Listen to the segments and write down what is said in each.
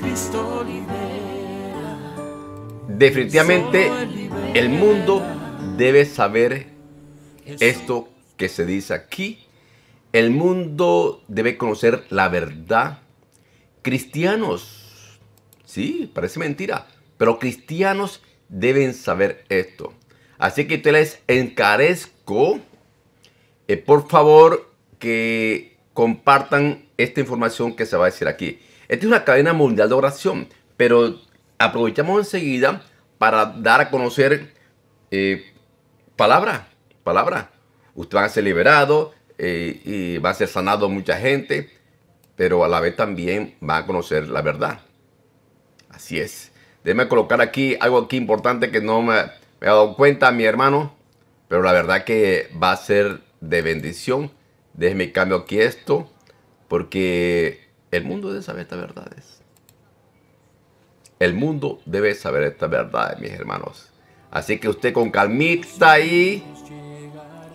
Cristo Definitivamente el mundo debe saber esto que se dice aquí. El mundo debe conocer la verdad. Cristianos, sí, parece mentira, pero cristianos deben saber esto. Así que te les encarezco, eh, por favor, que compartan esta información que se va a decir aquí. Esta es una cadena mundial de oración, pero aprovechamos enseguida para dar a conocer eh, palabra, palabra. Usted va a ser liberado eh, y va a ser sanado mucha gente, pero a la vez también va a conocer la verdad. Así es. Déjeme colocar aquí algo aquí importante que no me, he dado cuenta, mi hermano, pero la verdad que va a ser de bendición. Déjeme cambio aquí esto, porque el mundo debe saber estas verdades. El mundo debe saber estas verdades, mis hermanos. Así que usted con está ahí.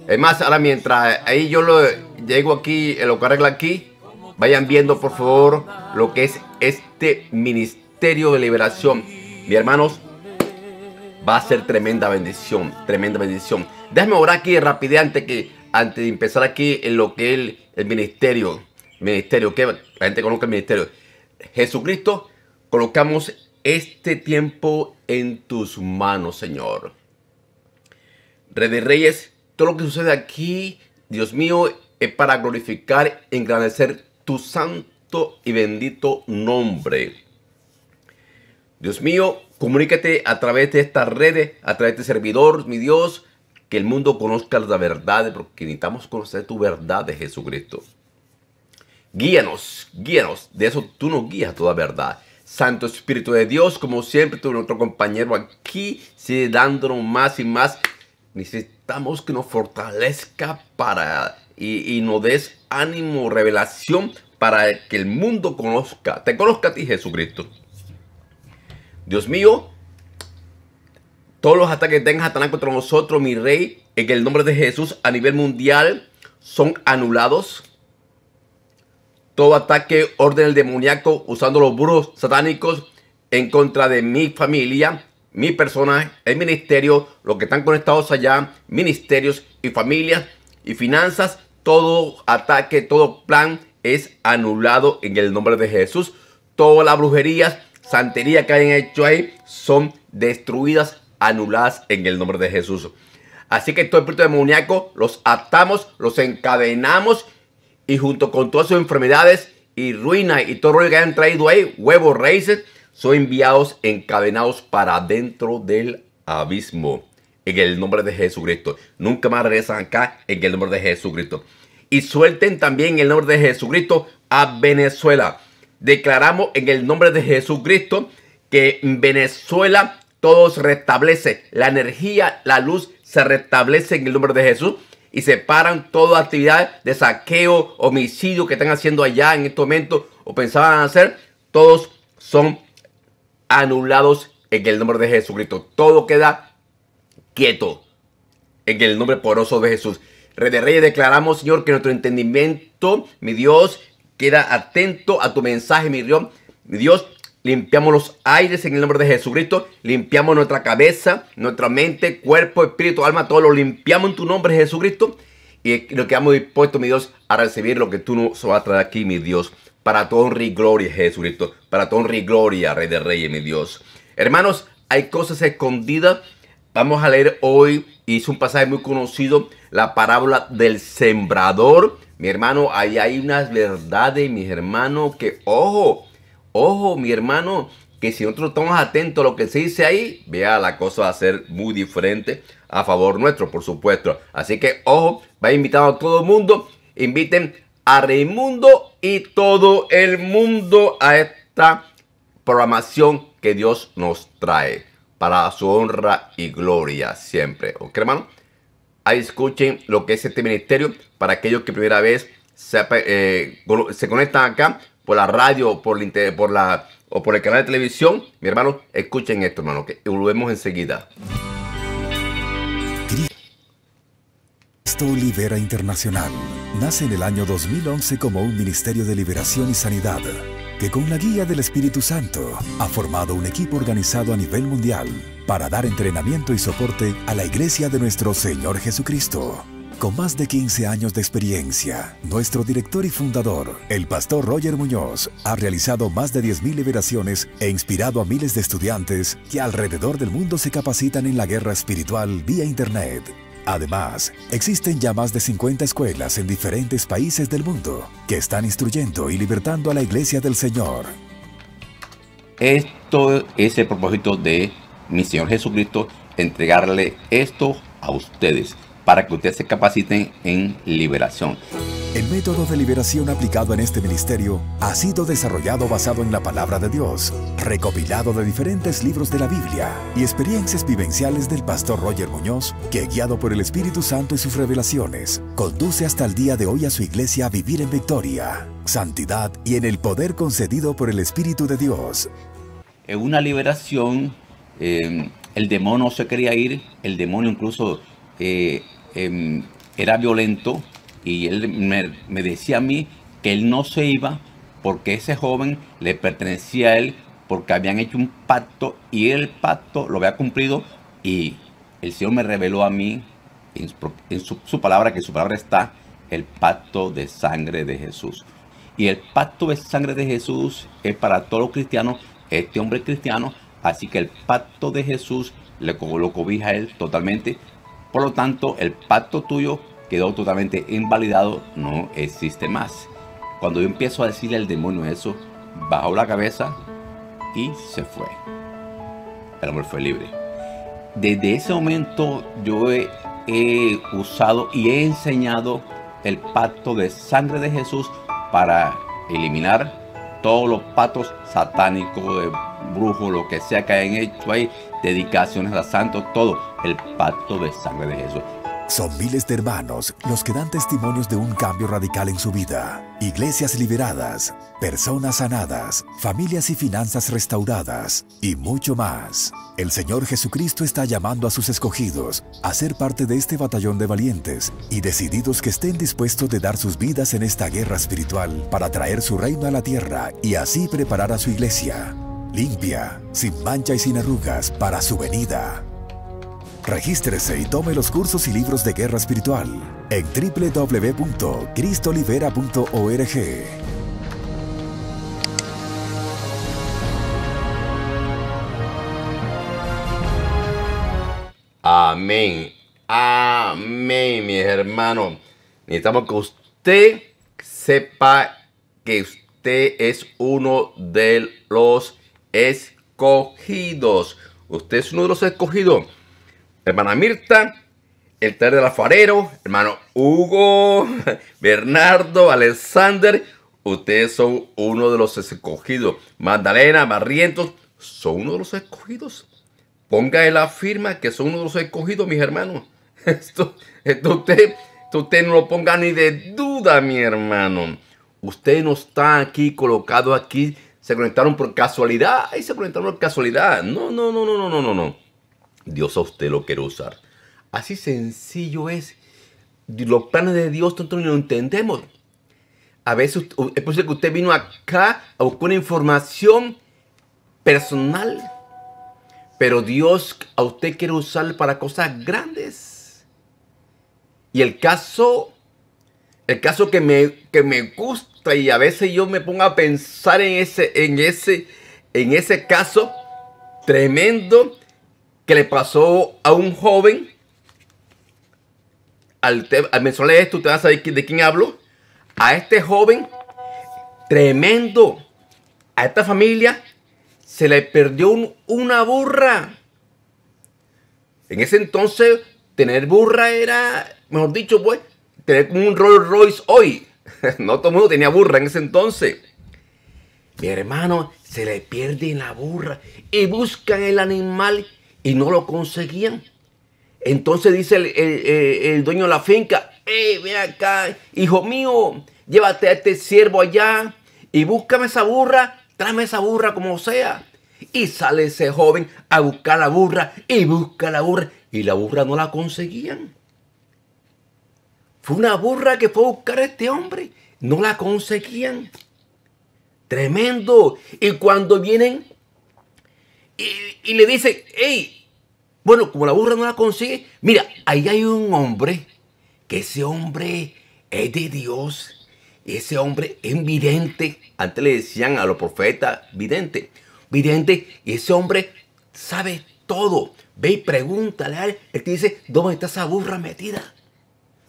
Es más, ahora mientras ahí yo lo llego aquí, eh, lo que arregla aquí, vayan viendo por favor lo que es este ministerio de liberación. Mis hermanos, va a ser tremenda bendición, tremenda bendición. Déjame orar aquí rápidamente que antes de empezar aquí en lo que es el, el ministerio ministerio, que la gente conozca el ministerio. Jesucristo, colocamos este tiempo en tus manos, Señor. redes Reyes, todo lo que sucede aquí, Dios mío, es para glorificar, engrandecer tu santo y bendito nombre. Dios mío, comunícate a través de estas redes, a través de este servidor, mi Dios, que el mundo conozca la verdad, porque necesitamos conocer tu verdad de Jesucristo. Guíanos, guíanos. De eso tú nos guías toda verdad. Santo Espíritu de Dios, como siempre, tu nuestro compañero aquí, sigue dándonos más y más. Necesitamos que nos fortalezca para y, nos des ánimo, revelación para que el mundo conozca, te conozca a ti, Jesucristo. Dios mío, todos los ataques que tengas Satanás contra nosotros, mi rey, en el nombre de Jesús a nivel mundial, son anulados todo ataque, orden del demoníaco usando los burros satánicos en contra de mi familia, mi persona, el ministerio, los que están conectados allá, ministerios y familias y finanzas, todo ataque, todo plan es anulado en el nombre de Jesús. Todas las brujerías, santería que hayan hecho ahí son destruidas, anuladas en el nombre de Jesús. Así que todo espíritu demoníaco los atamos, los encadenamos y junto con todas sus enfermedades y ruina y todo lo que hayan traído ahí, huevos, raíces, son enviados encadenados para dentro del abismo. En el nombre de Jesucristo. Nunca más regresan acá en el nombre de Jesucristo. Y suelten también en el nombre de Jesucristo a Venezuela. Declaramos en el nombre de Jesucristo que Venezuela todos restablece. La energía, la luz se restablece en el nombre de Jesús y separan toda actividad de saqueo, homicidio que están haciendo allá en este momento o pensaban hacer, todos son anulados en el nombre de Jesucristo. Todo queda quieto en el nombre poroso de Jesús. Rey de Reyes, declaramos, Señor, que nuestro entendimiento, mi Dios, queda atento a tu mensaje, mi Mi Dios, Limpiamos los aires en el nombre de Jesucristo. Limpiamos nuestra cabeza, nuestra mente, cuerpo, espíritu, alma, todo lo limpiamos en tu nombre, Jesucristo. Y nos quedamos dispuestos, mi Dios, a recibir lo que tú nos vas a traer aquí, mi Dios. Para tu honra y gloria, Jesucristo. Para tu honra y gloria, Rey de Reyes, mi Dios. Hermanos, hay cosas escondidas. Vamos a leer hoy, hizo un pasaje muy conocido, la parábola del sembrador. Mi hermano, ahí hay unas verdades, mis hermanos, que ojo, Ojo, mi hermano, que si nosotros estamos atentos a lo que se dice ahí, vea, la cosa va a ser muy diferente a favor nuestro, por supuesto. Así que, ojo, va invitar a todo el mundo. Inviten a Raimundo y todo el mundo a esta programación que Dios nos trae para su honra y gloria siempre. ¿Ok, hermano? Ahí escuchen lo que es este ministerio para aquellos que primera vez se, eh, se conectan acá por la radio o por, por la, o por el canal de televisión, mi hermano, escuchen esto, hermano, que volvemos enseguida. Esto Libera Internacional nace en el año 2011 como un ministerio de liberación y sanidad que con la guía del Espíritu Santo ha formado un equipo organizado a nivel mundial para dar entrenamiento y soporte a la iglesia de nuestro Señor Jesucristo. Con más de 15 años de experiencia, nuestro director y fundador, el pastor Roger Muñoz, ha realizado más de 10.000 liberaciones e inspirado a miles de estudiantes que alrededor del mundo se capacitan en la guerra espiritual vía Internet. Además, existen ya más de 50 escuelas en diferentes países del mundo que están instruyendo y libertando a la iglesia del Señor. Esto es el propósito de mi Señor Jesucristo, entregarle esto a ustedes para que usted se capacite en liberación. El método de liberación aplicado en este ministerio ha sido desarrollado basado en la palabra de Dios, recopilado de diferentes libros de la Biblia y experiencias vivenciales del pastor Roger Muñoz, que guiado por el Espíritu Santo y sus revelaciones, conduce hasta el día de hoy a su iglesia a vivir en victoria, santidad y en el poder concedido por el Espíritu de Dios. En una liberación, eh, el demonio se quería ir, el demonio incluso eh, Em, era violento y él me, decía a mí que él no se iba porque ese joven le pertenecía a él porque habían hecho un pacto y el pacto lo había cumplido y el Señor me reveló a mí en, su, palabra, que su palabra está, el pacto de sangre de Jesús. Y el pacto de sangre de Jesús es para todos los cristianos, este hombre cristiano, así que el pacto de Jesús le lo cobija a él totalmente por lo tanto, el pacto tuyo quedó totalmente invalidado, no existe más. Cuando yo empiezo a decirle al demonio eso, bajó la cabeza y se fue. El amor fue libre. Desde ese momento yo he, usado y he enseñado el pacto de sangre de Jesús para eliminar todos los patos satánicos, brujos, lo que sea que hayan hecho ahí, dedicaciones a santos, todo el pacto de sangre de Jesús. Son miles de hermanos los que dan testimonios de un cambio radical en su vida. Iglesias liberadas, personas sanadas, familias y finanzas restauradas y mucho más. El Señor Jesucristo está llamando a sus escogidos a ser parte de este batallón de valientes y decididos que estén dispuestos de dar sus vidas en esta guerra espiritual para traer su reino a la tierra y así preparar a su iglesia limpia, sin mancha y sin arrugas para su venida. Regístrese y tome los cursos y libros de guerra espiritual en www.cristolivera.org. Amén. Amén, mis hermanos. Necesitamos que usted sepa que usted es uno de los escogidos. Usted es uno de los escogidos. Hermana Mirta, el taller del hermano Hugo, Bernardo, Alexander. Ustedes son uno de los escogidos. Magdalena, Barrientos, son uno de los escogidos. Ponga en la firma que son uno de los escogidos, mis hermanos. Esto, usted, esto usted no lo ponga ni de duda, mi hermano. Usted no está aquí colocado aquí se conectaron por casualidad. Ahí se conectaron por casualidad. No, no, no, no, no, no, no, no. Dios a usted lo quiere usar. Así sencillo es. Los planes de Dios tanto no lo entendemos. A veces es posible que usted vino acá a buscar una información personal. Pero Dios a usted quiere usar para cosas grandes. Y el caso, el caso que me, que me gusta y a veces yo me pongo a pensar en ese, en ese, en ese caso tremendo que le pasó a un joven. Al, mencionar esto, te vas a saber de quién hablo. A este joven, tremendo. A esta familia se le perdió una burra. En ese entonces, tener burra era, mejor dicho, pues, tener un Rolls Royce hoy. no todo el mundo tenía burra en ese entonces. Mi hermano, se le pierde la burra y buscan el animal y no lo conseguían. Entonces dice el, dueño de la finca, ¡Eh, ven acá, hijo mío, llévate a este siervo allá y búscame esa burra, tráeme esa burra como sea. Y sale ese joven a buscar la burra y busca la burra y la burra no la conseguían. Fue una burra que fue a buscar a este hombre. No la conseguían. Tremendo. Y cuando vienen y, le dicen, hey, bueno, como la burra no la consigue, mira, ahí hay un hombre, que ese hombre es de Dios. Ese hombre es vidente. Antes le decían a los profetas, vidente, vidente. Y ese hombre sabe todo. Ve y pregúntale a él. Él te dice, ¿dónde está esa burra metida?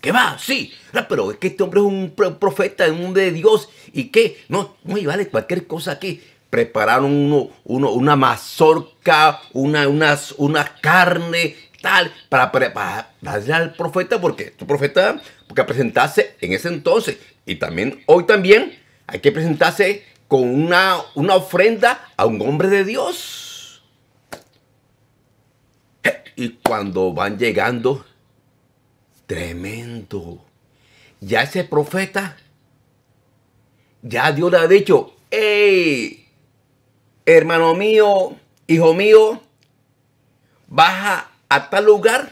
que va, sí, ah, pero es que este hombre es un profeta, un de Dios, y que no, no, vale cualquier cosa Que Prepararon uno, una mazorca, una, unas, una carne, tal, para, preparar al profeta, porque tu profeta, porque presentarse en ese entonces, y también hoy también, hay que presentarse con una, una ofrenda a un hombre de Dios. Eh, y cuando van llegando Tremendo. Ya ese profeta, ya Dios le ha dicho, hey, hermano mío, hijo mío, baja a tal lugar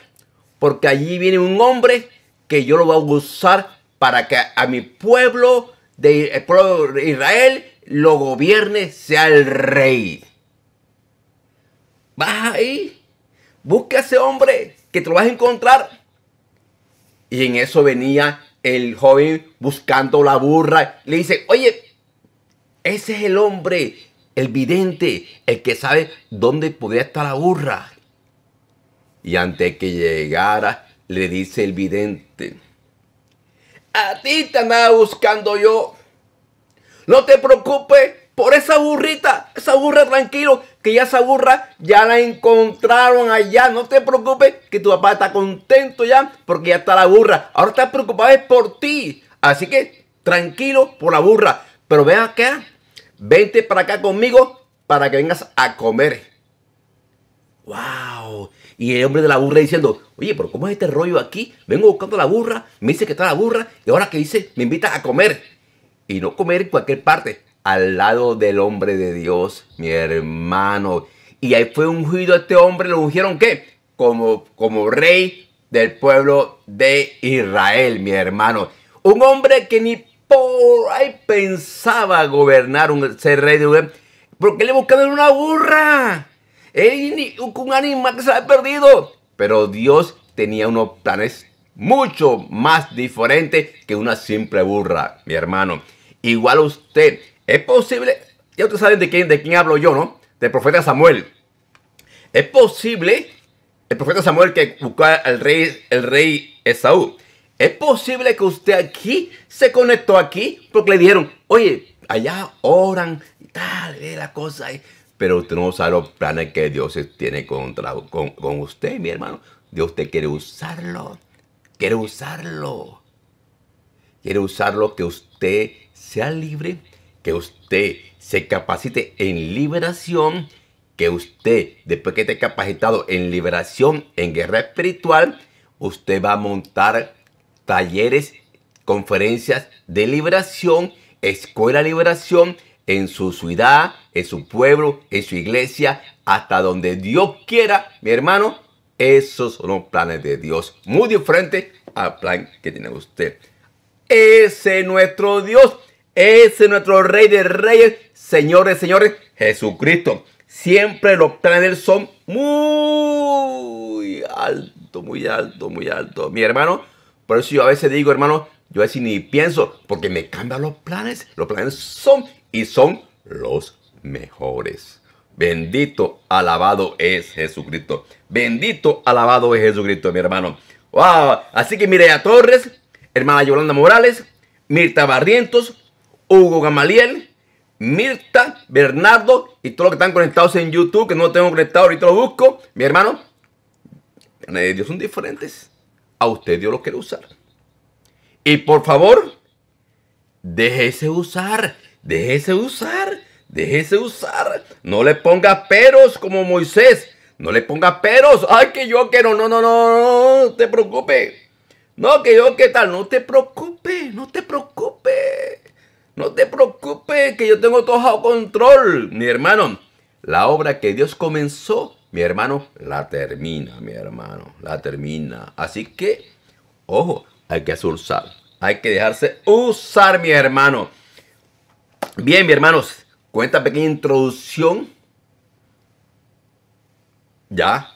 porque allí viene un hombre que yo lo voy a usar para que a mi pueblo de, pueblo de Israel lo gobierne, sea el rey. Baja ahí, busca a ese hombre que te lo vas a encontrar y en eso venía el joven buscando la burra. Le dice, oye, ese es el hombre, el vidente, el que sabe dónde podría estar la burra. Y antes que llegara, le dice el vidente, a ti te andaba buscando yo. No te preocupes, por esa burrita, esa burra tranquilo, que ya esa burra ya la encontraron allá. No te preocupes, que tu papá está contento ya, porque ya está la burra. Ahora está preocupado es por ti. Así que tranquilo por la burra. Pero ven acá, vente para acá conmigo para que vengas a comer. ¡Wow! Y el hombre de la burra diciendo, oye, pero ¿cómo es este rollo aquí? Vengo buscando la burra, me dice que está la burra, y ahora que dice, me invita a comer. Y no comer en cualquier parte, al lado del hombre de Dios, mi hermano. Y ahí fue ungido este hombre, lo ungieron qué? Como, como rey del pueblo de Israel, mi hermano. Un hombre que ni por ahí pensaba gobernar, un, ser rey de Israel, porque le buscaban una burra. Él, un animal que se había perdido. Pero Dios tenía unos planes mucho más diferentes que una simple burra, mi hermano. Igual usted, es posible, ya ustedes saben de quién, de quién hablo yo, ¿no? Del profeta Samuel. Es posible, el profeta Samuel que buscó al rey, el rey Esaú. Es posible que usted aquí se conectó aquí porque le dijeron, oye, allá oran y tal, y la cosa ahí. Pero usted no sabe los planes que Dios tiene contra, con, con usted, mi hermano. Dios te quiere usarlo. Quiere usarlo. Quiere usarlo que usted sea libre que usted se capacite en liberación, que usted, después que esté capacitado en liberación, en guerra espiritual, usted va a montar talleres, conferencias de liberación, escuela de liberación en su ciudad, en su pueblo, en su iglesia, hasta donde Dios quiera, mi hermano. Esos son los planes de Dios, muy diferente al plan que tiene usted. Ese es nuestro Dios. Ese es nuestro Rey de Reyes, señores, señores, Jesucristo. Siempre los planes son muy alto, muy alto, muy alto. Mi hermano, por eso yo a veces digo, hermano, yo así ni pienso, porque me cambian los planes. Los planes son y son los mejores. Bendito, alabado es Jesucristo. Bendito, alabado es Jesucristo, mi hermano. Wow. Así que Mireya Torres, hermana Yolanda Morales, Mirta Barrientos, Hugo Gamaliel, Mirta, Bernardo y todos los que están conectados en YouTube, que no lo tengo conectado, ahorita lo busco. Mi hermano, eh, ellos son diferentes. A usted Dios lo quiere usar. Y por favor, déjese usar, déjese usar, déjese usar. No le ponga peros como Moisés. No le ponga peros. Ay, que yo quiero. No, no, no, no, no te preocupes. No, que yo qué tal. No te preocupes, no te preocupes. No te preocupes, que yo tengo todo bajo control. Mi hermano, la obra que Dios comenzó, mi hermano, la termina, mi hermano, la termina. Así que, ojo, hay que usar. Hay que dejarse usar, mi hermano. Bien, mi hermanos, con esta pequeña introducción, ya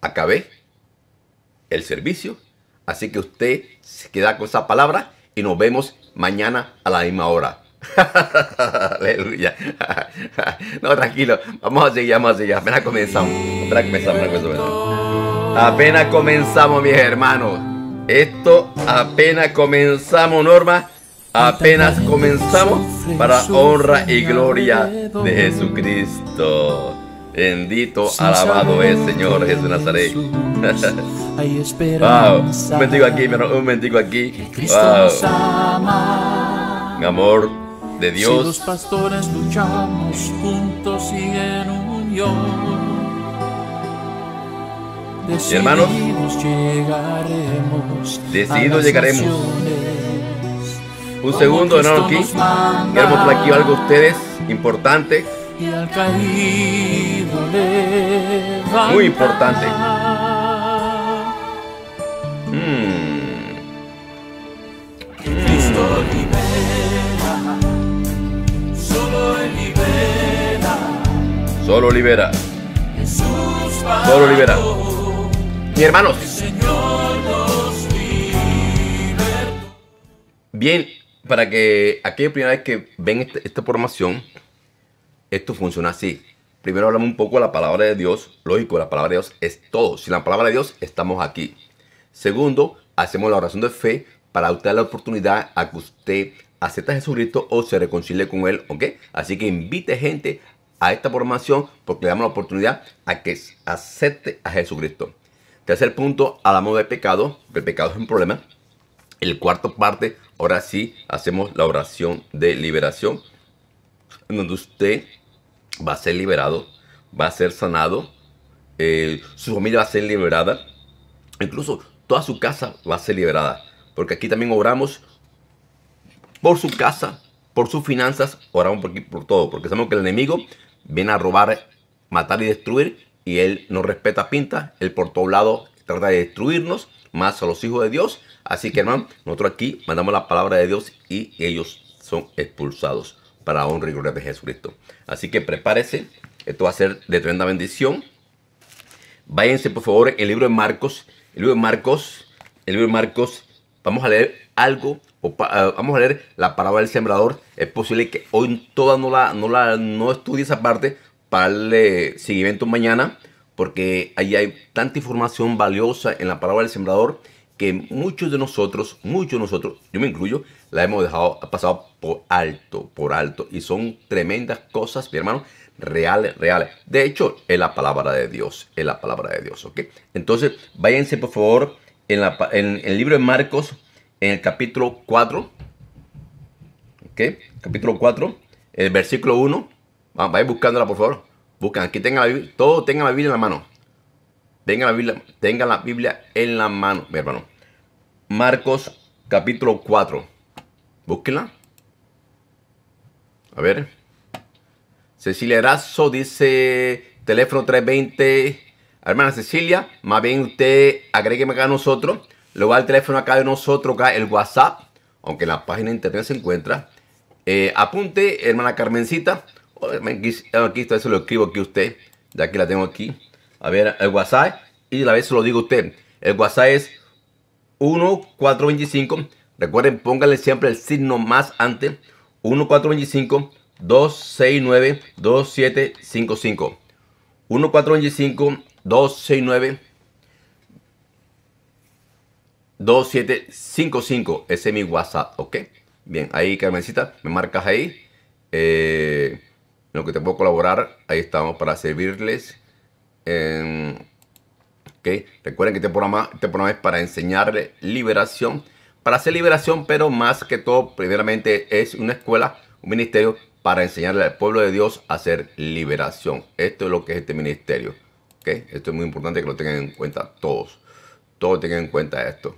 acabé el servicio. Así que usted se queda con esa palabra y nos vemos mañana a la misma hora. Aleluya. no, tranquilo. Vamos a seguir, vamos a seguir. Apenas comenzamos. Apenas comenzamos, apenas comenzamos. Apenas comenzamos, mis hermanos. Esto apenas comenzamos, Norma. Apenas comenzamos para honra y gloria de Jesucristo. Bendito, alabado es Señor Jesús Nazaret. wow, un mendigo aquí, un mendigo aquí. Wow. amor de Dios. y hermanos, decididos llegaremos. Un segundo, hermano, aquí. Queremos mostrar aquí algo a ustedes importante. Muy importante. Mm. Cristo libera, solo libera. Solo libera. Solo libera. Mi hermanos. Bien, para que aquella primera vez que ven esta, esta formación, esto funciona así. Primero hablamos un poco de la palabra de Dios. Lógico, la palabra de Dios es todo. Sin la palabra de Dios estamos aquí. Segundo, hacemos la oración de fe para darle la oportunidad a que usted acepte a Jesucristo o se reconcilie con Él. Así que invite gente a esta formación porque le damos la oportunidad a que acepte a Jesucristo. Tercer punto, hablamos de pecado, el pecado es un problema. El cuarto parte, ahora sí, hacemos la oración de liberación, donde usted va a ser liberado, va a ser sanado, su familia va a ser liberada, incluso toda su casa va a ser liberada, porque aquí también oramos por su casa, por sus finanzas, oramos por, por todo, porque sabemos que el enemigo viene a robar, matar y destruir, y él no respeta pinta, él por todo lado trata de destruirnos, más a los hijos de Dios. Así que hermano, nosotros aquí mandamos la palabra de Dios y ellos son expulsados para la honra y gloria de Jesucristo. Así que prepárese, esto va a ser de tremenda bendición. Váyanse por favor el libro de Marcos, el libro de Marcos, el libro de Marcos, vamos a leer algo, o, eh, vamos a leer la palabra del sembrador. Es posible que hoy toda no la, no la no estudie esa parte para el seguimiento mañana, porque ahí hay tanta información valiosa en la palabra del sembrador que muchos de nosotros, muchos de nosotros, yo me incluyo, la hemos dejado, ha pasado por alto, por alto. Y son tremendas cosas, mi hermano, reales, reales. De hecho, es la palabra de Dios, es la palabra de Dios, ¿ok? Entonces, váyanse por favor en, en, el libro de Marcos, en el capítulo 4, ¿ok? Capítulo 4, el versículo 1. Vayan buscándola, por favor. Buscan, aquí tengan la Biblia, todo tengan la Biblia en la mano. Tengan la Biblia, tengan la Biblia en la mano, mi hermano. Marcos capítulo 4. Búsquela. A ver. Cecilia Erazo dice teléfono 320. Hermana Cecilia, más bien usted me acá a nosotros. Luego al teléfono acá de nosotros, acá el WhatsApp, aunque en la página de internet se encuentra. Eh, apunte, hermana Carmencita. Eh, aquí está, eso lo escribo aquí usted. Ya que la tengo aquí. A ver, el WhatsApp. Y a la vez se lo digo a usted. El WhatsApp es 1425. Recuerden, pónganle siempre el signo más antes. 1425 269 2755. 1425 269 2755. Ese es mi WhatsApp, ¿ok? Bien, ahí Carmencita, me marcas ahí. Eh, lo que te puedo colaborar, ahí estamos para servirles. Recuerden que este, este programa, es para enseñarle liberación, para hacer liberación, pero más que todo, primeramente es una escuela, un ministerio para enseñarle al pueblo de Dios a hacer liberación. Esto es lo que es este ministerio. Esto es muy importante que lo tengan en cuenta todos. Todos tengan en cuenta esto.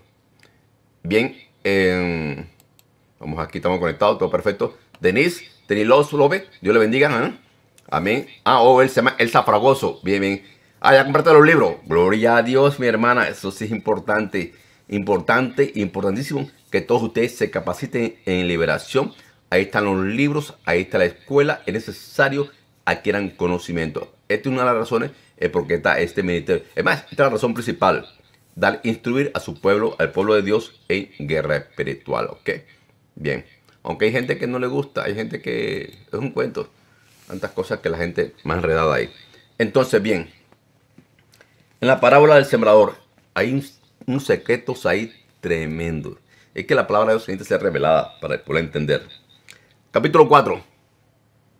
Bien, em, vamos aquí, estamos conectados, todo perfecto. Denise, lo López, Dios le bendiga. Amén. Ah, oh, él se llama El Zafragoso. Bien, bien. Ah, ya compraste los libros. Gloria a Dios, mi hermana. Eso sí es importante. Importante, importantísimo que todos ustedes se capaciten en liberación. Ahí están los libros, ahí está la escuela. Es necesario adquieran conocimiento. Esta es una de las razones es porque está este ministerio. Es más, esta es la razón principal. Dar, instruir a su pueblo, al pueblo de Dios en guerra espiritual. ¿Ok? Bien. Aunque hay gente que no le gusta, hay gente que es un cuento. Tantas cosas que la gente más enredada ahí. Entonces, bien, en la parábola del sembrador hay un, secreto ahí tremendo. Es que la palabra de Dios necesita ser revelada para poder entender. Capítulo 4.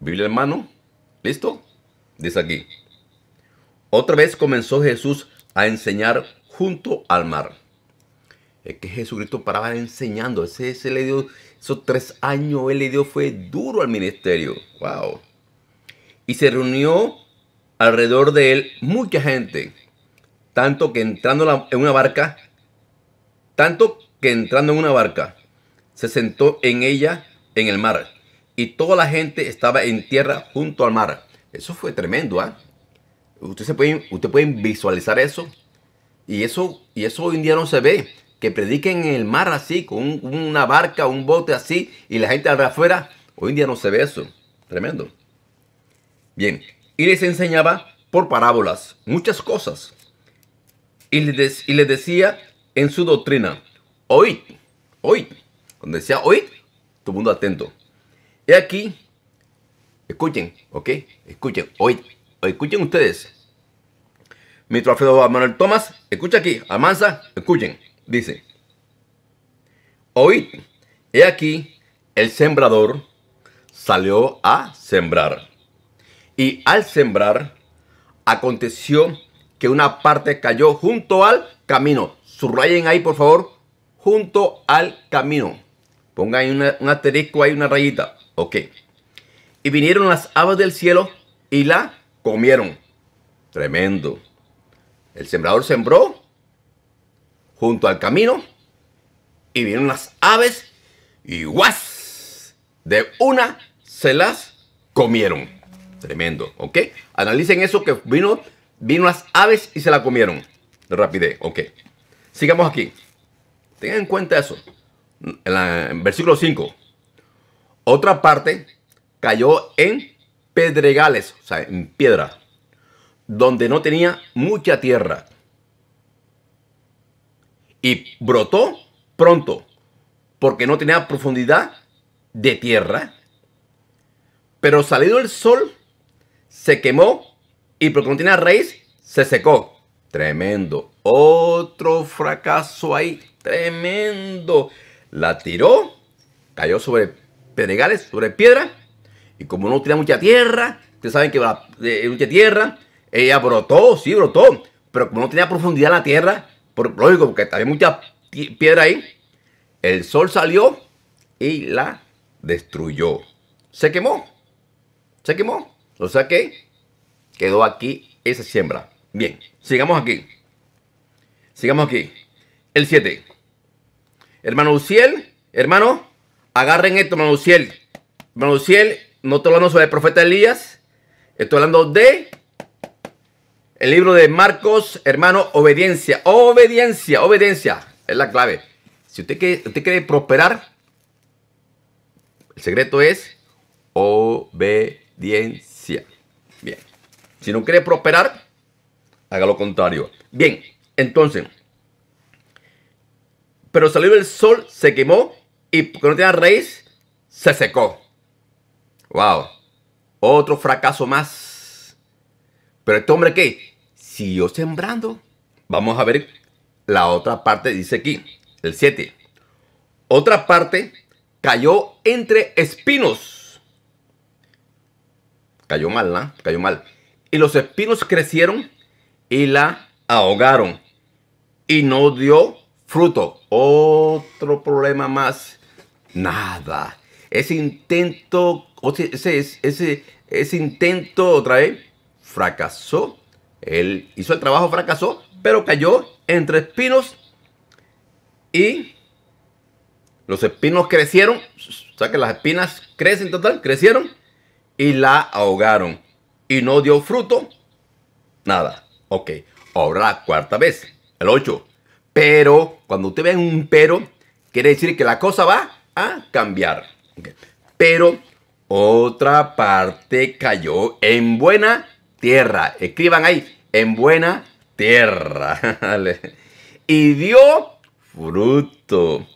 Biblia hermano. ¿Listo? Dice aquí. Otra vez comenzó Jesús a enseñar junto al mar. Es que Jesucristo paraba enseñando. Ese, ese le dio, esos tres años él le dio fue duro al ministerio. Wow. Y se reunió alrededor de él mucha gente tanto que entrando en una barca, tanto que entrando en una barca, se sentó en ella en el mar, y toda la gente estaba en tierra junto al mar. Eso fue tremendo, ¿ah? se pueden, usted puede visualizar eso. Y eso, y eso hoy en día no se ve. Que prediquen en el mar así, con una barca, un bote así, y la gente afuera. Hoy en día no se ve eso. Tremendo. Bien. Y les enseñaba por parábolas muchas cosas y les, decía en su doctrina, Hoy. Hoy. Cuando decía hoy. todo mundo atento. Y aquí, escuchen, ¿ok? Escuchen, Hoy. escuchen ustedes. Mi Alfredo Manuel Tomás, escucha aquí, amansa, escuchen, dice. Hoy. he aquí, el sembrador salió a sembrar. Y al sembrar, aconteció una parte cayó junto al camino. Subrayen ahí, por favor, junto al camino. Pongan ahí una, un asterisco, ahí una rayita. Ok. Y vinieron las aves del cielo y la comieron. Tremendo. El sembrador sembró junto al camino y vinieron las aves y guas. De una se las comieron. Tremendo, ¿ok? Analicen eso que vino Vino las aves y se la comieron. De ok. Sigamos aquí. Tengan en cuenta eso. En, versículo 5. Otra parte cayó en pedregales, o sea, en piedra, donde no tenía mucha tierra. Y brotó pronto, porque no tenía profundidad de tierra. Pero salido el sol, se quemó y porque no tenía raíz, se secó. Tremendo. Otro fracaso ahí. Tremendo. La tiró, cayó sobre pedregales, sobre piedra. Y como no tenía mucha tierra, ustedes saben que era eh, mucha tierra, ella brotó, sí brotó. Pero como no tenía profundidad en la tierra, por, lógico, porque había mucha piedra ahí, el sol salió y la destruyó. Se quemó. Se quemó. O sea que Quedó aquí esa siembra. Bien, sigamos aquí. Sigamos aquí. El 7. Hermano Uciel, hermano, agarren esto, hermano Uciel. Hermano Uciel, no estoy hablando sobre el profeta Elías. Estoy hablando de el libro de Marcos, hermano, obediencia. Obediencia, obediencia. Es la clave. Si usted quiere, usted quiere prosperar, el secreto es obediencia. Bien. Si no quiere prosperar, haga lo contrario. Bien, entonces, pero salió el sol, se quemó y porque no tenía raíz, se secó. Wow, otro fracaso más. Pero este hombre ¿qué? siguió sembrando. Vamos a ver la otra parte, dice aquí, el 7. Otra parte cayó entre espinos. Cayó mal, ¿no? Cayó mal y los espinos crecieron y la ahogaron y no dio fruto. Otro problema más. Nada. Ese intento, ese, ese, intento otra vez fracasó. Él hizo el trabajo, fracasó, pero cayó entre espinos y los espinos crecieron. O sea que las espinas crecen total, crecieron y la ahogaron y no dio fruto, nada. Ok, ahora la cuarta vez, el 8. Pero, cuando usted ve un pero, quiere decir que la cosa va a cambiar. Pero otra parte cayó en buena tierra. Escriban ahí, en buena tierra. y dio fruto.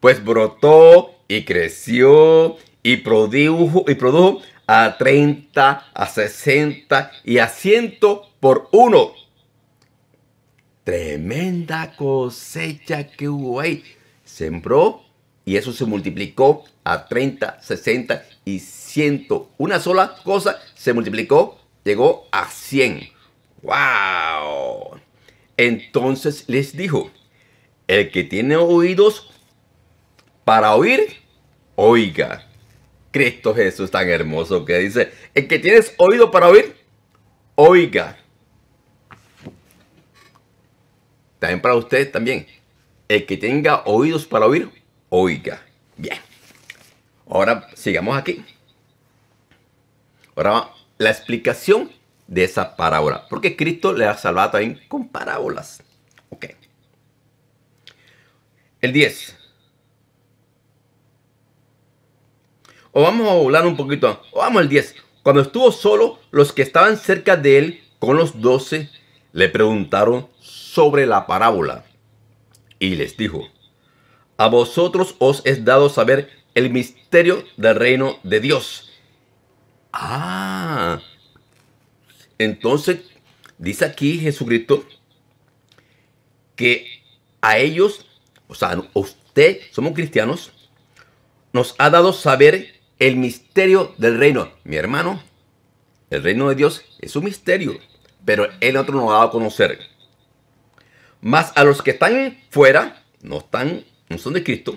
Pues brotó y creció y produjo, y produjo a 30, a 60 y a 100 por uno. Tremenda cosecha que hubo ahí. Sembró y eso se multiplicó a 30, 60 y 100. Una sola cosa se multiplicó, llegó a 100. ¡Wow! Entonces les dijo, el que tiene oídos para oír, oiga. Cristo Jesús tan hermoso que dice, el que tienes oído para oír, oiga. También para ustedes también. El que tenga oídos para oír, oiga. Bien. Ahora sigamos aquí. Ahora la explicación de esa parábola. Porque Cristo le ha salvado también con parábolas. Ok. El 10. o vamos a volar un poquito, o vamos al 10. Cuando estuvo solo, los que estaban cerca de él, con los doce, le preguntaron sobre la parábola. Y les dijo, a vosotros os es dado saber el misterio del reino de Dios. Ah, entonces dice aquí Jesucristo que a ellos, o sea, usted, somos cristianos, nos ha dado saber el misterio del reino. Mi hermano, el reino de Dios es un misterio, pero Él otro lo ha dado a conocer. Mas a los que están fuera, no están, no son de Cristo,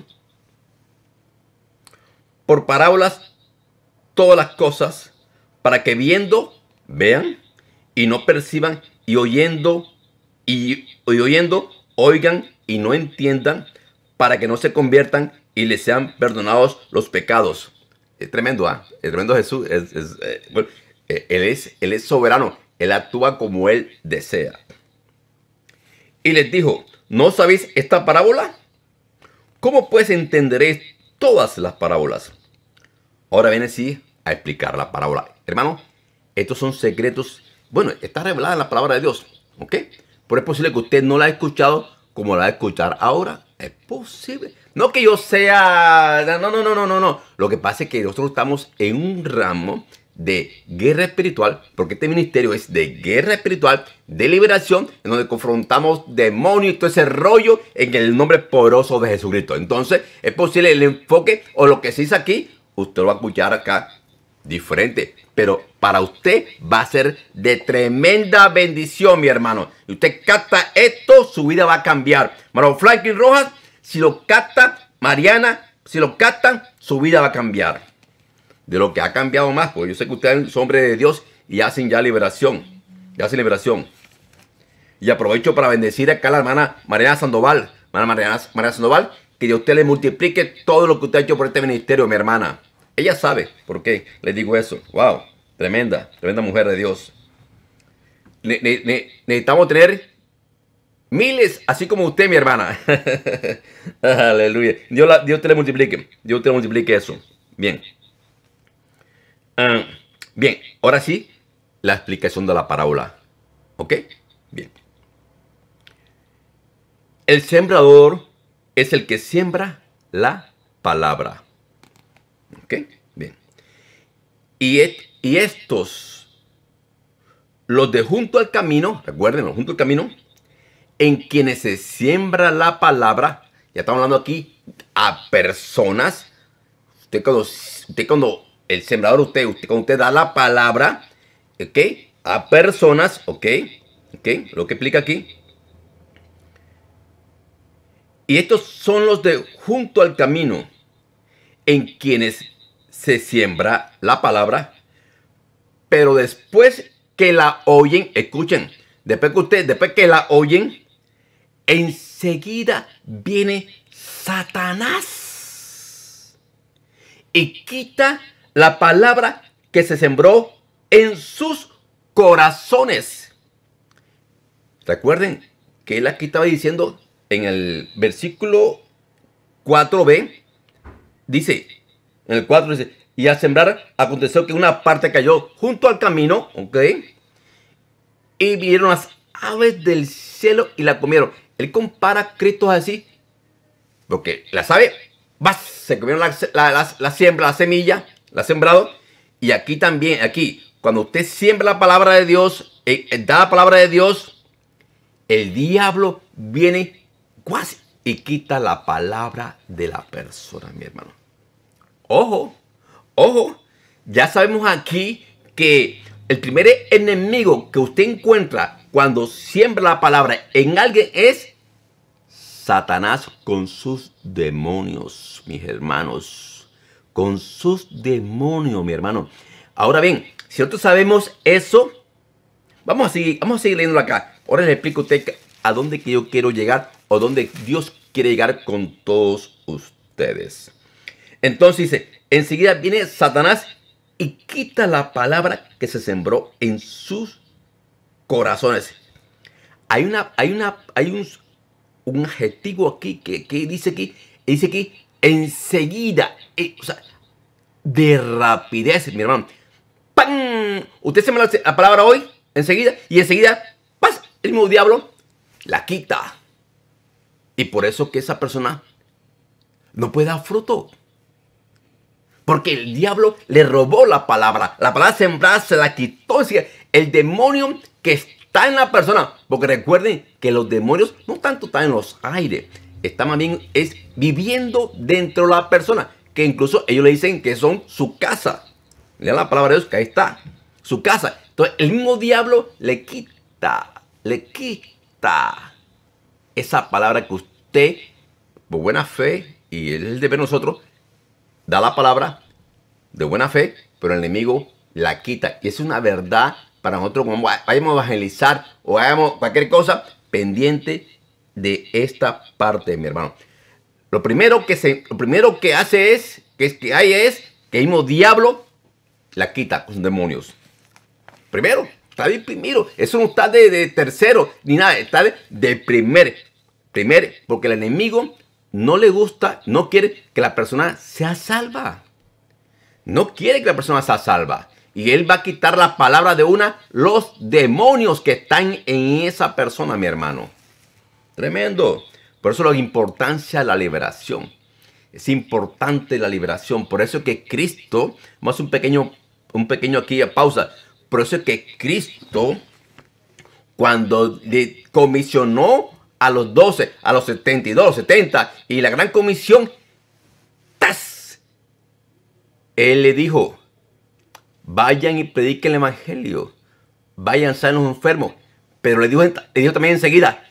por parábolas todas las cosas, para que viendo, vean y no perciban, y oyendo, y oyendo, oigan y no entiendan, para que no se conviertan y les sean perdonados los pecados es tremendo, ¿ah? El tremendo Jesús es, es eh, eh, él, es, él es soberano, él actúa como él desea. Y les dijo, ¿no sabéis esta parábola? ¿Cómo pues entenderéis todas las parábolas? Ahora viene sí a explicar la parábola. Hermano, estos son secretos. Bueno, está revelada en la palabra de Dios, ¿ok? Pero es posible que usted no la haya escuchado como la va a escuchar ahora es posible. No que yo sea. No, no, no, no, no, no. Lo que pasa es que nosotros estamos en un ramo de guerra espiritual, porque este ministerio es de guerra espiritual, de liberación, en donde confrontamos demonios y todo ese rollo en el nombre poderoso de Jesucristo. Entonces, es posible el enfoque o lo que se dice aquí, usted lo va a escuchar acá diferente. Pero para usted va a ser de tremenda bendición, mi hermano. Y usted capta esto, su vida va a cambiar. Marlon Franklin Rojas, si lo capta, Mariana, si lo capta, su vida va a cambiar. De lo que ha cambiado más, porque yo sé que ustedes son hombres de Dios y hacen ya liberación. Ya hacen liberación. Y aprovecho para bendecir acá a la hermana Mariana Sandoval. hermana Mariana, Mariana Sandoval, que Dios usted le multiplique todo lo que usted ha hecho por este ministerio, mi hermana. Ella sabe por qué le digo eso. Wow, tremenda, tremenda mujer de Dios. necesitamos tener miles, así como usted, mi hermana. Aleluya. Dios, te le multiplique. Dios te le multiplique eso. Bien. Ah, bien, ahora sí, la explicación de la parábola. ¿Ok? Bien. El sembrador es el que siembra la palabra. ¿Ok? Bien. Y, estos, los de junto al camino, recuerden, los junto al camino, en quienes se siembra la palabra, ya estamos hablando aquí a personas. Usted cuando, usted cuando el sembrador, usted, usted cuando usted da la palabra, ¿ok? A personas, ¿ok? ¿Ok? Lo que explica aquí. Y estos son los de junto al camino, en quienes se siembra la palabra, pero después que la oyen, escuchen, después que usted, después que la oyen, enseguida viene Satanás y quita la palabra que se sembró en sus corazones. Recuerden que él aquí estaba diciendo en el versículo 4b, dice, en el 4 dice, y al sembrar aconteció que una parte cayó junto al camino, ¿ok? Y vinieron las aves del cielo y la comieron. Él compara a Cristo así, porque la sabe se comieron la, la, la, siembra, la semilla, la sembrado. Y aquí también, aquí, cuando usted siembra la palabra de Dios, eh, eh, da la palabra de Dios, el diablo viene y quita la palabra de la persona, mi hermano ojo, ojo, ya sabemos aquí que el primer enemigo que usted encuentra cuando siembra la palabra en alguien es Satanás con sus demonios, mis hermanos. Con sus demonios, mi hermano. Ahora bien, si nosotros sabemos eso, vamos a seguir, vamos a seguir leyendo acá. Ahora les explico a usted a dónde yo quiero llegar o dónde Dios quiere llegar con todos ustedes. Entonces dice, enseguida viene Satanás y quita la palabra que se sembró en sus corazones. Hay, una, hay, una, hay un, adjetivo aquí que, dice aquí, dice aquí, enseguida, eh, o sea, de rapidez, mi hermano. ¡Pam! Usted se me la, la palabra hoy, enseguida, y enseguida, ¡pas! El mismo diablo la quita. Y por eso que esa persona no puede dar fruto. Porque el diablo le robó la palabra. La palabra sembrada se la quitó. El demonio que está en la persona. Porque recuerden que los demonios no tanto están en los aires. está más bien es viviendo dentro de la persona. Que incluso ellos le dicen que son su casa. Lean la palabra de Dios que ahí está. Su casa. Entonces el mismo diablo le quita. Le quita. Esa palabra que usted, por buena fe, y él es el de nosotros, da la palabra de buena fe, pero el enemigo la quita. Y es una verdad para nosotros como vayamos a evangelizar o hagamos cualquier cosa pendiente de esta parte, mi hermano. Lo primero que, se, lo primero que hace es, que, es, que hay es que el mismo diablo la quita con demonios. Primero, está bien primero. Eso no está de, tercero ni nada, está de, de primer. Primer, porque el enemigo no le gusta, no quiere que la persona sea salva. No quiere que la persona sea salva. Y él va a quitar la palabra de una, los demonios que están en esa persona, mi hermano. Tremendo. Por eso la importancia de la liberación. Es importante la liberación. Por eso que Cristo, vamos a un pequeño, un pequeño aquí a pausa. Por eso que Cristo, cuando le comisionó a los 12, a los 72, 70. Y la gran comisión, Él le dijo, vayan y prediquen el evangelio, vayan sanos los enfermos. Pero le dijo, le también enseguida,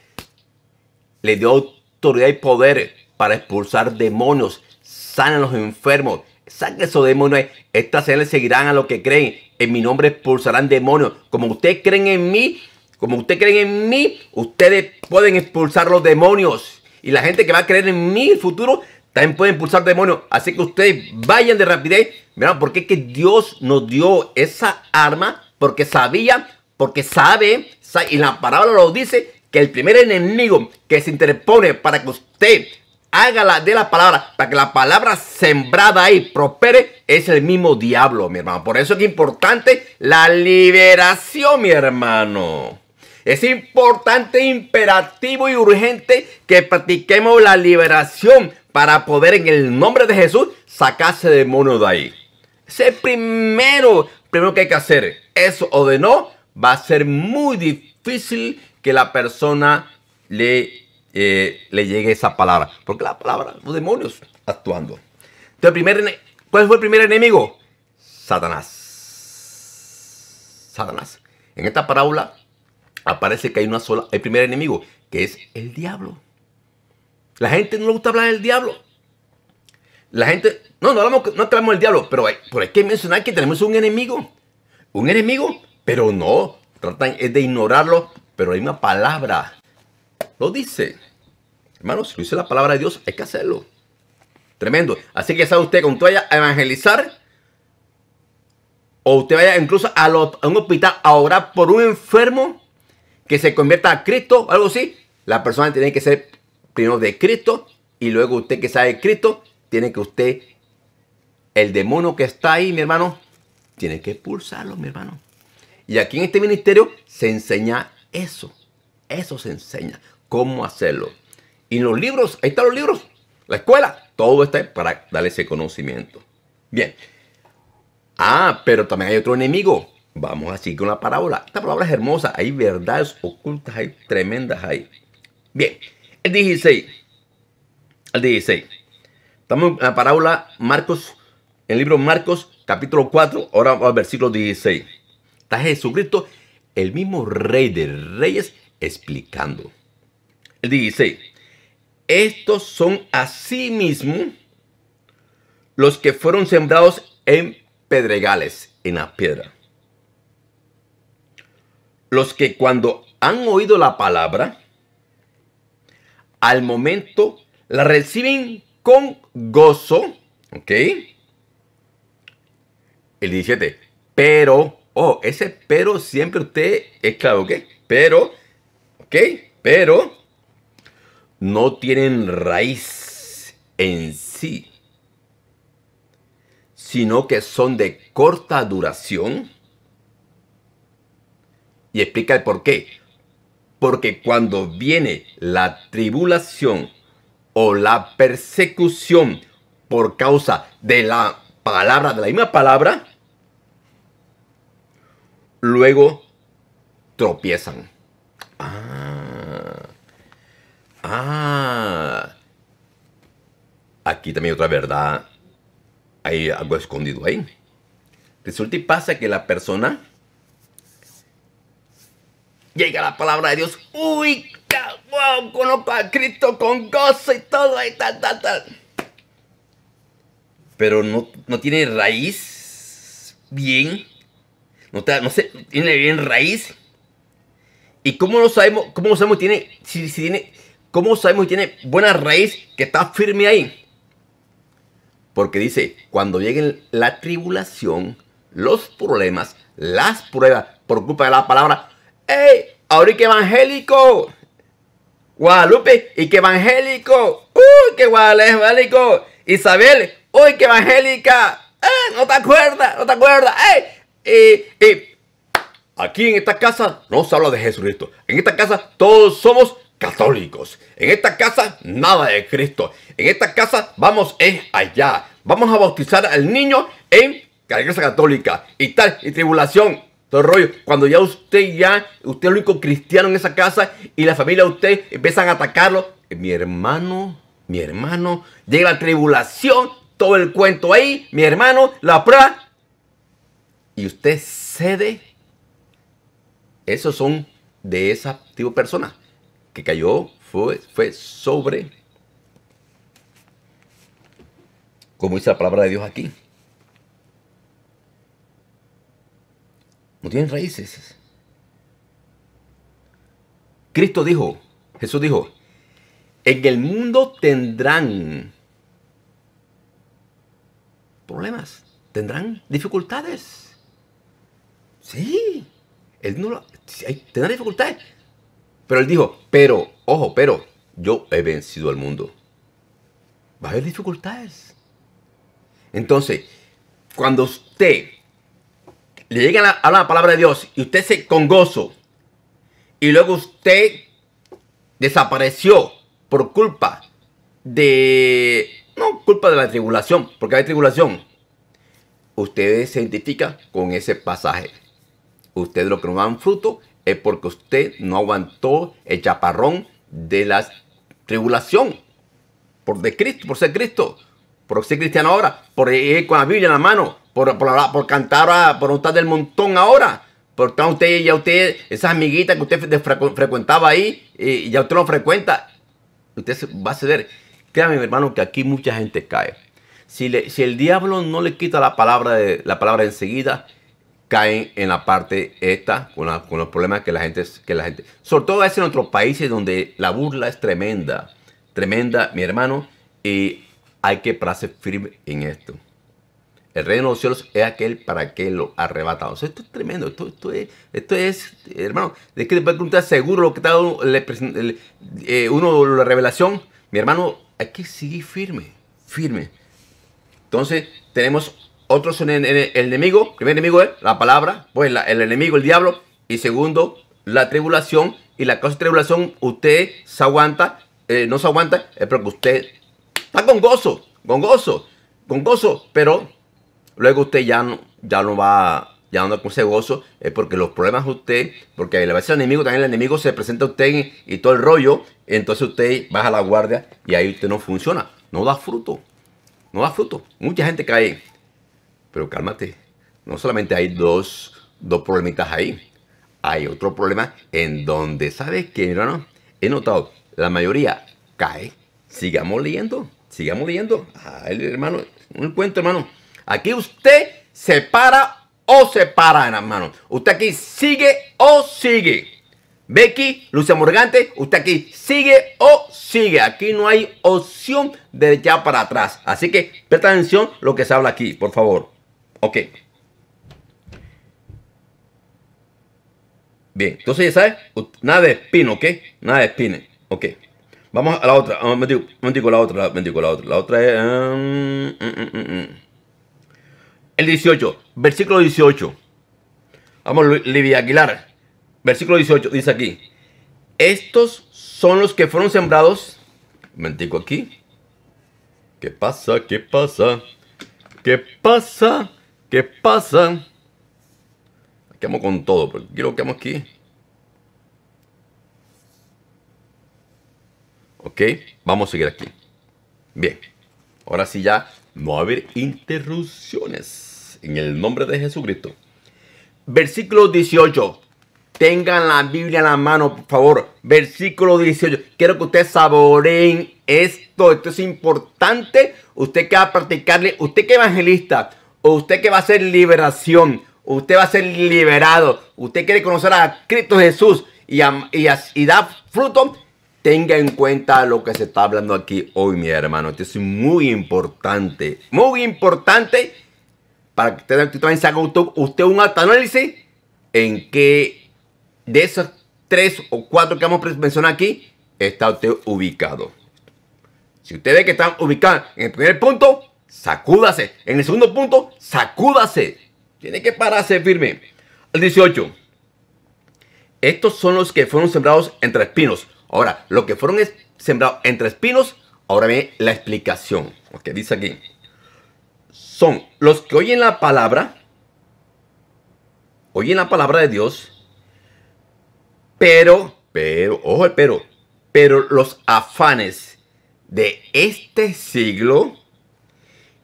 le dio autoridad y poder para expulsar demonios, sanan los enfermos, sanen esos demonios. Estas señales seguirán a los que creen. En mi nombre expulsarán demonios. Como ustedes creen en mí, como usted creen en mí, ustedes pueden expulsar los demonios. Y la gente que va a creer en mí en futuro también puede expulsar demonios. Así que ustedes vayan de rapidez. mira, porque es que Dios nos dio esa arma. Porque sabía, porque sabe, y la palabra lo dice, que el primer enemigo que se interpone para que usted haga la de la palabra, para que la palabra sembrada ahí prospere, es el mismo diablo, mi hermano. Por eso es importante la liberación, mi hermano. Es importante, imperativo y urgente que practiquemos la liberación para poder en el nombre de Jesús sacarse demonio de ahí. Ese primero, primero que hay que hacer, eso o de no, va a ser muy difícil que la persona le, eh, le llegue esa palabra. Porque la palabra, los demonios actuando. Entonces, primer, ¿cuál fue el primer enemigo? Satanás. Satanás. En esta parábola aparece que hay una sola, el primer enemigo, que es el diablo. La gente no le gusta hablar del diablo. La gente, no, no hablamos, no hablamos del diablo, pero hay, por hay que mencionar que tenemos un enemigo. Un enemigo, pero no, tratan es de ignorarlo, pero hay una palabra. Lo dice. Hermano, si lo dice la palabra de Dios, hay que hacerlo. Tremendo. Así que sabe usted, cuando vaya a evangelizar, o usted vaya incluso a un hospital a orar por un enfermo, que se convierta a Cristo algo así, la persona tiene que ser primero de Cristo y luego usted que sabe de Cristo, tiene que usted, el demonio que está ahí, mi hermano, tiene que expulsarlo, mi hermano. Y aquí en este ministerio se enseña eso. Eso se enseña, cómo hacerlo. Y los libros, ahí están los libros, la escuela, todo está para darle ese conocimiento. Bien. Ah, pero también hay otro enemigo Vamos así con la parábola. Esta palabra es hermosa. Hay verdades ocultas, hay tremendas ahí. Bien, el 16. El 16. Estamos en la parábola Marcos, en el libro Marcos, capítulo 4, ahora vamos al versículo 16. Está Jesucristo, el mismo rey de reyes, explicando. El 16. Estos son así mismo los que fueron sembrados en pedregales, en la piedra los que cuando han oído la palabra, al momento la reciben con gozo, ¿ok? El 17, pero, oh, ese pero siempre usted es claro, ¿ok? Pero, ¿ok? Pero no tienen raíz en sí, sino que son de corta duración y explica el por qué. Porque cuando viene la tribulación o la persecución por causa de la palabra, de la misma palabra, luego tropiezan. Ah. Ah. Aquí también otra verdad. Hay algo escondido ahí. Resulta y pasa que la persona llega la palabra de Dios. Uy, wow, conozco a Cristo con gozo y todo y tal, Pero no, tiene raíz bien. No, no sé, tiene bien raíz. ¿Y cómo lo sabemos? ¿Cómo sabemos tiene, si, tiene, cómo sabemos tiene buena raíz que está firme ahí? Porque dice, cuando lleguen la tribulación, los problemas, las pruebas, por culpa de la palabra, ¡Ey! ¡Ahorita evangélico! Guadalupe, y qué evangélico. ¡Uy, que evangélico! Isabel, ¡uy, ¡Qué evangélica! Eh, ¡No te acuerdas! ¡No te acuerdas! ¡Ey! Y, aquí en esta casa no se habla de Jesucristo. En esta casa todos somos católicos. En esta casa nada de Cristo. En esta casa vamos es allá. Vamos a bautizar al niño en la iglesia católica y tal y tribulación todo el rollo. Cuando ya usted ya, usted es el único cristiano en esa casa y la familia de usted empiezan a atacarlo. Eh, mi hermano, mi hermano, llega la tribulación, todo el cuento ahí, mi hermano, la prueba. Y usted cede. Esos son de esa tipo persona que cayó, fue, fue sobre, como dice la palabra de Dios aquí, No tienen raíces. Cristo dijo, Jesús dijo, en el mundo tendrán problemas, tendrán dificultades. Sí, él no lo, dificultades. Pero él dijo, pero, ojo, pero, yo he vencido al mundo. Va a haber dificultades. Entonces, cuando usted le llegan a, la palabra de Dios y usted se con gozo y luego usted desapareció por culpa de no culpa de la tribulación, porque hay tribulación. Usted se identifica con ese pasaje. Usted lo que no dan fruto es porque usted no aguantó el chaparrón de la tribulación por de Cristo, por ser Cristo, por ser cristiano ahora, por ir con la Biblia en la mano, por, por, por cantar por estar del montón ahora. Por tanto, usted, ya usted, esas amiguitas que usted frecuentaba ahí, y ya usted no frecuenta, usted va a ceder. Créame, mi hermano, que aquí mucha gente cae. Si, el diablo no le quita la palabra, la palabra enseguida, caen en la parte esta, con, los problemas que la gente, que la gente, sobre todo es en otros países donde la burla es tremenda, tremenda, mi hermano, y hay que pararse firme en esto. El reino de los cielos es aquel para que lo arrebata. esto es tremendo. Esto, es, esto es, hermano, es que después preguntar seguro lo que está eh, uno, la revelación. Mi hermano, hay que seguir firme, firme. Entonces, tenemos otros en, el enemigo. El primer enemigo es la palabra, pues el enemigo, el diablo. Y segundo, la tribulación. Y la causa de tribulación, usted se aguanta, eh, no se aguanta, es porque usted está con gozo, con gozo, con gozo, pero Luego usted ya no, ya no va ya no con ese gozo, es porque los problemas usted, porque a ser el enemigo, también el enemigo se presenta a usted y, todo el rollo, entonces usted baja la guardia y ahí usted no funciona, no da fruto, no da fruto. Mucha gente cae, pero cálmate, no solamente hay dos, dos problemitas ahí, hay otro problema en donde, ¿sabes qué, hermano? He notado, la mayoría cae. Sigamos leyendo, sigamos leyendo. hermano, un cuento, hermano. Aquí usted se para o se para, manos. Usted aquí sigue o sigue. Becky, Lucia Morgante, usted aquí sigue o sigue. Aquí no hay opción de echar para atrás. Así que presta atención lo que se habla aquí, por favor. Ok. Bien, entonces ya sabes, nada de espino, ¿ok? Nada de espine, ok. Vamos a la otra, me digo, la otra, la otra. La otra es... Mm, mm, mm, el 18, versículo 18. Vamos, Livia Aguilar. Versículo 18 dice aquí. Estos son los que fueron sembrados. Mentico aquí. ¿Qué pasa? ¿Qué pasa? ¿Qué pasa? ¿Qué pasa? vamos con todo, pero pues. quiero que aquí. Ok, vamos a seguir aquí. Bien, ahora sí ya no va a haber interrupciones en el nombre de Jesucristo. Versículo 18. Tengan la Biblia en la mano, por favor. Versículo 18. Quiero que ustedes saboreen esto. Esto es importante. Usted que va a practicarle, usted que evangelista, o usted que va a hacer liberación, usted va a ser liberado. Usted quiere conocer a Cristo Jesús y, da fruto. Tenga en cuenta lo que se está hablando aquí hoy, mi hermano. Esto es muy importante. Muy importante para que usted, usted también saque usted un análisis en que de esos tres o cuatro que hemos mencionado aquí, está usted ubicado. Si usted ve que están ubicados en el primer punto, sacúdase. En el segundo punto, sacúdase. Tiene que pararse firme. El 18. Estos son los que fueron sembrados entre espinos. Ahora, los que fueron sembrados entre espinos, ahora ve la explicación. Lo dice aquí son los que oyen la palabra, oyen la palabra de Dios, pero, pero, ojo el pero, pero los afanes de este siglo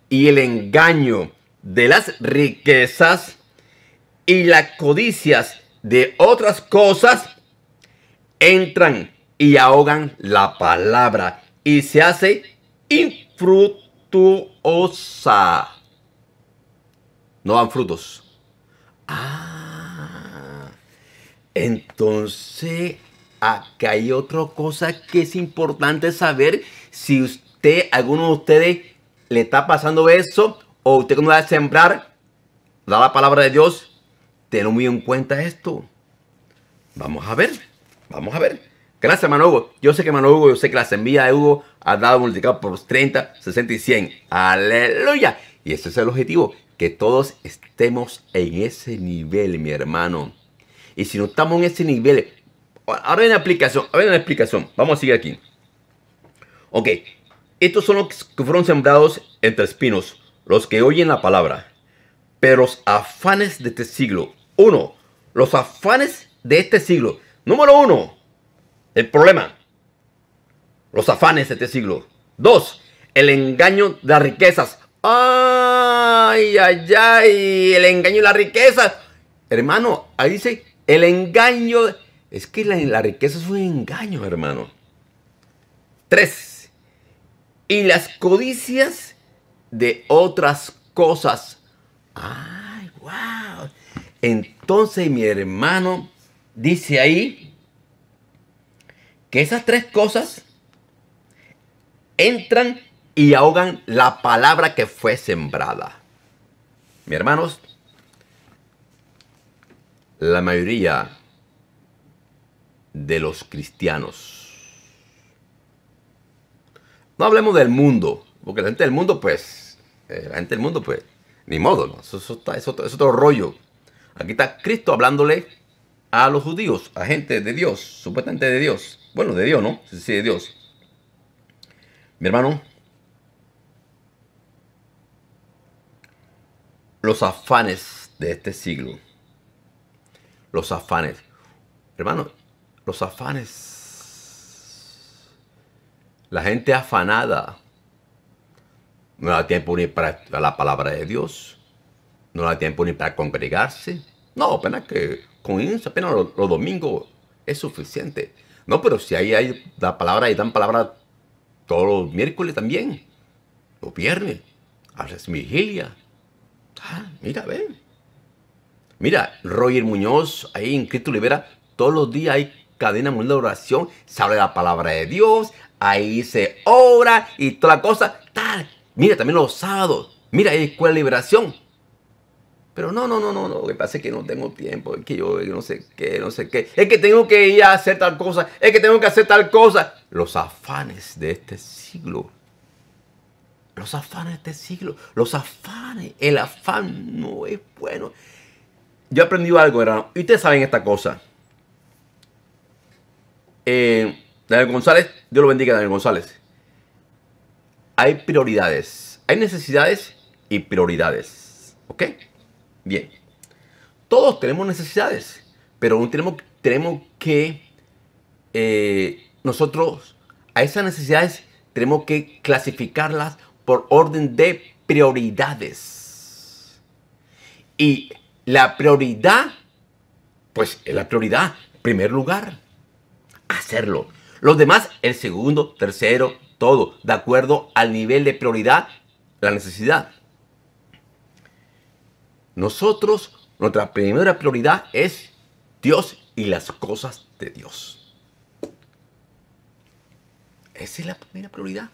y el engaño de las riquezas y las codicias de otras cosas entran y ahogan la palabra y se hace infructuosa. No dan frutos. Ah. Entonces, acá hay otra cosa que es importante saber si usted, alguno de ustedes, le está pasando eso o usted cuando va a sembrar, da la palabra de Dios, ten muy en cuenta esto. Vamos a ver, vamos a ver. Gracias, Mano Hugo. Yo sé que hermano Hugo, yo sé que la semilla de Hugo ha dado multiplicado por 30, 60 y 100. Aleluya. Y ese es el objetivo que todos estemos en ese nivel, mi hermano. Y si no estamos en ese nivel, ahora hay la explicación, explicación. Vamos a seguir aquí. Ok, estos son los que fueron sembrados entre espinos, los que oyen la palabra. Pero los afanes de este siglo, uno, los afanes de este siglo. Número uno, el problema, los afanes de este siglo. Dos, el engaño de las riquezas. ¡Ah! ay, ay, ay, el engaño y la riqueza. Hermano, ahí dice, el engaño. Es que la, la riqueza es un engaño, hermano. Tres, y las codicias de otras cosas. Ay, wow. Entonces mi hermano dice ahí que esas tres cosas entran y ahogan la palabra que fue sembrada. Mi hermanos, la mayoría de los cristianos, no hablemos del mundo, porque la gente del mundo, pues, eh, la gente del mundo, pues, ni modo, eso, eso, es otro rollo. Aquí está Cristo hablándole a los judíos, a gente de Dios, supuestamente de Dios. Bueno, de Dios, ¿no? Sí, sí, de Dios. Mi hermano, los afanes de este siglo. Los afanes. Hermano, los afanes. La gente afanada no da tiempo ni para la palabra de Dios, no da tiempo ni para congregarse. No, apenas que con eso, apenas los, domingos es suficiente. No, pero si ahí hay la palabra y dan palabra todos los miércoles también, los viernes, haces vigilia. Ah, mira, ve. Mira, Roger Muñoz, ahí en Cristo Libera, todos los días hay cadena mundial de oración, se habla la palabra de Dios, ahí se obra y toda la cosa. Tal. Mira, también los sábados, mira, ahí escuela liberación. Pero no, no, no, no, no, lo que pasa es que no tengo tiempo, es que yo no sé qué, no sé qué, es que tengo que ir a hacer tal cosa, es que tengo que hacer tal cosa. Los afanes de este siglo. Los afanes de este siglo, los afanes, el afán no es bueno. Yo he aprendido algo, hermano. Y ustedes saben esta cosa. Eh, Daniel González, Dios lo bendiga, Daniel González. Hay prioridades. Hay necesidades y prioridades. ¿Ok? Bien. Todos tenemos necesidades, pero tenemos, tenemos que eh, nosotros a esas necesidades tenemos que clasificarlas por orden de prioridades. Y la prioridad, pues la prioridad, primer lugar, hacerlo. Los demás, el segundo, tercero, todo, de acuerdo al nivel de prioridad, la necesidad. Nosotros, nuestra primera prioridad es Dios y las cosas de Dios. Esa es la primera prioridad.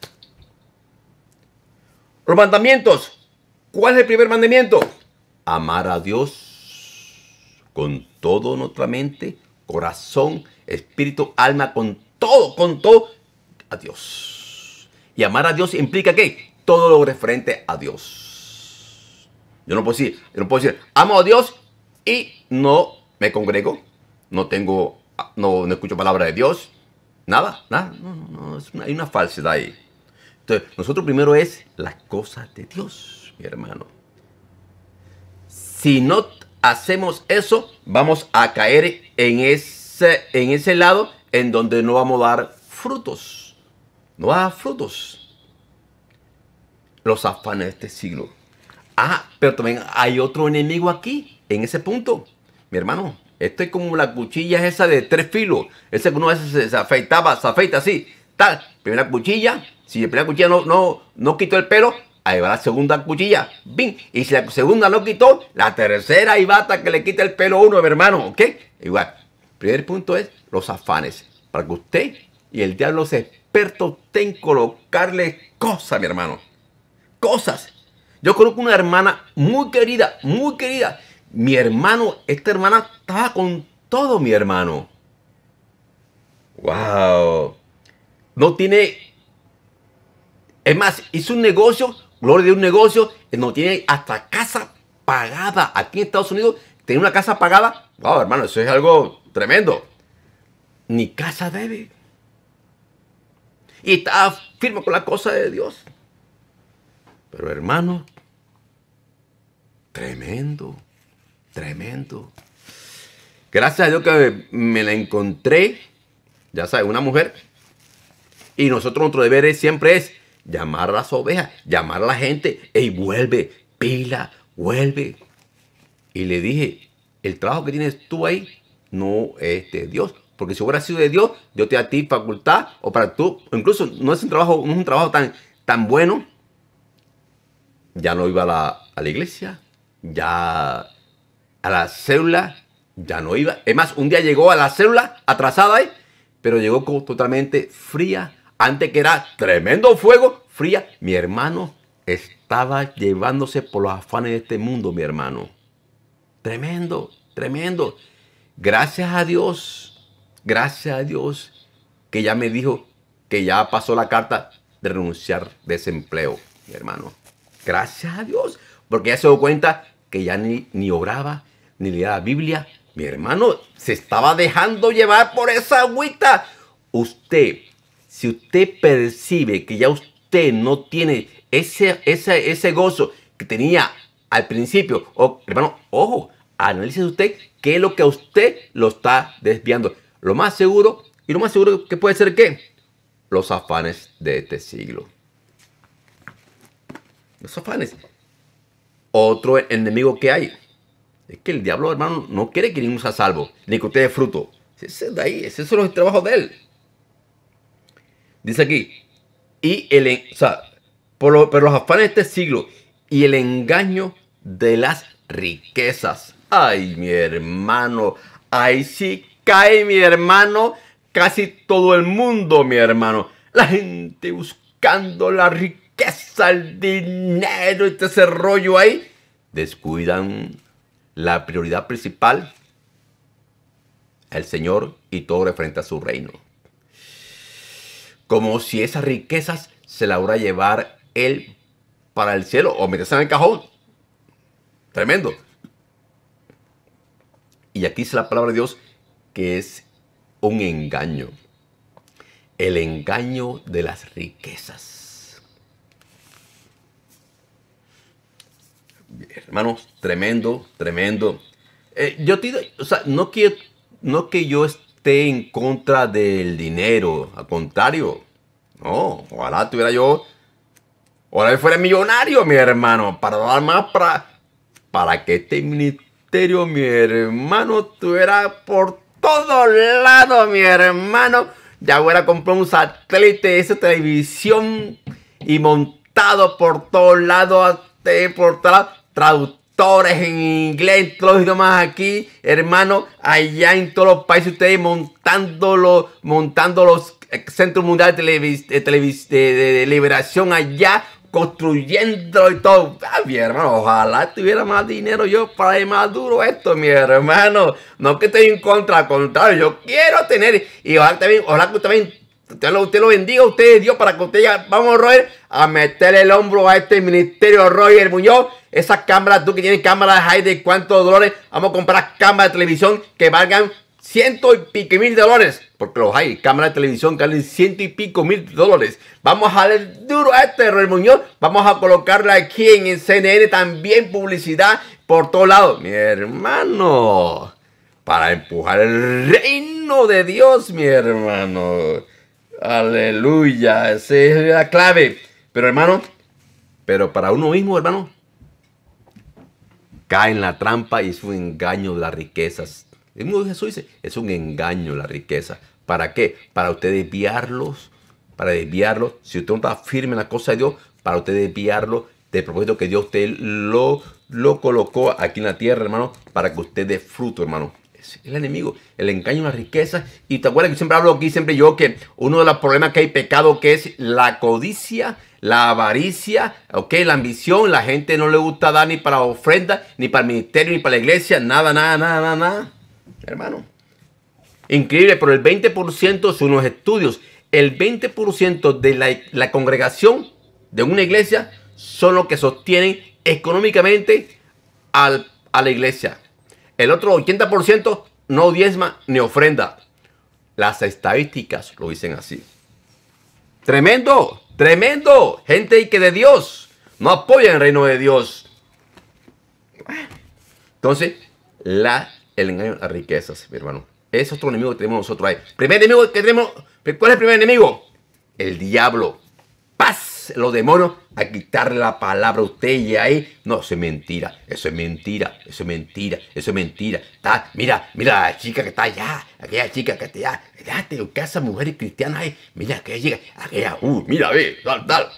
Los mandamientos. ¿Cuál es el primer mandamiento? Amar a Dios con toda nuestra mente, corazón, espíritu, alma, con todo, con todo a Dios. Y amar a Dios implica qué? Todo lo referente a Dios. Yo no puedo decir, yo no puedo decir, amo a Dios y no me congrego, no tengo, no, escucho palabra de Dios, nada, nada, no, no, no, hay una falsedad ahí nosotros primero es las cosas de Dios, mi hermano. Si no hacemos eso, vamos a caer en ese, en ese lado en donde no vamos a dar frutos. No va a dar frutos. Los afanes de este siglo. Ah, pero también hay otro enemigo aquí, en ese punto. Mi hermano, esto es como la cuchilla esa de tres filos. Ese que uno a se, afeitaba, se afeita así. Tal, Primera cuchilla, si la primera cuchilla no, no, no quitó el pelo, ahí va la segunda cuchilla. ¡Bing! Y si la segunda no quitó, la tercera y va hasta que le quite el pelo a uno, mi hermano. ¿Ok? Igual. Primer punto es los afanes. Para que usted y el diablo se experto en colocarle cosas, mi hermano. Cosas. Yo conozco una hermana muy querida, muy querida. Mi hermano, esta hermana estaba con todo, mi hermano. ¡Wow! no tiene, es más, hizo un negocio, gloria de un negocio, eh, no tiene hasta casa pagada. Aquí en Estados Unidos, Tiene una casa pagada, wow, hermano, eso es algo tremendo. Ni casa debe. Y está firme con la cosa de Dios. Pero hermano, tremendo, tremendo. Gracias a Dios que me la encontré, ya sabes, una mujer y nosotros nuestro deber es, siempre es llamar a las ovejas, llamar a la gente, y vuelve, pila, vuelve. Y le dije, el trabajo que tienes tú ahí no es de Dios. Porque si hubiera sido de Dios, yo te a ti facultad o para tú, incluso no es un trabajo, no es un trabajo tan, tan bueno. Ya no iba a la, a la iglesia, ya a la célula, ya no iba. Es más, un día llegó a la célula atrasada ahí, pero llegó totalmente fría, antes que era tremendo fuego, fría. Mi hermano estaba llevándose por los afanes de este mundo, mi hermano. Tremendo, tremendo. Gracias a Dios, gracias a Dios que ya me dijo que ya pasó la carta de renunciar empleo, mi hermano. Gracias a Dios, porque ya se dio cuenta que ya ni, ni oraba, ni leía la Biblia. Mi hermano se estaba dejando llevar por esa agüita. Usted si usted percibe que ya usted no tiene ese, ese, gozo que tenía al principio, hermano, ojo, analice usted qué es lo que a usted lo está desviando. Lo más seguro, y lo más seguro que puede ser que los afanes de este siglo. Los afanes. Otro enemigo que hay. Es que el diablo, hermano, no quiere que ninguno sea salvo, ni que usted dé fruto. Ese es de ahí, ese es el trabajo de él. Dice aquí, y el, o sea, por, los afanes de este siglo y el engaño de las riquezas. Ay, mi hermano, ahí sí cae mi hermano, casi todo el mundo, mi hermano. La gente buscando la riqueza, el dinero, este ese rollo ahí. Descuidan la prioridad principal, el Señor y todo frente a su reino como si esas riquezas se la hubiera llevar él para el cielo o meterse en el cajón. Tremendo. Y aquí dice la palabra de Dios que es un engaño. El engaño de las riquezas. Hermanos, tremendo, tremendo. Eh, yo te, o sea, no quiero, no que yo esté en contra del dinero. Al contrario, no, ojalá tuviera yo, ojalá fuera millonario, mi hermano, para dar más para, para que este ministerio, mi hermano, tuviera por todos lados, mi hermano. Ya hubiera comprado un satélite, esa televisión y montado por todos lados, este, por portal traductor en inglés, en todos los idiomas aquí, hermano, allá en todos los países ustedes montando los, montando los centros mundiales de, televis, de, liberación allá, construyendo y todo. Ah, hermano, ojalá tuviera más dinero yo para ir más duro esto, mi hermano. No que estoy en contra, al contrario, yo quiero tener. Y ojalá, también, que usted, usted, lo, usted lo bendiga, usted Dios, para que usted ya, vamos, a roer a meter el hombro a este ministerio Roger Muñoz. Esas cámaras, tú que tienes cámaras hay de cuántos dólares, vamos a comprar cámaras de televisión que valgan ciento y pico mil dólares. Porque los hay, cámaras de televisión que valen ciento y pico mil dólares. Vamos a darle duro a este Roger Muñoz. Vamos a colocarla aquí en el CNN también publicidad por todos lados. Mi hermano. Para empujar el reino de Dios, mi hermano. Aleluya. Esa es la clave. Pero hermano, pero para uno mismo, hermano, cae en la trampa y es un engaño de las riquezas. El mismo Jesús dice, es un engaño la riqueza. ¿Para qué? Para usted desviarlos, para desviarlos. Si usted no está firme en la cosa de Dios, para usted desviarlo de propósito que Dios usted lo, lo colocó aquí en la tierra, hermano, para que usted dé fruto, hermano Es el enemigo, el engaño, las riquezas. Y te acuerdas que siempre hablo aquí, siempre yo, que uno de los problemas que hay pecado, que es la codicia la avaricia, ok, la ambición, la gente no le gusta dar ni para ofrenda, ni para el ministerio, ni para la iglesia, nada, nada, nada, nada, nada. Hermano, increíble, pero el 20% son los estudios, el 20% de la, congregación de una iglesia son los que sostienen económicamente a la iglesia. El otro 80% no diezma ni ofrenda. Las estadísticas lo dicen así. Tremendo. Tremendo. Gente que de Dios. No apoya el reino de Dios. Entonces, la, el engaño a riquezas, mi hermano. Es otro enemigo que tenemos nosotros ahí. Primer enemigo que tenemos. ¿Cuál es el primer enemigo? El diablo. Paz los demonios, a quitarle la palabra a usted y ahí. No, eso es mentira, eso es mentira, eso es mentira, eso es mentira. Está, mira, mira la chica que está allá, aquella chica que está allá, ya te esa mujer cristiana ahí. Mira que chica, aquella, uh, mira, ve, tal, tal.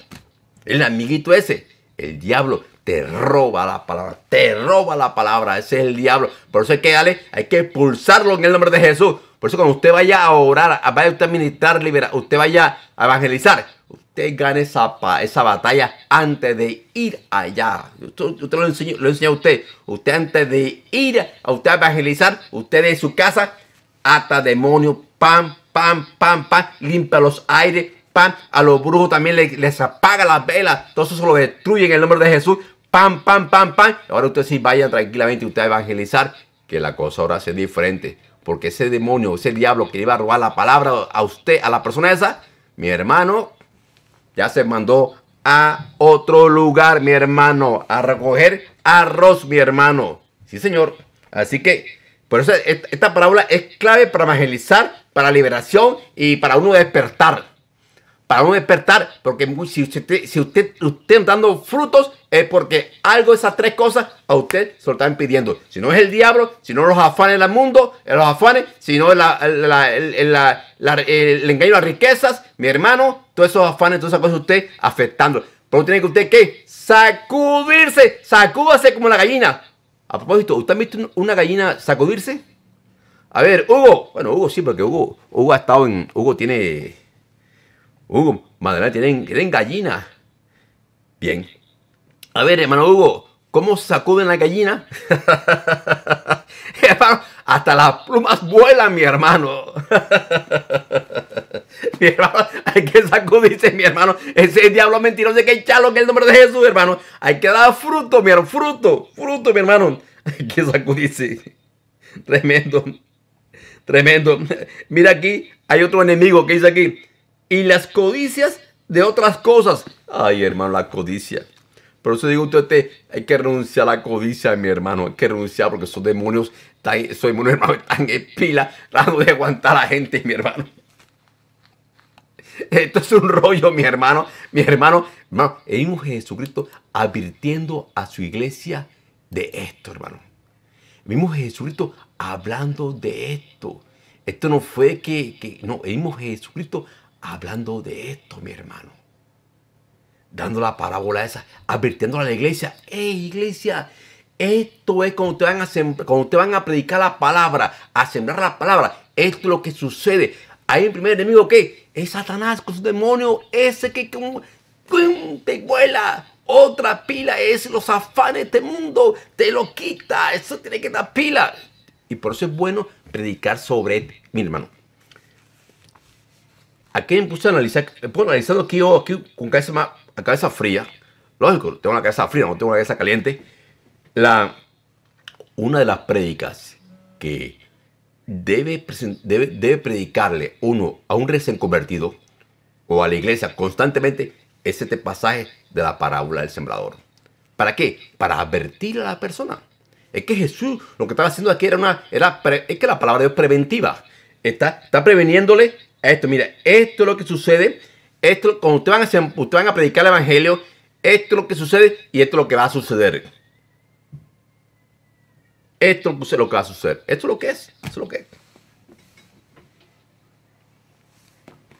El amiguito ese, el diablo, te roba la palabra, te roba la palabra, ese es el diablo. Por eso es que dale hay que expulsarlo en el nombre de Jesús. Por eso cuando usted vaya a orar, vaya usted a ministrar, libera, usted vaya a evangelizar, usted gane esa, esa batalla antes de ir allá. Usted, lo, enseña a usted. Usted antes de ir a usted evangelizar, usted en su casa, ata demonio, pam, pam, pam, pam, limpia los aires, pam, a los brujos también les, apaga las velas, todo eso lo destruye en el nombre de Jesús, pam, pam, pam, pam. Ahora usted sí vaya tranquilamente usted a evangelizar, que la cosa ahora sea diferente, porque ese demonio, ese diablo que iba a robar la palabra a usted, a la persona esa, mi hermano, ya se mandó a otro lugar, mi hermano, a recoger arroz, mi hermano. Sí, señor. Así que, por eso esta parábola es clave para evangelizar, para liberación y para uno despertar. Para uno despertar, porque si usted, si usted dando frutos, es porque algo de esas tres cosas a usted se lo están pidiendo. Si no es el diablo, si no los afanes del mundo, eh, los afanes, si no la, el, engaño a las riquezas, mi hermano, todos esos afanes, todas esas cosas usted afectando. Pero tiene que usted que sacudirse, sacúdase como la gallina. A propósito, ¿usted ha visto una gallina sacudirse? A ver, Hugo. Bueno, Hugo sí, porque Hugo, Hugo ha estado en. Hugo tiene. Hugo, madre, tienen, tienen gallina. Bien, a ver, hermano Hugo, ¿cómo sacuden la gallina? Hasta las plumas vuelan, mi hermano. mi hermano, hay que sacudirse, mi hermano. Ese diablo mentiroso de que chalo en el nombre de Jesús, hermano. Hay que dar fruto, mi hermano. Fruto, fruto, mi hermano. Hay que sacudirse. Tremendo. Tremendo. Mira aquí, hay otro enemigo que dice aquí. Y las codicias de otras cosas. Ay, hermano, la codicia. Por eso digo usted, hay que renunciar a la codicia, mi hermano. Hay que renunciar porque esos demonios, esos demonios, están en pila, tratando de aguantar a la gente, mi hermano. Esto es un rollo, mi hermano. Mi hermano, hermano, Jesucristo advirtiendo a su iglesia de esto, hermano. Vimos a Jesucristo hablando de esto. Esto no fue que, que no, el Jesucristo hablando de esto, mi hermano dando la parábola esa, advirtiendo a la iglesia, hey iglesia, esto es cuando te van a, cuando te van a predicar la palabra, a sembrar la palabra, esto es lo que sucede. Hay el primer enemigo ¿qué? es Satanás con su demonio, ese que te vuela. Otra pila es los afanes de este mundo, te lo quita, eso tiene que dar pila. Y por eso es bueno predicar sobre, mi hermano, Aquí me puse a analizar, bueno, analizando aquí, con cabeza más, la cabeza fría, lógico, tengo una cabeza fría, no tengo una cabeza caliente, la, una de las prédicas que debe, debe, predicarle uno a un recién convertido o a la iglesia constantemente es este pasaje de la parábola del sembrador. ¿Para qué? Para advertir a la persona. Es que Jesús lo que estaba haciendo aquí era una. es que la palabra de preventiva. Está, está preveniéndole a esto. Mira, esto es lo que sucede esto, cuando ustedes van, a, van a predicar el Evangelio, esto es lo que sucede y esto es lo que va a suceder. Esto es lo que va a suceder. Esto es lo que es. Esto lo que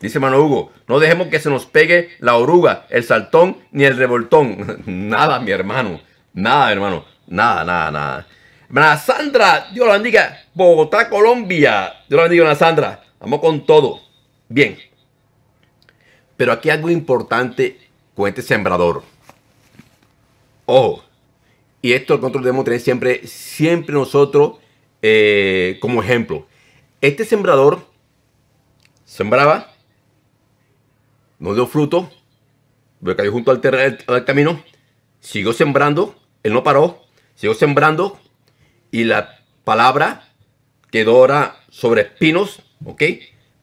Dice hermano Hugo, no dejemos que se nos pegue la oruga, el saltón ni el revoltón. nada, mi hermano. Nada, hermano. Nada, nada, nada. Sandra, Dios la bendiga. Bogotá, Colombia. Dios la bendiga, Sandra. Vamos con todo. Bien. Pero aquí algo importante, este sembrador. Ojo, y esto nosotros debemos tener siempre, siempre nosotros eh, como ejemplo. Este sembrador sembraba, no dio fruto, lo cayó junto al, camino, siguió sembrando, él no paró, siguió sembrando y la palabra quedó ahora sobre espinos, ¿ok?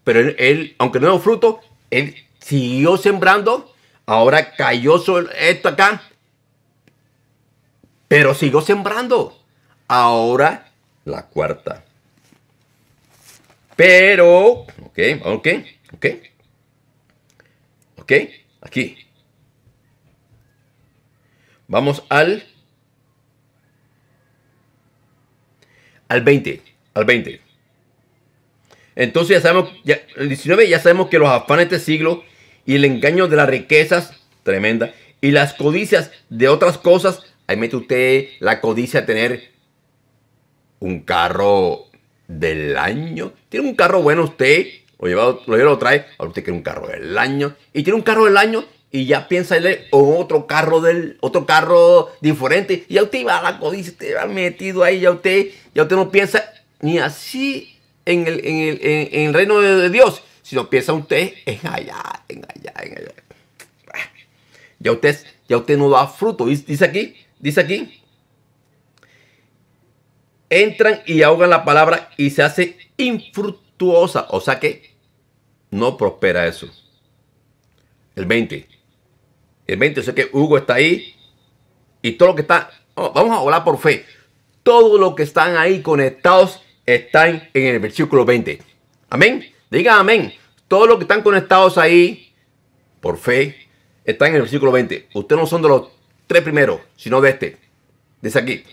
Pero él aunque no dio fruto, él siguió sembrando, ahora cayó esto acá, pero sigo sembrando. Ahora la cuarta. Pero, ok, ok, ok. Ok, aquí. Vamos al al 20, al 20. Entonces ya sabemos, el 19 ya sabemos que los afanes de este siglo y el engaño de las riquezas, tremenda, y las codicias de otras cosas. Ahí mete usted la codicia de tener un carro del año. Tiene un carro bueno usted, o lleva, lo, trae, ahora usted quiere un carro del año. Y tiene un carro del año y ya piensa en otro carro del otro carro diferente y ya usted va a la codicia te va metido ahí ya usted ya usted no piensa ni así en el, reino de Dios si no piensa usted en allá, en allá, en allá. Ya usted, ya usted no da fruto. Dice aquí, dice aquí. Entran y ahogan la palabra y se hace infructuosa. O sea que no prospera eso. El 20. El 20, o sea que Hugo está ahí y todo lo que está, vamos a hablar por fe. Todo lo que están ahí conectados están en el versículo 20. Amén. Digan amén. Todos los que están conectados ahí por fe están en el versículo 20. Ustedes no son de los tres primeros, sino de este, desde aquí.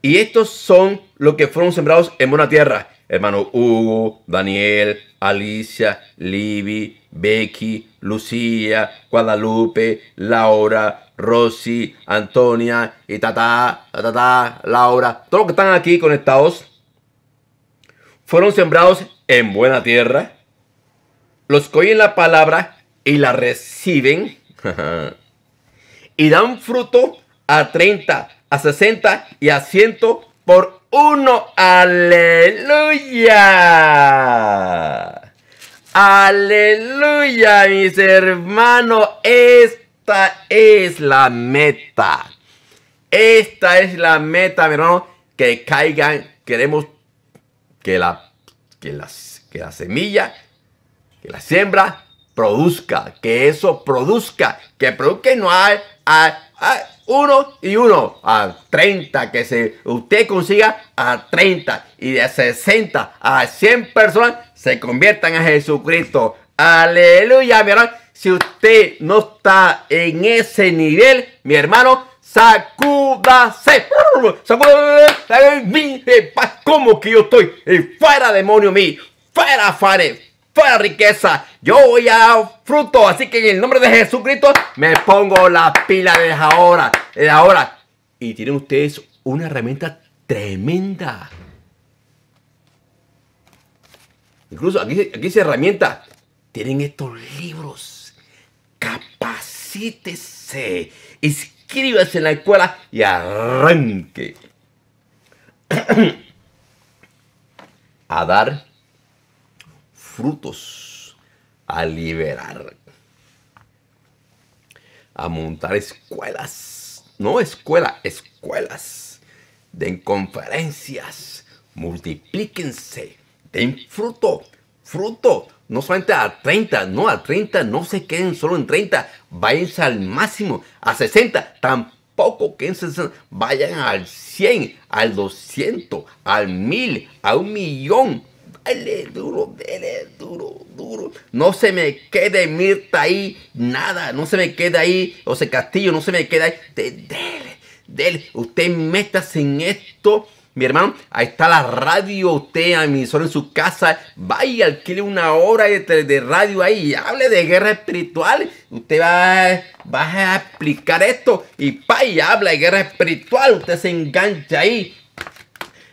Y estos son los que fueron sembrados en buena tierra. Hermano Hugo, Daniel, Alicia, Libby, Becky, Lucía, Guadalupe, Laura, Rosy, Antonia y Tata, Tata, Laura. Todos los que están aquí conectados fueron sembrados en buena tierra, los que oyen la palabra y la reciben y dan fruto a 30, a 60 y a 100 por uno. Aleluya. Aleluya, mis hermanos. Esta es la meta. Esta es la meta, mi hermano. Que caigan. Queremos que la que, las, que la semilla, que la siembra produzca, que eso produzca, que produzca no hay, uno y uno a 30, que se, usted consiga a 30 y de 60 a 100 personas se conviertan a Jesucristo. Aleluya, mi hermano. Si usted no está en ese nivel, mi hermano, sacúdase. Sacúdase. ¿Cómo que yo estoy? Fuera demonio mí. Fuera fare. Fuera riqueza. Yo voy a fruto. Así que en el nombre de Jesucristo me pongo la pila de ahora. De eh, ahora. Y tienen ustedes una herramienta tremenda. Incluso aquí, aquí herramienta. Tienen estos libros. Capacítese. Es inscríbase en la escuela y arranque a dar frutos, a liberar, a montar escuelas, no escuela, escuelas, den conferencias, multiplíquense, den fruto, fruto, no solamente a 30, no a 30, no se queden solo en 30, váyanse al máximo, a 60, tampoco que vayan al 100, al 200, al 1000, a un millón. Dale duro, dale duro, duro. No se me quede Mirta ahí, nada, no se me quede ahí, José Castillo, no se me quede ahí. Dele, dele. Usted meta en esto mi hermano, ahí está la radio, usted emisor en su casa, vaya, alquile una hora de, radio ahí, hable de guerra espiritual. Usted va, a explicar esto y pa, y habla de guerra espiritual. Usted se engancha ahí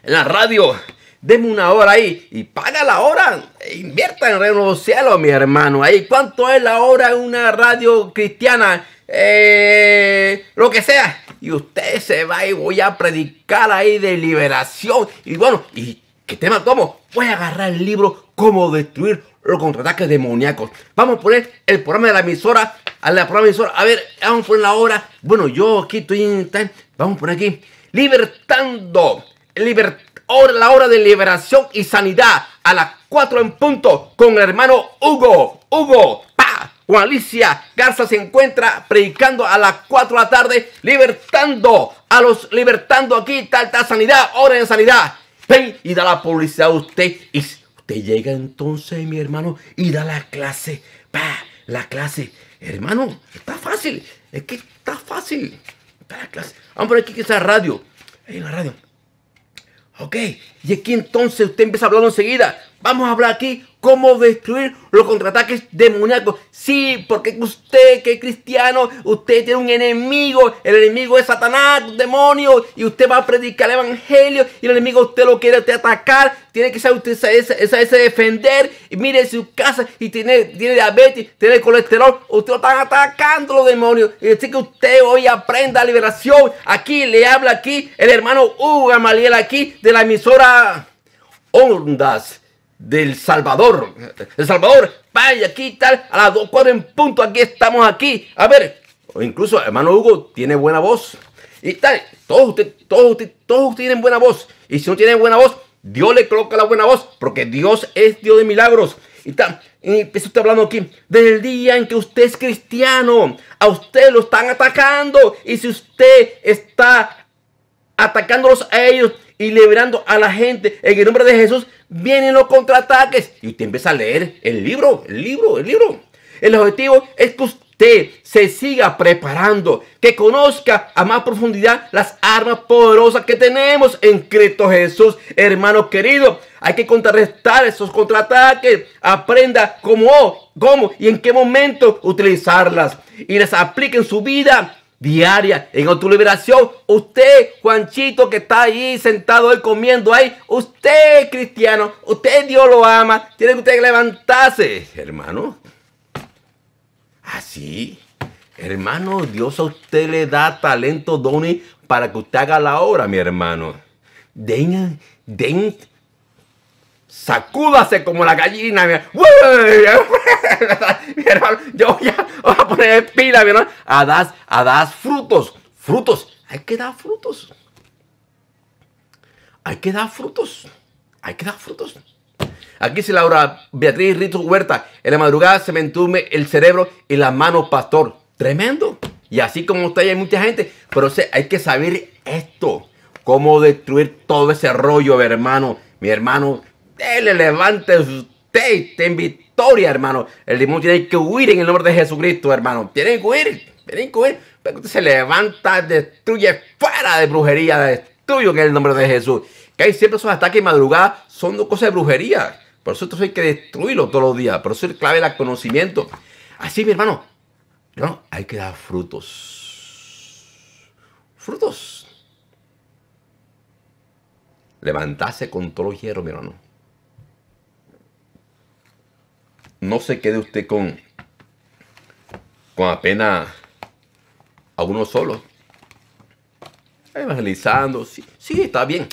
en la radio. Deme una hora ahí y paga la hora. E invierta en Reino Cielo, mi hermano. Ahí, ¿cuánto es la hora en una radio cristiana? Eh, lo que sea. Y usted se va y voy a predicar ahí de liberación. Y bueno, ¿y qué tema tomo? Voy a agarrar el libro Cómo destruir los contraataques demoníacos. Vamos a poner el programa de la emisora. A la A ver, vamos a poner la hora. Bueno, yo aquí estoy en Vamos a poner aquí. Libertando. la hora de liberación y sanidad. A las 4 en punto con el hermano Hugo. Hugo. Juan Alicia Garza se encuentra predicando a las 4 de la tarde, libertando a los, libertando aquí, tal, tal, sanidad, orden de sanidad. Ven y da la publicidad a usted. Y usted llega entonces, mi hermano, y da la clase. Pa, la clase. Hermano, está fácil. Es que está fácil. Está la clase. Vamos por aquí que está radio. Ahí en la radio. Ok. Y aquí entonces usted empieza a hablar enseguida. Vamos a hablar aquí cómo destruir los contraataques demoníacos. Sí, porque usted que es cristiano, usted tiene un enemigo. El enemigo es Satanás, un demonio. Y usted va a predicar el evangelio. Y el enemigo usted lo quiere atacar. Tiene que saber usted ese defender. Y mire su casa. Y tiene, tiene diabetes, tiene colesterol. Usted lo está atacando los demonios. Y así que usted hoy aprenda liberación. Aquí le habla aquí el hermano Hugo Amaliel aquí de la emisora Ondas del Salvador. El Salvador, vaya, aquí tal, a las dos en punto, aquí estamos aquí. A ver, incluso hermano Hugo tiene buena voz. Y tal, todos ustedes, todos ustedes, todos tienen buena voz. Y si no tienen buena voz, Dios le coloca la buena voz, porque Dios es Dios de milagros. Y tal, y eso usted hablando aquí, desde el día en que usted es cristiano, a usted lo están atacando. Y si usted está atacándolos a ellos y liberando a la gente en el nombre de Jesús, vienen los contraataques. Y usted empieza a leer el libro, el libro, el libro. El objetivo es que usted se siga preparando, que conozca a más profundidad las armas poderosas que tenemos en Cristo Jesús, hermano querido. Hay que contrarrestar esos contraataques. Aprenda cómo, cómo y en qué momento utilizarlas. Y las aplique en su vida diaria, en liberación Usted, Juanchito, que está ahí sentado ahí, comiendo ahí, usted cristiano, usted Dios lo ama, tiene que usted levantarse, hermano. Así, hermano, Dios a usted le da talento, Donny, para que usted haga la obra, mi hermano. Den, den sacúdase como la gallina. hermano Yo voy a, voy a poner pila, mira. a das, a frutos, frutos. Hay que dar frutos. Hay que dar frutos. Hay que dar frutos. Aquí se Laura Beatriz Rito Huerta. En la madrugada se me entume el cerebro y la mano pastor. Tremendo. Y así como usted hay mucha gente. Pero hay que saber esto. Cómo destruir todo ese rollo, hermano. Mi hermano, él le levante usted y en victoria, hermano. El demonio tiene que huir en el nombre de Jesucristo, hermano. Tiene que huir, tiene que huir. Pero usted se levanta, destruye fuera de brujería, destruye en el nombre de Jesús. Que hay siempre esos ataques en madrugada, son dos cosas de brujería. Por eso hay que destruirlo todos los días. Por eso es clave el conocimiento. Así, mi hermano, no, hay que dar frutos. Frutos. Levantarse con todo los hierros, mi hermano. no se quede usted con, con apenas a uno solo. Evangelizando, sí, sí, está bien.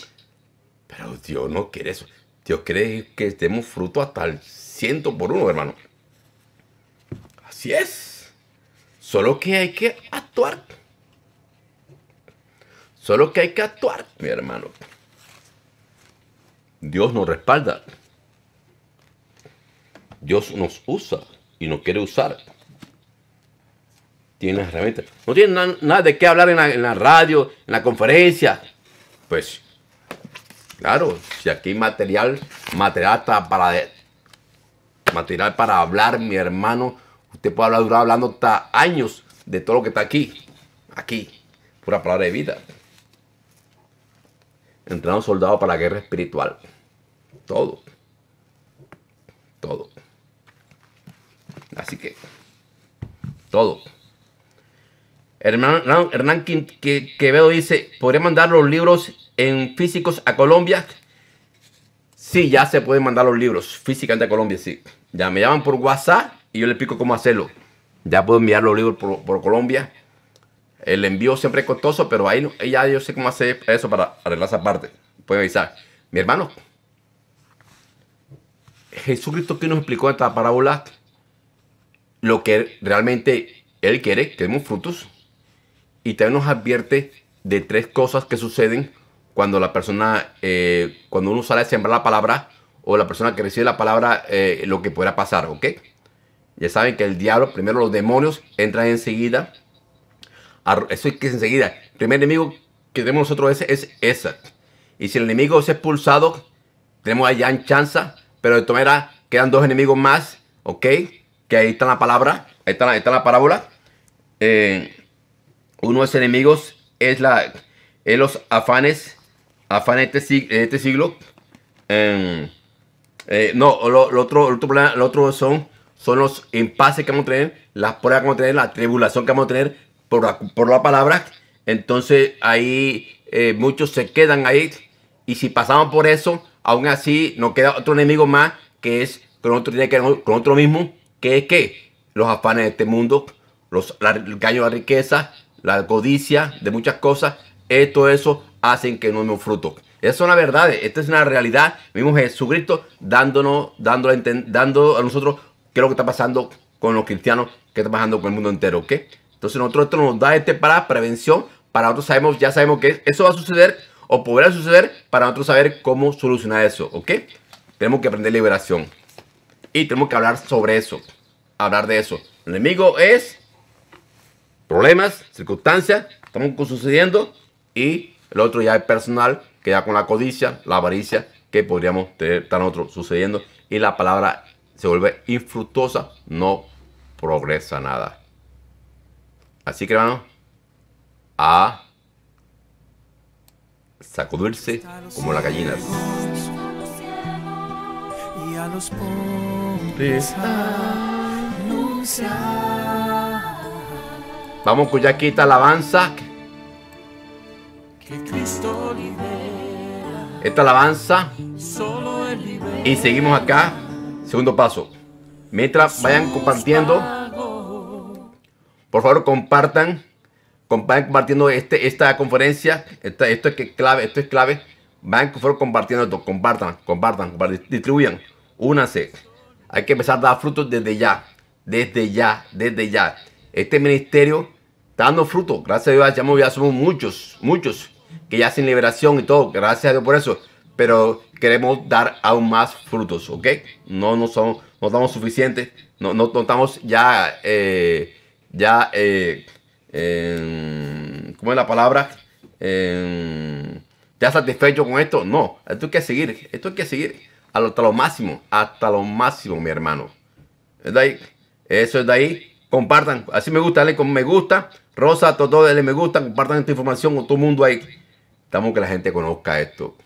Pero Dios no quiere eso. Dios quiere que estemos fruto hasta el ciento por uno, hermano. Así es. Solo que hay que actuar. Solo que hay que actuar, mi hermano. Dios nos respalda. Dios nos usa y nos quiere usar. Tiene herramientas. No tiene nada de qué hablar en la, radio, en la conferencia. Pues, claro, si aquí hay material, material para material para hablar, mi hermano. Usted puede hablar, durar hablando hasta años de todo lo que está aquí. Aquí. Pura palabra de vida. Entrenado un soldado para la guerra espiritual. Todo. Todo. Así que, todo. Hernán, Quevedo dice, ¿podría mandar los libros en físicos a Colombia? Sí, ya se pueden mandar los libros físicamente a Colombia, sí. Ya me llaman por WhatsApp y yo le explico cómo hacerlo. Ya puedo enviar los libros por, Colombia. El envío siempre es costoso, pero ahí, ya yo sé cómo hacer eso para arreglar esa parte. Pueden avisar. Mi hermano, Jesucristo que nos explicó esta parábola lo que realmente Él quiere, que demos frutos. Y también nos advierte de tres cosas que suceden cuando la persona, eh, cuando uno sale a sembrar la palabra o la persona que recibe la palabra, eh, lo que pueda pasar, ¿ok? Ya saben que el diablo, primero los demonios entran enseguida. eso es que enseguida. El primer enemigo que tenemos nosotros es, es esa. Y si el enemigo es expulsado, tenemos allá en chanza, pero de todas maneras quedan dos enemigos más, ¿ok? que ahí está la palabra, ahí está la, está la parábola. Eh, uno de los enemigos es, la, los afanes, afanes este de este, siglo. Em, eh, no, lo, otro, otro, otro son, son los impases que vamos a tener, las pruebas que vamos a tener, la tribulación que vamos a tener por la, palabra. Entonces ahí eh, muchos se quedan ahí y si pasamos por eso, aún así nos queda otro enemigo más que es con otro, tiene que con otro mismo que es que los afanes de este mundo, los, el de la riqueza, la codicia de muchas cosas, esto, eso, hacen que no me fruto. Esa es una verdad, esta es una realidad. Vimos Jesucristo dándonos, dando, dando a nosotros qué es lo que está pasando con los cristianos, qué está pasando con el mundo entero, ¿ok? Entonces nosotros nos da este para prevención, para nosotros sabemos, ya sabemos que eso va a suceder o podría suceder para nosotros saber cómo solucionar eso, ¿ok? Tenemos que aprender liberación. Y tenemos que hablar sobre eso. Hablar de eso. El enemigo es problemas, circunstancias, Estamos sucediendo. Y el otro ya es personal, que ya con la codicia, la avaricia, que podríamos tener tan otro sucediendo. Y la palabra se vuelve infructuosa, no progresa nada. Así que vamos a sacudirse como las gallinas. Y Vamos con ya aquí esta alabanza. Esta alabanza. y seguimos acá. Segundo paso. Mientras vayan compartiendo, por favor compartan. Vayan compartiendo este, esta conferencia. esto es clave, esto es clave. Vayan por compartiendo esto. Compartan, compartan, compartan distribuyan. Únanse. Hay que empezar a dar frutos desde ya, desde ya, desde ya. Este ministerio está dando frutos. Gracias a Dios, ya, ya somos muchos, muchos que ya sin liberación y todo. Gracias a Dios por eso. Pero queremos dar aún más frutos, ¿ok? No, no son, no estamos suficientes. No, no, estamos ya, eh, ya, eh, ¿cómo es la palabra? ya satisfecho con esto. No, esto hay que seguir, esto hay que seguir hasta lo máximo, hasta lo máximo, mi hermano. de ahí, eso es de ahí. Compartan, así me gusta, dale con me gusta. Rosa, todo, dale me gusta, compartan esta información con todo el mundo ahí. Estamos que la gente conozca esto.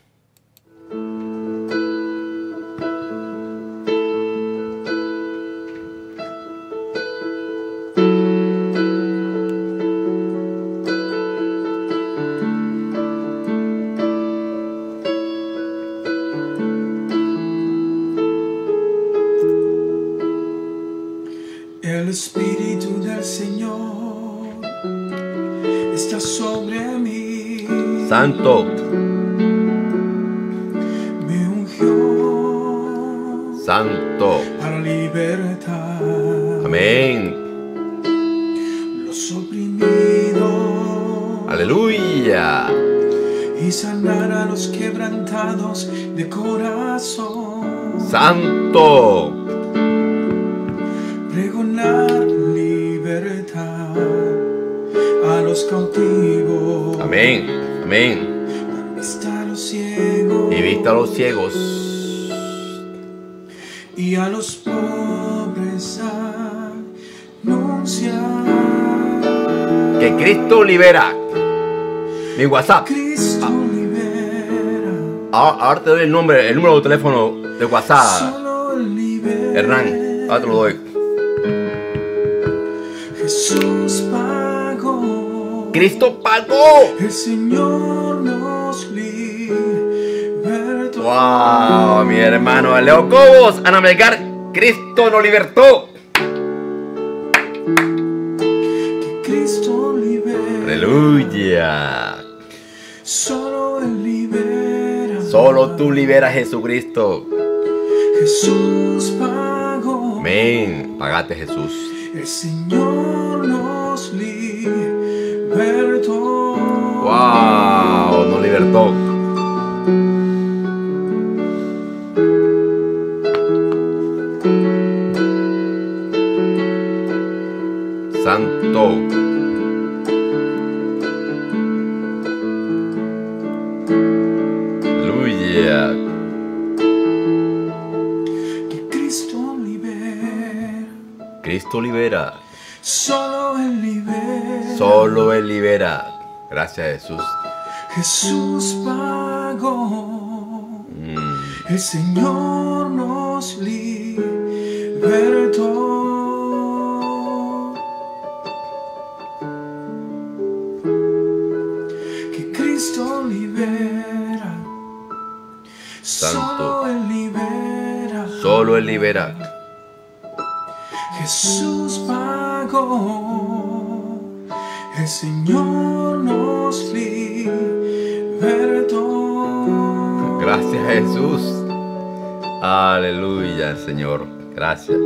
libera. Mi WhatsApp. Ahora, ah, ahora, te doy el nombre, el número de teléfono de WhatsApp. Hernán, ahora te lo doy. Cristo pagó. El Señor nos Wow, mi hermano Leo Cobos, Ana Melgar, Cristo nos libertó. Tú liberas a Jesucristo. Jesús pagó. Amén. Pagate Jesús. El Señor nos libertó. Wow, nos libertó. Jesús. Jesús pagó, el Señor nos libertó. Que Cristo libera, Santo. solo el libera. Solo libera. Jesús pagó el Señor nos libertó. Gracias Jesús. Aleluya, Señor. Gracias.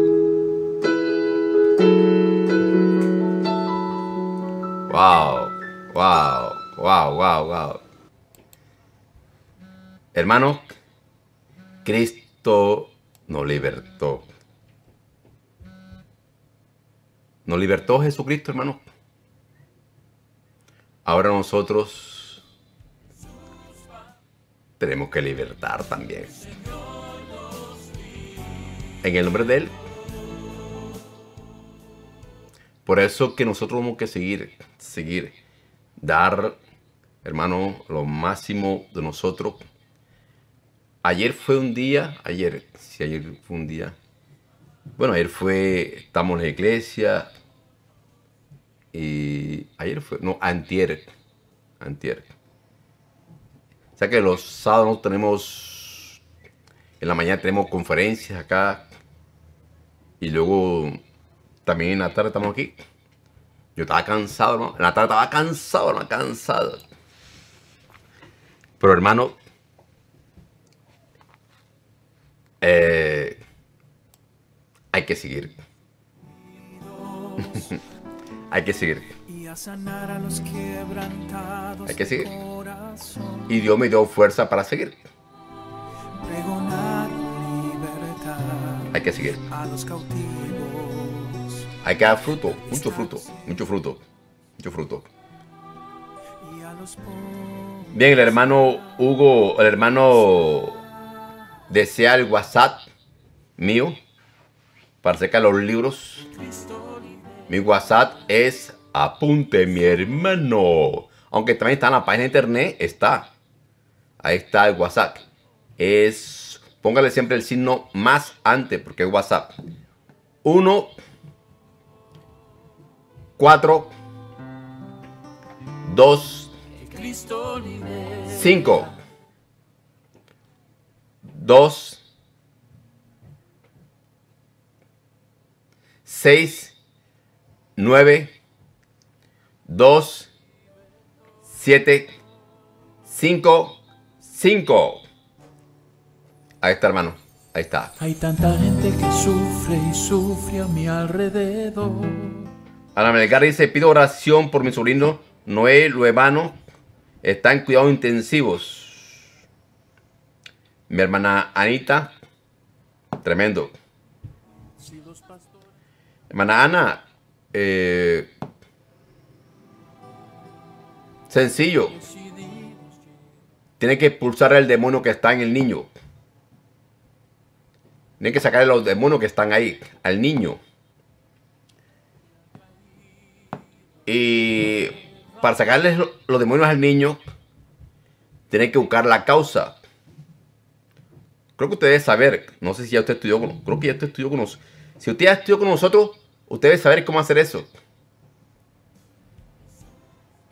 Wow, wow, wow, wow, wow. Hermano. Cristo nos libertó. Nos libertó Jesucristo, hermanos. Ahora nosotros tenemos que libertar también. En el nombre de Él. Por eso que nosotros tenemos que seguir, seguir, dar, hermano, lo máximo de nosotros. Ayer fue un día, ayer, si ayer fue un día. Bueno, ayer fue, estamos en la iglesia, y ayer fue, no, antier. Antier. O sea que los sábados tenemos, en la mañana tenemos conferencias acá. Y luego también en la tarde estamos aquí. Yo estaba cansado, no En la tarde estaba cansado, no cansado. Pero hermano, eh, hay que seguir. Hay que seguir. Hay que seguir. Y Dios me dio fuerza para seguir. Hay que seguir. Hay que dar fruto, mucho fruto, mucho fruto, mucho fruto. Bien, el hermano Hugo, el hermano desea el WhatsApp mío para sacar los libros. Mi WhatsApp es apunte mi hermano. Aunque también está en la página de internet, está. Ahí está el WhatsApp. Es, póngale siempre el signo más antes, porque es WhatsApp. Uno. 4, Dos. 5, Dos. Seis. 9, 2, 7, 5, 5. Ahí está, hermano. Ahí está. Hay tanta gente que sufre y sufre a mi alrededor. Ana Melgar dice, pido oración por mi sobrino Noel Luevano. Está en cuidados intensivos. Mi hermana Anita, tremendo. Hermana Ana, eh, sencillo. Tiene que expulsar al demonio que está en el niño. Tiene que sacar los demonios que están ahí, al niño. Y para sacarles los demonios al niño, tiene que buscar la causa. Creo que usted debe saber, no sé si ya usted estudió creo que ya usted estudió con nosotros. Si usted ya estudió con nosotros, Usted debe saber cómo hacer eso.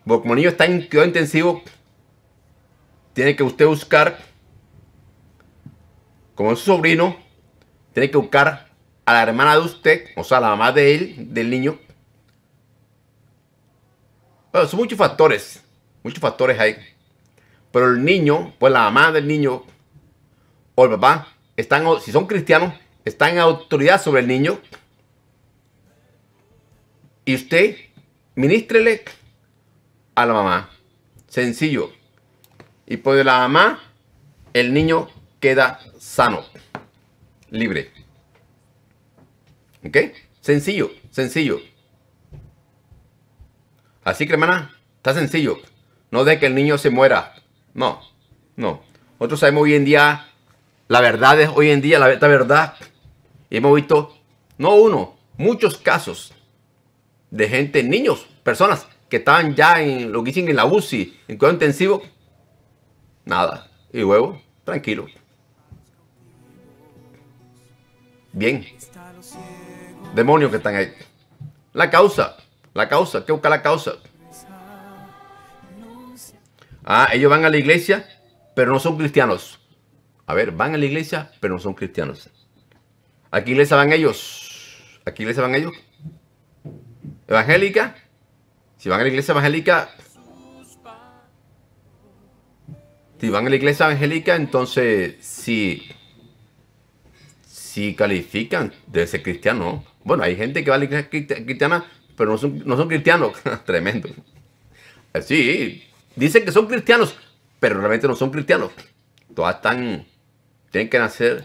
Porque como niño está en cuidado intensivo, tiene que usted buscar, como su sobrino, tiene que buscar a la hermana de usted, o sea, la mamá de él, del niño. Bueno, son muchos factores, muchos factores hay. Pero el niño, pues la mamá del niño o el papá, están, si son cristianos, están en autoridad sobre el niño. Y usted, ministrele a la mamá. Sencillo. Y por pues la mamá, el niño queda sano, libre. ¿Ok? Sencillo, sencillo. Así que hermana, está sencillo. No de que el niño se muera. No, no. Nosotros sabemos hoy en día, la verdad es hoy en día, la, la verdad. Y hemos visto, no uno, muchos casos de gente, niños, personas que estaban ya en lo que dicen en la UCI, en cuidado intensivo, nada. Y luego, tranquilo. Bien. Demonios que están ahí. La causa. La causa. ¿Qué busca la causa? Ah, ellos van a la iglesia, pero no son cristianos. A ver, van a la iglesia, pero no son cristianos. aquí les iglesia van ellos? aquí les iglesia van ellos? evangélica, si van a la iglesia evangélica, si van a la iglesia evangélica, entonces si, si califican, de ser cristiano. Bueno, hay gente que va a la iglesia cristiana, pero no son, no son cristianos. Tremendo. Eh, sí, dicen que son cristianos, pero realmente no son cristianos. Todas están, tienen que nacer,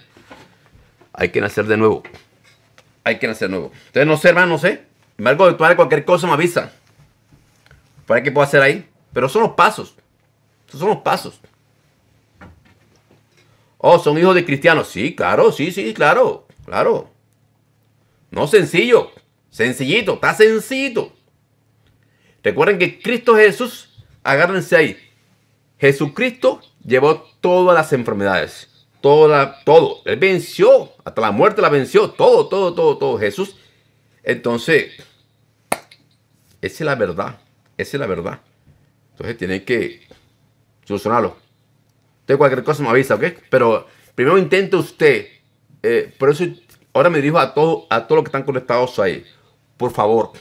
hay que nacer de nuevo. Hay que nacer de nuevo. Entonces, no sé, hermanos, no ¿eh? sé de de cualquier cosa me avisa. Para qué puedo hacer ahí. Pero son los pasos. son los pasos. Oh, son hijos de cristianos. Sí, claro, sí, sí, claro. Claro. No sencillo. Sencillito, está sencillo. Recuerden que Cristo Jesús, agárrense ahí. Jesucristo llevó todas las enfermedades. Toda, todo. Él venció. Hasta la muerte la venció. Todo, todo, todo, todo. Jesús entonces, esa es la verdad. Esa es la verdad. Entonces tiene que solucionarlo. Usted cualquier cosa me avisa, ¿ok? Pero primero intente usted. Eh, por eso ahora me dirijo a todos a todos los que están conectados ahí. Por favor,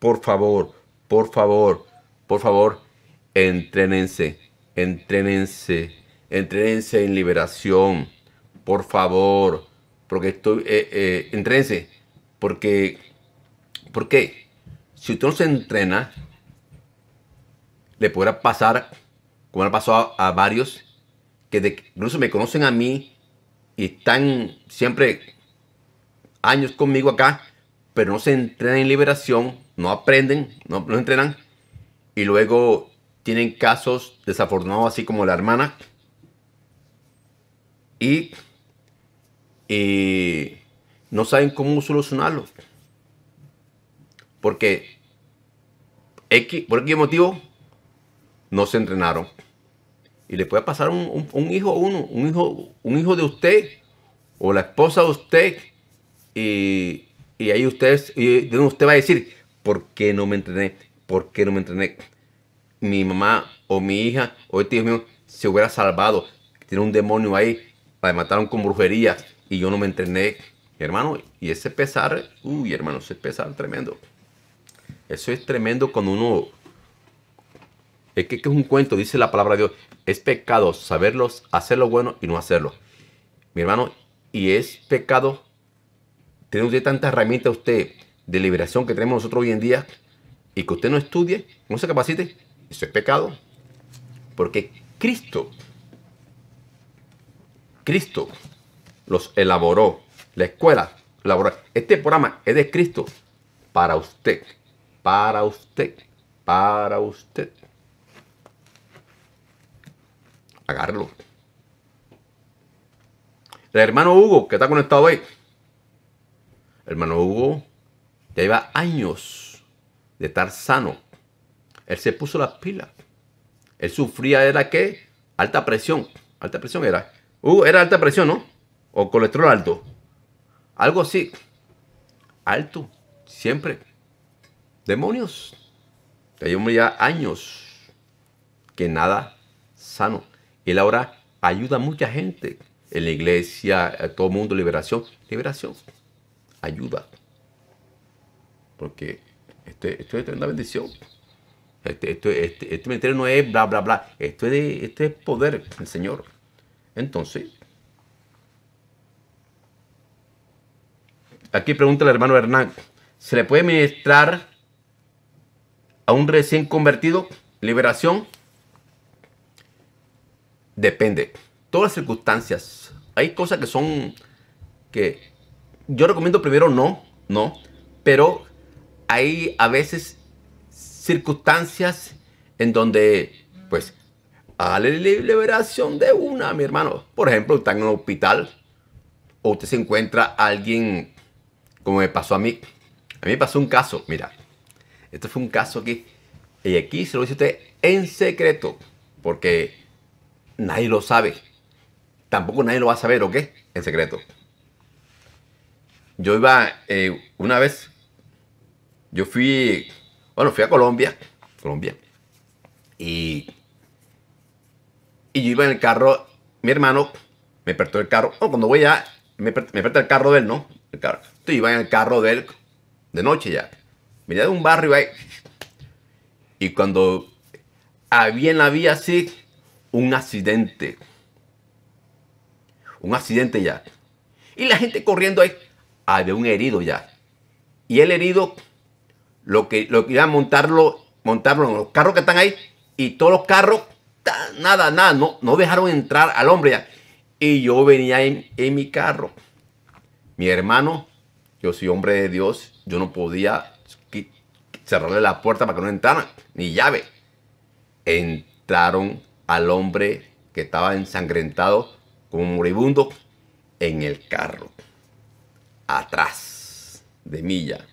por favor, por favor, por favor, entrenense, entrenense, entrenense en liberación. Por favor, porque estoy, eh, eh porque porque Si usted no se entrena, le podrá pasar, como ha pasado a, varios, que incluso me conocen a mí y están siempre años conmigo acá, pero no se entrenan en liberación, no aprenden, no, no entrenan, y luego tienen casos desafortunados, así como la hermana, y, y no saben cómo solucionarlos porque por qué motivo no se entrenaron. Y le puede pasar un, hijo uno, un hijo, un hijo de usted o la esposa de usted. Y, ahí usted, usted va a decir, ¿por qué no me entrené? ¿Por qué no me entrené? Mi mamá o mi hija o este hijo mío se hubiera salvado. Tiene un demonio ahí, la mataron con brujería y yo no me entrené. hermano, y ese pesar, uy, hermano, ese pesar tremendo. Eso es tremendo cuando uno... Es que, es un cuento, dice la palabra de Dios. Es pecado saberlos, hacer lo bueno y no hacerlo. Mi hermano, y es pecado tener usted tanta herramienta usted de liberación que tenemos nosotros hoy en día y que usted no estudie, no se capacite. Eso es pecado. Porque Cristo, Cristo los elaboró. La escuela elaboró. Este programa es de Cristo para usted para usted, para usted. Agárrelo. El hermano Hugo, que está conectado ahí. hermano Hugo ya lleva años de estar sano. Él se puso las pilas. Él sufría, ¿era qué? Alta presión. Alta presión era. Hugo, era alta presión, ¿no? O colesterol alto. Algo así. Alto. Siempre demonios. hay llevamos ya años que nada sano. Él ahora ayuda a mucha gente en la iglesia, a todo mundo, liberación. Liberación, ayuda. Porque este, esto, es una bendición. Este, esto, este, este ministerio no es bla, bla, bla. Esto es, esto es poder del Señor. Entonces, aquí pregunta el hermano Hernán, ¿se le puede ministrar a un recién convertido, liberación depende. Todas las circunstancias. Hay cosas que son que yo recomiendo primero no, no, pero hay a veces circunstancias en donde pues a la liberación de una, mi hermano. Por ejemplo, está en un hospital o usted se encuentra alguien como me pasó a mí. A mí me pasó un caso, mira, este fue un caso que Y aquí se lo dice usted en secreto, porque nadie lo sabe. Tampoco nadie lo va a saber, ¿o qué? En secreto. Yo iba, eh, una vez, yo fui, bueno, fui a Colombia, Colombia, y, y yo iba en el carro, mi hermano me prestó el carro, o cuando voy ya, me, me el carro de él, ¿no? El carro. iba en el carro de él, de noche ya venía de un barrio ahí. Y cuando había en la vía así, un accidente. Un accidente ya. Y la gente corriendo ahí, había ah, un herido ya. Y el herido, lo que, lo iba a montarlo, montarlo en los carros que están ahí, y todos los carros, nada, nada, no, dejaron entrar al hombre ya. Y yo venía en mi carro. Mi hermano, yo soy hombre de Dios, yo no podía cerróle la puerta para que no entraran, ni llave. Entraron al hombre que estaba ensangrentado como moribundo en el carro, atrás de milla.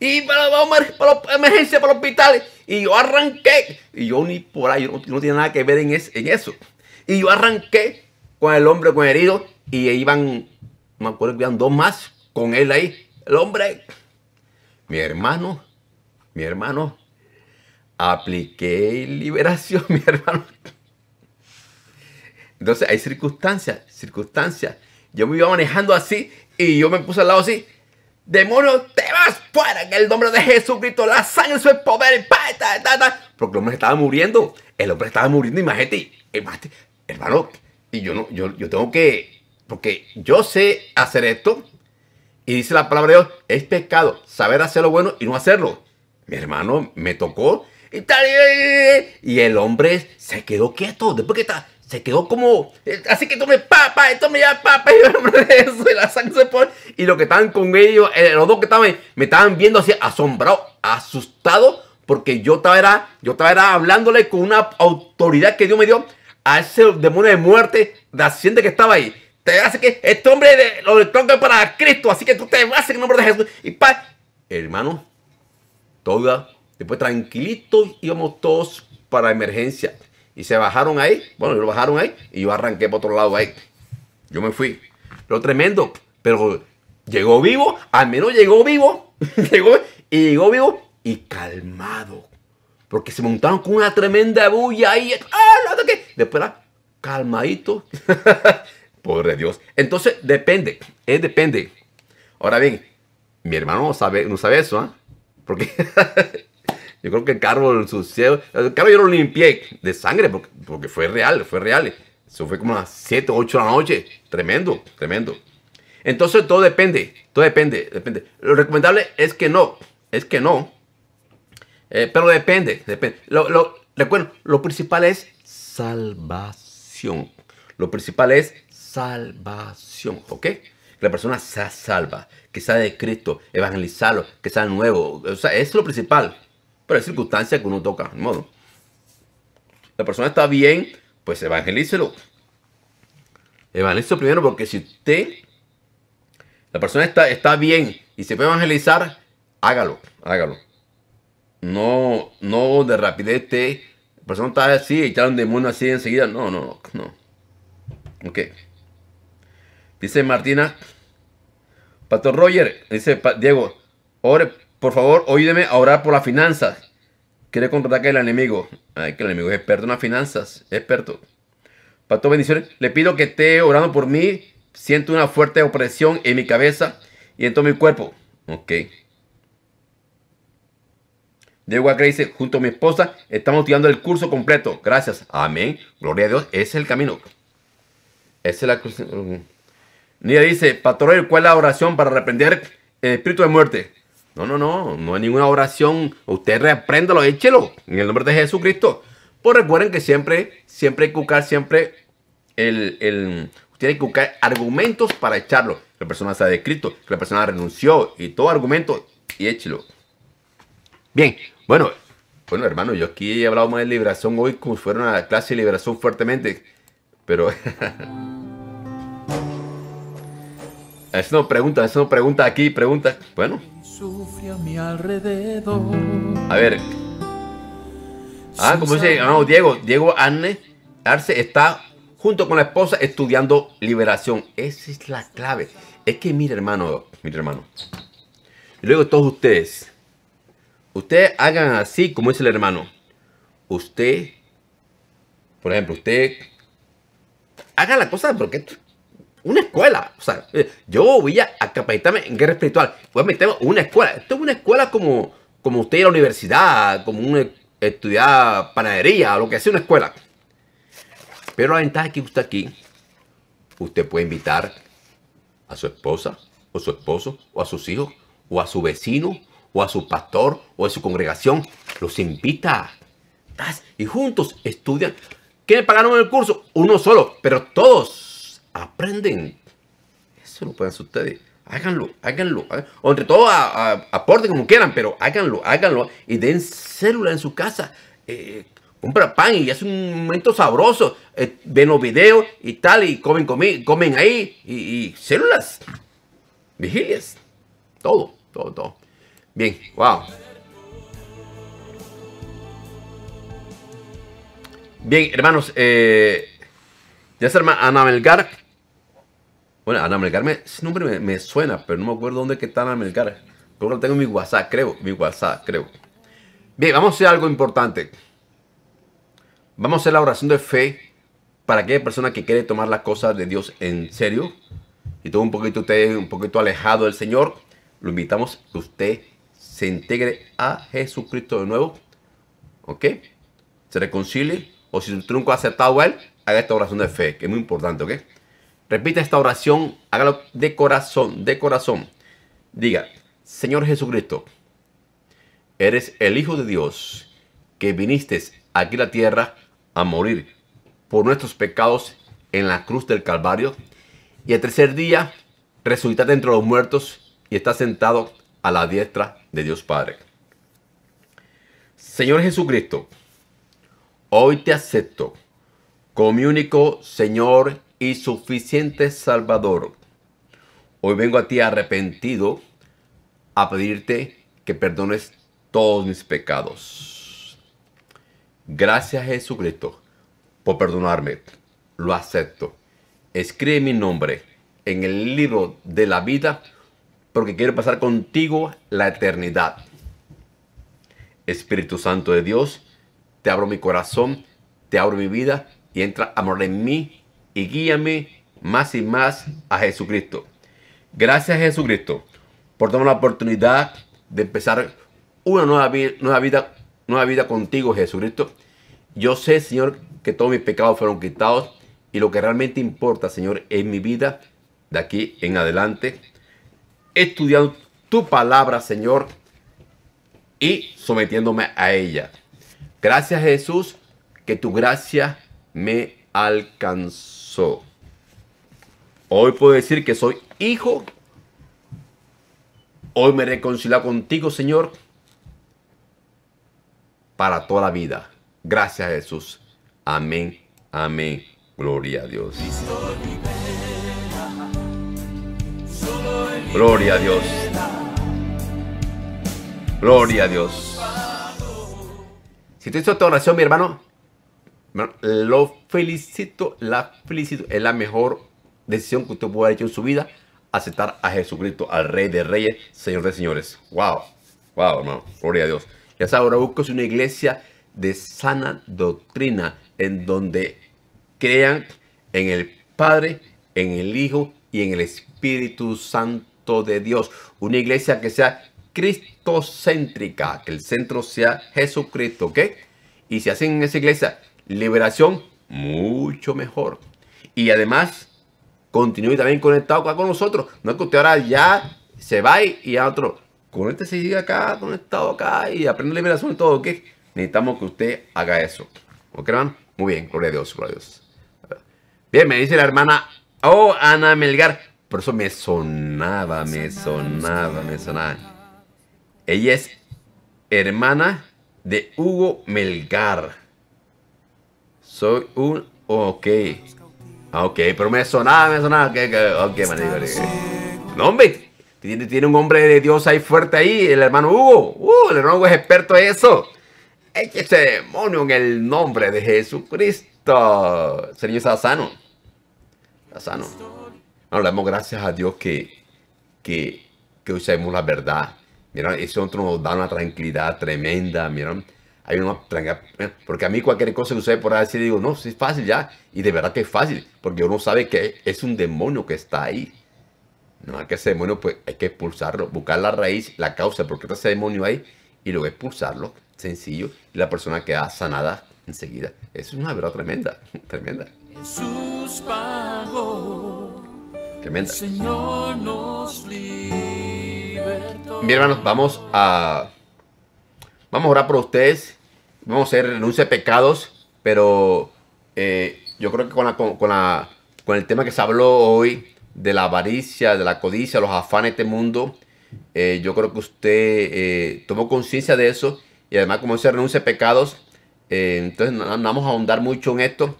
Y para, para, la emergencia, para los hospitales. Y yo arranqué. Y yo ni por ahí, no, tiene tenía nada que ver en, es, en eso. Y yo arranqué con el hombre con herido. Y iban, me acuerdo que iban dos más con él ahí. El hombre mi hermano, mi hermano, apliqué liberación, mi hermano. Entonces hay circunstancias, circunstancias. Yo me iba manejando así y yo me puse al lado así. Demonio, te vas fuera en el nombre de Jesucristo, la sangre es el poder. Porque el hombre estaba muriendo, el hombre estaba muriendo, imagínate, imagínate hermano, y yo no, yo, yo tengo que, porque yo sé hacer esto, y dice la palabra de Dios, es pecado saber hacer lo bueno y no hacerlo. Mi hermano me tocó y, tal, y el hombre se quedó quieto. Después que está, se quedó como, eh, así que tome papa, tome ya papa, y, lo y la Y que estaban con ellos, eh, los dos que estaban, me estaban viendo así asombrado, asustado, porque yo estaba, era, yo estaba hablándole con una autoridad que Dios me dio a ese demonio de muerte, de asciende que estaba ahí. Te hace que este hombre de, lo toca para Cristo. Así que tú te vas en el nombre de Jesús. Y pa. Hermano, toda. Después tranquilitos íbamos todos para emergencia. Y se bajaron ahí. Bueno, lo bajaron ahí. Y yo arranqué para otro lado ahí. Yo me fui. Lo tremendo. Pero llegó vivo. Al menos llegó vivo. llegó y llegó vivo y calmado. Porque se montaron con una tremenda bulla ahí. ¡Ah, Después era calmadito. ¡Pobre de Dios. Entonces, depende, es depende. Ahora bien, mi hermano no sabe, no sabe eso, ¿ah? Porque yo creo que el carro el sucio, el yo lo limpié de sangre porque, fue real, fue real. Eso fue como a las 7 o 8 de la noche. Tremendo, tremendo. Entonces todo depende, todo depende, depende. Lo recomendable es que no, es que no. Eh, pero depende, depende. Lo, lo principal es salvación. Lo principal es salvación, ¿ok? que la persona sea salva, que sea de Cristo, evangelizarlo, que sea nuevo. O sea, es lo principal. Pero es circunstancia que uno toca, de modo. La persona está bien, pues evangelícelo. Evangelícelo primero porque si usted, la persona está, está bien y se puede evangelizar, hágalo, hágalo. No, no de rapidez la persona está así, echar un demonio así enseguida. No, no, no. Ok. Dice Martina. Pastor Roger, dice Diego, ore, por favor, oídeme a orar por las finanzas. Quiere contratar que el enemigo. Ay, que el enemigo es experto en las finanzas. Experto. Pastor, bendiciones. Le pido que esté orando por mí. Siento una fuerte opresión en mi cabeza y en todo mi cuerpo. Ok. Diego Acre dice, junto a mi esposa, estamos estudiando el curso completo. Gracias. Amén. Gloria a Dios. Ese es el camino. es la Nia dice, pastor, ¿cuál es la oración para reprender el espíritu de muerte? No, no, no, no hay ninguna oración. Usted lo, échelo en el nombre de Jesucristo. Pues recuerden que siempre, siempre hay que buscar siempre el, el usted que buscar argumentos para echarlo. La persona se ha descrito, la persona renunció y todo argumento y échelo. Bien, bueno, bueno hermano, yo aquí he hablado más de liberación hoy como si fuera una clase de liberación fuertemente, pero... Eso no pregunta, eso no pregunta aquí, pregunta. Bueno. a ver. Ah, como dice no, Diego, Diego Arce está junto con la esposa estudiando liberación. Esa es la clave. Es que mire hermano, mire hermano. luego todos ustedes, ustedes hagan así como dice el hermano. Usted, por ejemplo, usted haga la cosa porque una escuela. O sea, eh, yo voy a capacitarme en guerra espiritual. Voy pues a meterme una escuela. Esto es una escuela como, como usted ir a la universidad, como e, estudiar panadería, lo que sea una escuela. Pero la ventaja es que usted aquí, usted puede invitar a su esposa, o su esposo, o a sus hijos, o a su vecino, o a su pastor, o a su congregación. Los invita. Y juntos estudian. ¿Quiénes pagaron el curso? Uno solo, pero todos aprenden. Eso lo pueden hacer ustedes. Háganlo, háganlo. O entre todo, aporten como quieran, pero háganlo, háganlo. Y den célula en su casa. Eh, compra pan y es un momento sabroso. Eh, ven los videos y tal, y comen, comen, ahí. Y, células, vigilias, todo, todo, todo. Bien, wow. Bien, hermanos, eh, ya se Ana Melgar bueno, Ana Melgar, me, ese nombre me, suena, pero no me acuerdo dónde está Ana Melgar. Creo que lo tengo en mi WhatsApp, creo. Mi WhatsApp, creo. Bien, vamos a hacer algo importante. Vamos a hacer la oración de fe para aquella persona que quiere tomar las cosas de Dios en serio. Y todo un poquito usted, un poquito alejado del Señor. Lo invitamos que usted se integre a Jesucristo de nuevo. ¿Ok? Se reconcilie. O si su tronco ha aceptado a Él, haga esta oración de fe, que es muy importante, ¿ok? Repita esta oración, hágalo de corazón, de corazón. Diga, Señor Jesucristo, eres el Hijo de Dios que viniste aquí a la tierra a morir por nuestros pecados en la cruz del Calvario y el tercer día resucitaste entre los muertos y estás sentado a la diestra de Dios Padre. Señor Jesucristo, hoy te acepto Comunico, Señor y suficiente Salvador. Hoy vengo a ti arrepentido a pedirte que perdones todos mis pecados. Gracias Jesucristo por perdonarme. Lo acepto. Escribe mi nombre en el libro de la vida porque quiero pasar contigo la eternidad. Espíritu Santo de Dios, te abro mi corazón, te abro mi vida y entra amor en mí y guíame más y más a Jesucristo. Gracias Jesucristo por darme la oportunidad de empezar una nueva, nueva vida, nueva vida contigo, Jesucristo. Yo sé, Señor, que todos mis pecados fueron quitados y lo que realmente importa, Señor, es mi vida de aquí en adelante, estudiando tu palabra, Señor, y sometiéndome a ella. Gracias, Jesús, que tu gracia me alcanzó hoy puedo decir que soy hijo. Hoy me reconcilio contigo, Señor, para toda la vida. Gracias, Jesús. Amén, amén. Gloria a Dios. Gloria a Dios. Gloria a Dios. Si te hizo esta oración, mi hermano, lo felicito, la felicito. Es la mejor decisión que usted puede haber hecho en su vida. Aceptar a Jesucristo, al Rey de Reyes, Señor de Señores. Wow, wow, hermano. Gloria a Dios. Ya sabes, ahora busco una iglesia de sana doctrina en donde crean en el Padre, en el Hijo y en el Espíritu Santo de Dios. Una iglesia que sea cristocéntrica, que el centro sea Jesucristo, ¿ok? Y si hacen en esa iglesia liberación, mucho mejor. Y además, continúe también conectado con nosotros. No es que usted ahora ya se va y a otro. Conéctese y acá, conectado acá y aprende liberación y todo. ¿ok? Necesitamos que usted haga eso. ¿Ok, hermano? Muy bien, gloria a Dios, gloria a Dios. Bien, me dice la hermana, oh, Ana Melgar. Por eso me sonaba, me sonaba, me sonaba. Ella es hermana de Hugo Melgar. Soy un... Ok. Ah, ok, pero me sonaba, me sonaba. Ok, okay, No, hombre. Tiene, un hombre de Dios ahí fuerte ahí, el hermano Hugo. Uh, el hermano Hugo es experto en eso. ese demonio en el nombre de Jesucristo. Señor está sano. Está sano. No, le damos gracias a Dios que, que, que la verdad. Mira, eso nos da una tranquilidad tremenda. Mira, hay una eh, porque a mí cualquier cosa que usted por decir digo, no, es fácil ya. Y de verdad que es fácil, porque uno sabe que es un demonio que está ahí. No, que ese demonio pues hay que expulsarlo, buscar la raíz, la causa, porque está ese demonio ahí, y luego expulsarlo, sencillo, y la persona queda sanada enseguida. Eso es una verdad tremenda, tremenda. Jesús Tremenda. El Señor nos libertó. hermanos, vamos a Vamos a orar por ustedes. Vamos a hacer renuncia a pecados. Pero eh, yo creo que con, la, con, el tema que se habló hoy de la avaricia, de la codicia, los afanes de este mundo, eh, yo creo que usted eh, tomó conciencia de eso. Y además, como se renuncia a pecados, entonces no, vamos a ahondar mucho en esto,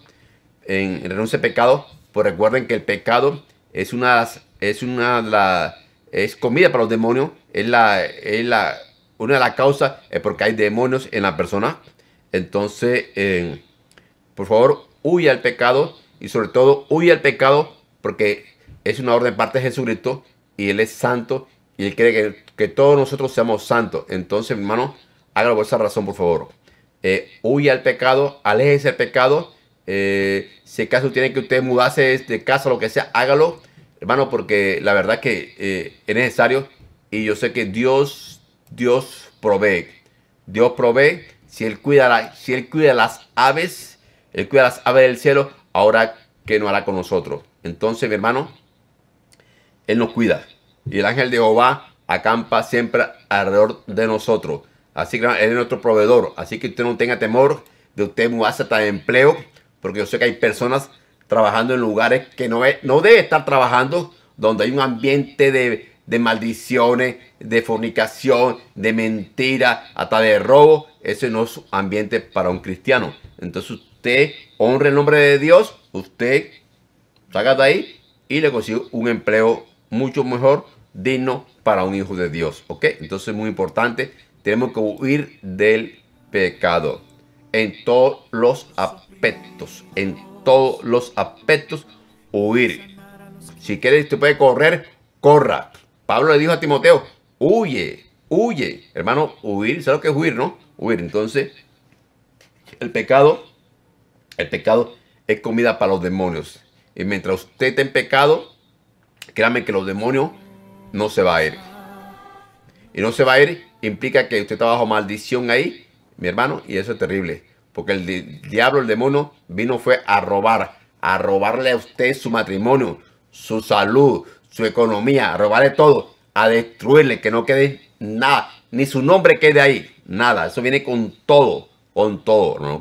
en, renuncia a pecados. Pues recuerden que el pecado es una, es una la, es comida para los demonios, es la, es la una de las causas es porque hay demonios en la persona. Entonces, eh, por favor, huye al pecado y sobre todo huye al pecado porque es una orden parte de Jesucristo y Él es santo y Él quiere que, que todos nosotros seamos santos. Entonces, hermano, hágalo por esa razón, por favor. Eh, huye al pecado, Aleje ese pecado. Eh, si acaso tiene que usted mudarse de casa, lo que sea, hágalo, hermano, porque la verdad que es necesario. Y yo sé que Dios Dios provee. Dios provee. Si él cuida, si él cuida las aves, él cuida las aves del cielo, ahora que no hará con nosotros. Entonces, mi hermano, él nos cuida. Y el ángel de Jehová acampa siempre alrededor de nosotros. Así que él es nuestro proveedor. Así que usted no tenga temor de usted mudarse hasta de empleo, porque yo sé que hay personas trabajando en lugares que no, es, no debe estar trabajando, donde hay un ambiente de, de maldiciones, de fornicación, de mentira, hasta de robo. Ese no es ambiente para un cristiano. Entonces usted honra el nombre de Dios, usted saca de ahí y le consigue un empleo mucho mejor, digno para un hijo de Dios. ¿Ok? Entonces es muy importante. Tenemos que huir del pecado en todos los aspectos. En todos los aspectos, huir. Si quiere usted puede correr, corra. Pablo le dijo a Timoteo, huye, huye. Hermano, huir, ¿sabes lo que es huir, no? Huir. Entonces, el pecado, el pecado es comida para los demonios. Y mientras usted esté en pecado, créame que los demonios no se va a ir. Y no se va a ir implica que usted está bajo maldición ahí, mi hermano, y eso es terrible. Porque el diablo, el demonio, vino fue a robar, a robarle a usted su matrimonio, su salud, su economía, a robarle todo, a destruirle, que no quede nada, ni su nombre quede ahí, nada. Eso viene con todo, con todo, ¿no?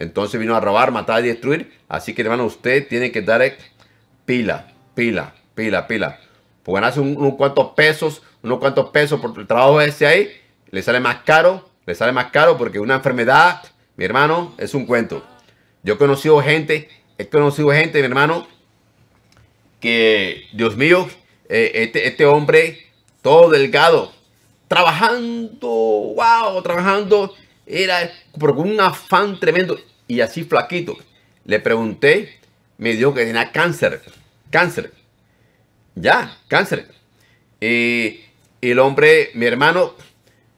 Entonces vino a robar, matar y destruir. Así que, hermano, usted tiene que darle pila, pila, pila, pila. Pues ganarse unos cuantos pesos, unos cuantos pesos por el trabajo ese ahí, le sale más caro, le sale más caro porque una enfermedad, mi hermano, es un cuento. Yo he conocido gente, he conocido gente, mi hermano, que, Dios mío, eh, este, este, hombre, todo delgado, trabajando, wow, trabajando, era por un afán tremendo y así flaquito. Le pregunté, me dijo que tenía cáncer, cáncer, ya, cáncer. Y, el hombre, mi hermano,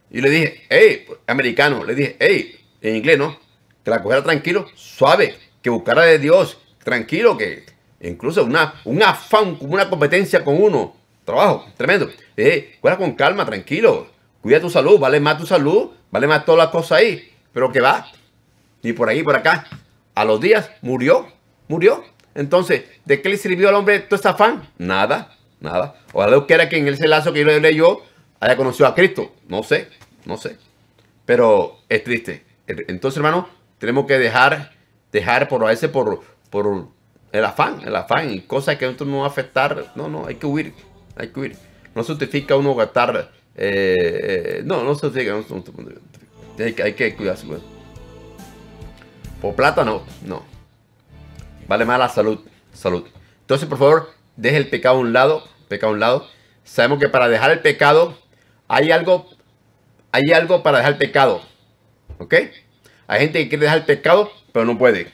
y le dije, hey, americano, le dije, hey, en inglés, ¿no? Que la cogiera tranquilo, suave, que buscara de Dios, tranquilo, que incluso una, un afán, como una competencia con uno. Trabajo, tremendo. Eh, con calma, tranquilo. Cuida tu salud, vale más tu salud, vale más todas las cosas ahí. Pero que va. Y por ahí, por acá. A los días murió, murió. Entonces, ¿de qué le sirvió al hombre todo este afán? Nada, nada. Ojalá que quiera que en ese lazo que yo le yo haya conocido a Cristo. No sé, no sé. Pero es triste. Entonces, hermano, tenemos que dejar, dejar por a veces por, por el afán, el afán y cosas que a nosotros nos va a afectar. No, no, hay que huir, hay que huir. No se justifica uno gastar. Eh, eh, no, no se justifica. hay, que, hay, que cuidarse. Pues. Por plata no, no. Vale más la salud, salud. Entonces, por favor, deje el pecado a un lado, pecado a un lado. Sabemos que para dejar el pecado hay algo, hay algo para dejar el pecado, ¿ok? Hay gente que quiere dejar el pecado, pero no puede.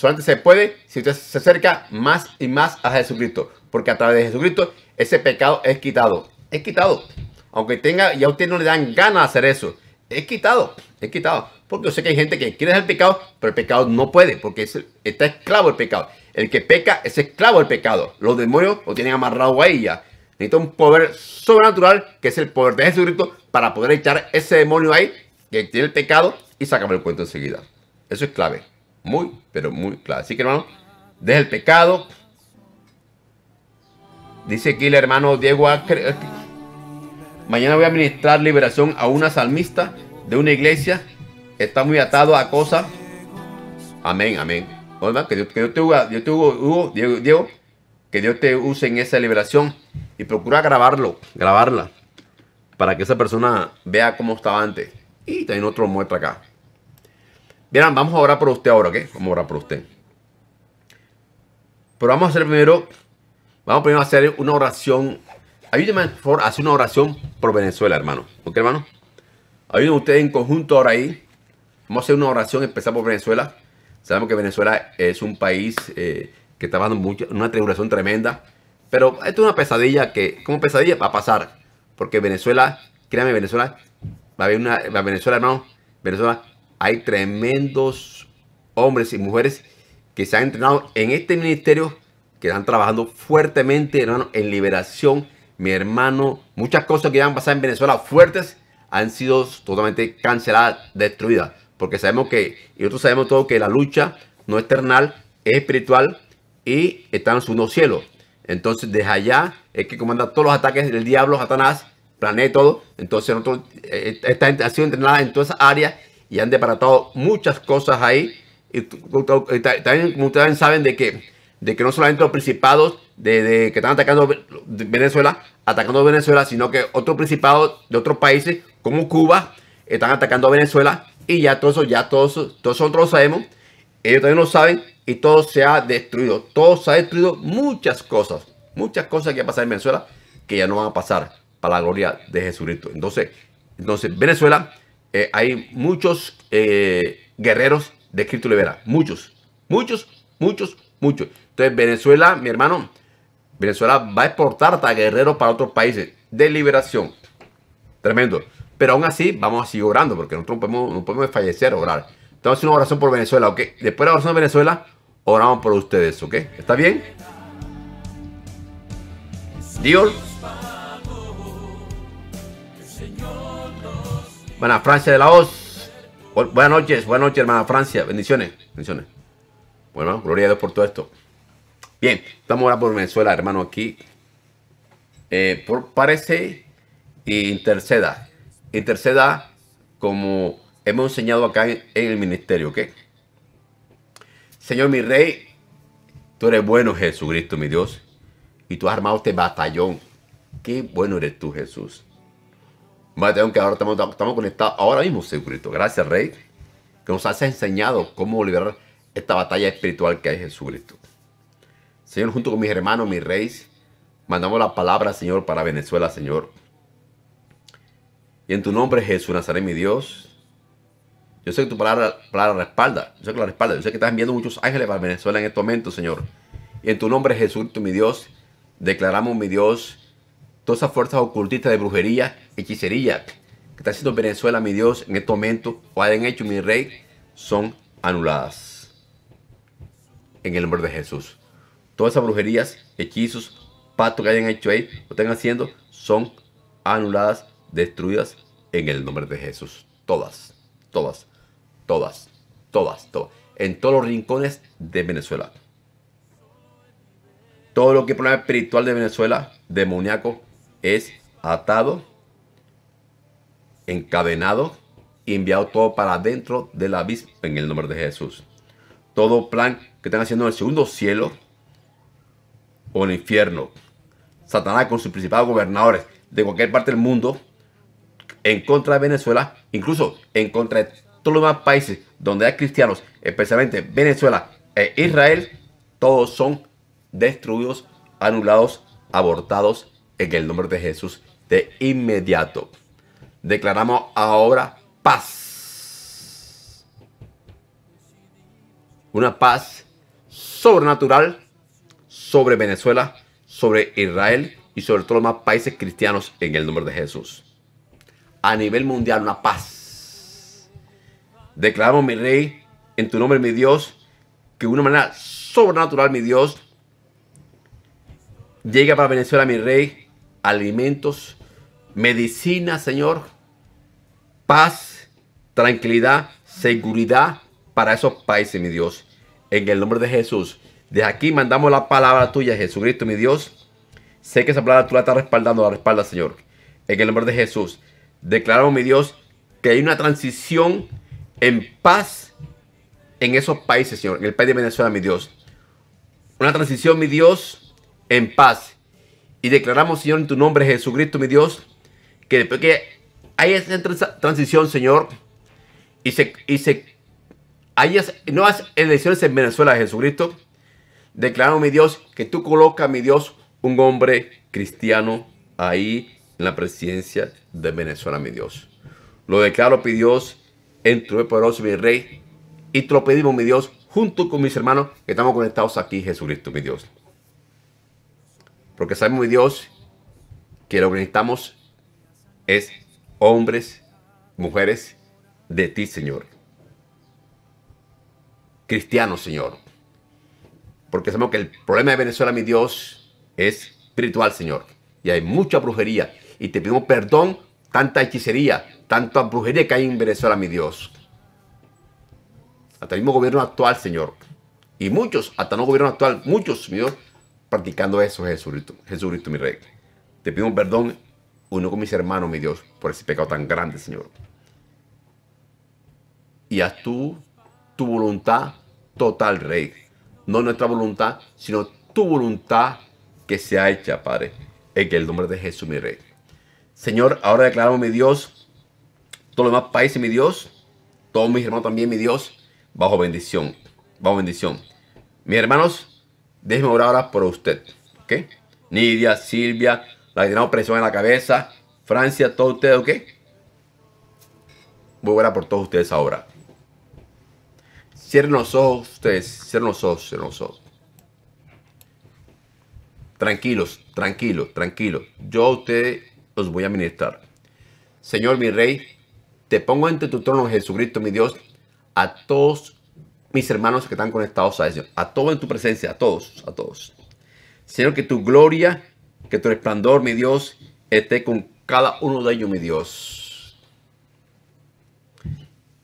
Solamente se puede si usted se acerca más y más a Jesucristo. Porque a través de Jesucristo ese pecado es quitado. Es quitado. Aunque tenga, ya a usted no le dan ganas de hacer eso. Es quitado. Es quitado. Porque yo sé que hay gente que quiere hacer el pecado, pero el pecado no puede. Porque está esclavo el pecado. El que peca es esclavo del pecado. Los demonios lo tienen amarrado a ella. Necesita un poder sobrenatural, que es el poder de Jesucristo, para poder echar ese demonio ahí, que tiene el pecado, y sacarme el cuento enseguida. Eso es clave. Muy, pero muy claro. Así que hermano, deja el pecado. Dice aquí el hermano Diego eh, Mañana voy a ministrar liberación a una salmista de una iglesia. Está muy atado a cosas. Amén, amén. Que Dios, te, Diego, que Dios te use en esa liberación y procura grabarlo, grabarla, para que esa persona vea cómo estaba antes. Y también otro muestra acá. Bien, vamos a orar por usted ahora, ¿ok? Vamos a orar por usted. Pero vamos a hacer primero, vamos primero a hacer una oración. Ayúdeme, por favor, a hacer una oración por Venezuela, hermano. ¿Ok, hermano? Ayúdenme ustedes en conjunto ahora ahí. Vamos a hacer una oración, empezar por Venezuela. Sabemos que Venezuela es un país eh, que está pasando mucho, una tribulación tremenda. Pero esto es una pesadilla que, como pesadilla, va a pasar. Porque Venezuela, créame, Venezuela, va a haber una, Venezuela, hermano, Venezuela hay tremendos hombres y mujeres que se han entrenado en este ministerio, que están trabajando fuertemente hermano, en liberación. Mi hermano, muchas cosas que iban a pasar en Venezuela fuertes han sido totalmente canceladas, destruidas. Porque sabemos que, y nosotros sabemos todo que la lucha no es terrenal, es espiritual y está en su segundo cielo. Entonces, desde allá es que comanda todos los ataques del diablo, Satanás, planeta, todo. Entonces, nosotros, eh, esta gente ha sido entrenada en todas esas áreas y han deparatado muchas cosas ahí. Y, también, como ustedes saben, de que, de que no solamente los principados de, que están atacando Venezuela, atacando Venezuela, sino que otros principados de otros países, como Cuba, están atacando a Venezuela. Y ya ya todos nosotros lo sabemos. Ellos también lo saben y todo se ha destruido. Todo se ha destruido muchas cosas. Muchas cosas que pasado en Venezuela que ya no van a pasar para la gloria de Jesucristo. Entonces, entonces Venezuela eh, hay muchos eh, guerreros de Cristo Libera. Muchos, muchos, muchos, muchos. Entonces Venezuela, mi hermano, Venezuela va a exportar hasta guerreros para otros países de liberación. Tremendo. Pero aún así vamos a seguir orando porque nosotros no podemos, no podemos fallecer orar. Entonces una oración por Venezuela, ¿ok? Después de la oración de Venezuela, oramos por ustedes, ¿ok? ¿Está bien? Dios Bueno, Francia de la voz. Buenas noches, buenas noches, hermana Francia. Bendiciones, bendiciones. Bueno, gloria a Dios por todo esto. Bien, estamos ahora por Venezuela, hermano, aquí. Eh, por, parece interceda. Interceda como hemos enseñado acá en, en el ministerio, ¿ok? Señor, mi rey, tú eres bueno, Jesucristo, mi Dios. Y tú has armado este batallón. Qué bueno eres tú, Jesús que ahora estamos, estamos conectados ahora mismo, Jesucristo. Gracias, Rey, que nos has enseñado cómo liberar esta batalla espiritual que hay, Jesucristo. Señor, junto con mis hermanos, mis reyes, mandamos la palabra, Señor, para Venezuela, Señor. Y en tu nombre, Jesús Nazaret, mi Dios, yo sé que tu palabra, palabra respalda, yo sé que la respalda, yo sé que estás enviando muchos ángeles para Venezuela en este momento, Señor. Y en tu nombre, Jesús, tu mi Dios, declaramos, mi Dios, todas esas fuerzas ocultistas de brujería, hechicería que está haciendo Venezuela, mi Dios, en este momento, o hayan hecho, mi rey, son anuladas. En el nombre de Jesús. Todas esas brujerías, hechizos, pactos que hayan hecho ahí, o están haciendo, son anuladas, destruidas en el nombre de Jesús. Todas, todas, todas, todas, todas. En todos los rincones de Venezuela. Todo lo que es problema espiritual de Venezuela, demoníaco, es atado, encadenado y enviado todo para adentro del abismo en el nombre de Jesús. Todo plan que están haciendo en el segundo cielo o en el infierno, Satanás con sus principales gobernadores de cualquier parte del mundo, en contra de Venezuela, incluso en contra de todos los demás países donde hay cristianos, especialmente Venezuela e Israel, todos son destruidos, anulados, abortados en el nombre de Jesús de inmediato. Declaramos ahora paz. Una paz sobrenatural sobre Venezuela, sobre Israel y sobre todos los más países cristianos en el nombre de Jesús. A nivel mundial, una paz. Declaramos, mi rey, en tu nombre, mi Dios, que de una manera sobrenatural, mi Dios, llega para Venezuela, mi rey, alimentos, medicina, Señor, paz, tranquilidad, seguridad para esos países, mi Dios. En el nombre de Jesús. Desde aquí mandamos la palabra tuya, Jesucristo, mi Dios. Sé que esa palabra tú la estás respaldando, la respalda, Señor. En el nombre de Jesús. Declaramos, mi Dios, que hay una transición en paz en esos países, Señor. En el país de Venezuela, mi Dios. Una transición, mi Dios, en paz. Y declaramos, Señor, en tu nombre, Jesucristo, mi Dios, que después que hay esa transición, Señor, y se, y se nuevas elecciones en Venezuela, Jesucristo, declaramos, mi Dios, que tú colocas, mi Dios, un hombre cristiano ahí en la presidencia de Venezuela, mi Dios. Lo declaro, mi Dios, en tu poderoso, mi Rey, y te lo pedimos, mi Dios, junto con mis hermanos que estamos conectados aquí, Jesucristo, mi Dios. Porque sabemos, mi Dios que lo que necesitamos es hombres, mujeres de ti, Señor. Cristianos, Señor. Porque sabemos que el problema de Venezuela, mi Dios, es espiritual, Señor. Y hay mucha brujería. Y te pedimos perdón, tanta hechicería, tanta brujería que hay en Venezuela, mi Dios. Hasta el mismo gobierno actual, Señor. Y muchos, hasta no gobierno actual, muchos, mi Dios, practicando eso, Jesucristo, Jesucristo mi Rey. Te pido perdón, uno con mis hermanos, mi Dios, por ese pecado tan grande, Señor. Y haz tú tu voluntad total, Rey. No nuestra voluntad, sino tu voluntad que sea hecha, Padre. En el nombre de Jesús, mi Rey. Señor, ahora declaramos, mi Dios, todos los demás países, mi Dios, todos mis hermanos también, mi Dios, bajo bendición, bajo bendición. Mis hermanos, Déjeme orar ahora por usted. ¿Ok? Nidia, Silvia, la que tiene opresión en la cabeza, Francia, todos ustedes, ¿ok? Voy a orar por todos ustedes ahora. Cierren los ojos, ustedes, cierren los ojos, cierren los ojos. Tranquilos, tranquilos, tranquilos. Yo a ustedes los voy a ministrar. Señor mi rey, te pongo ante tu trono, Jesucristo mi Dios, a todos mis hermanos que están conectados a ellos, a todos en tu presencia, a todos, a todos. Señor, que tu gloria, que tu resplandor, mi Dios, esté con cada uno de ellos, mi Dios.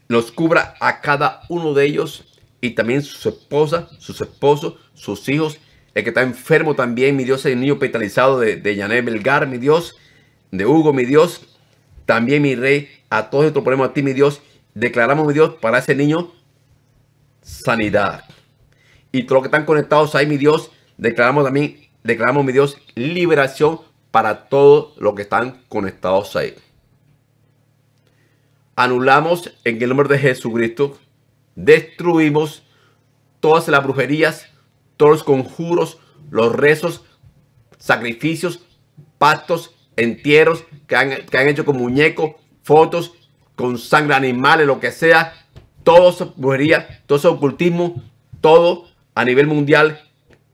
Los cubra a cada uno de ellos y también sus esposas, sus esposos, sus hijos, el que está enfermo también, mi Dios, el niño hospitalizado de, de Belgar, mi Dios, de Hugo, mi Dios, también mi rey, a todos estos problemas, a ti, mi Dios, declaramos, mi Dios, para ese niño sanidad. Y todos los que están conectados ahí, mi Dios, declaramos a mí, declaramos, mi Dios, liberación para todos los que están conectados ahí. Anulamos en el nombre de Jesucristo, destruimos todas las brujerías, todos los conjuros, los rezos, sacrificios, pactos, entierros que han, hecho con muñecos, fotos, con sangre animales, lo que sea, todo esa brujería, todo ese ocultismo, todo a nivel mundial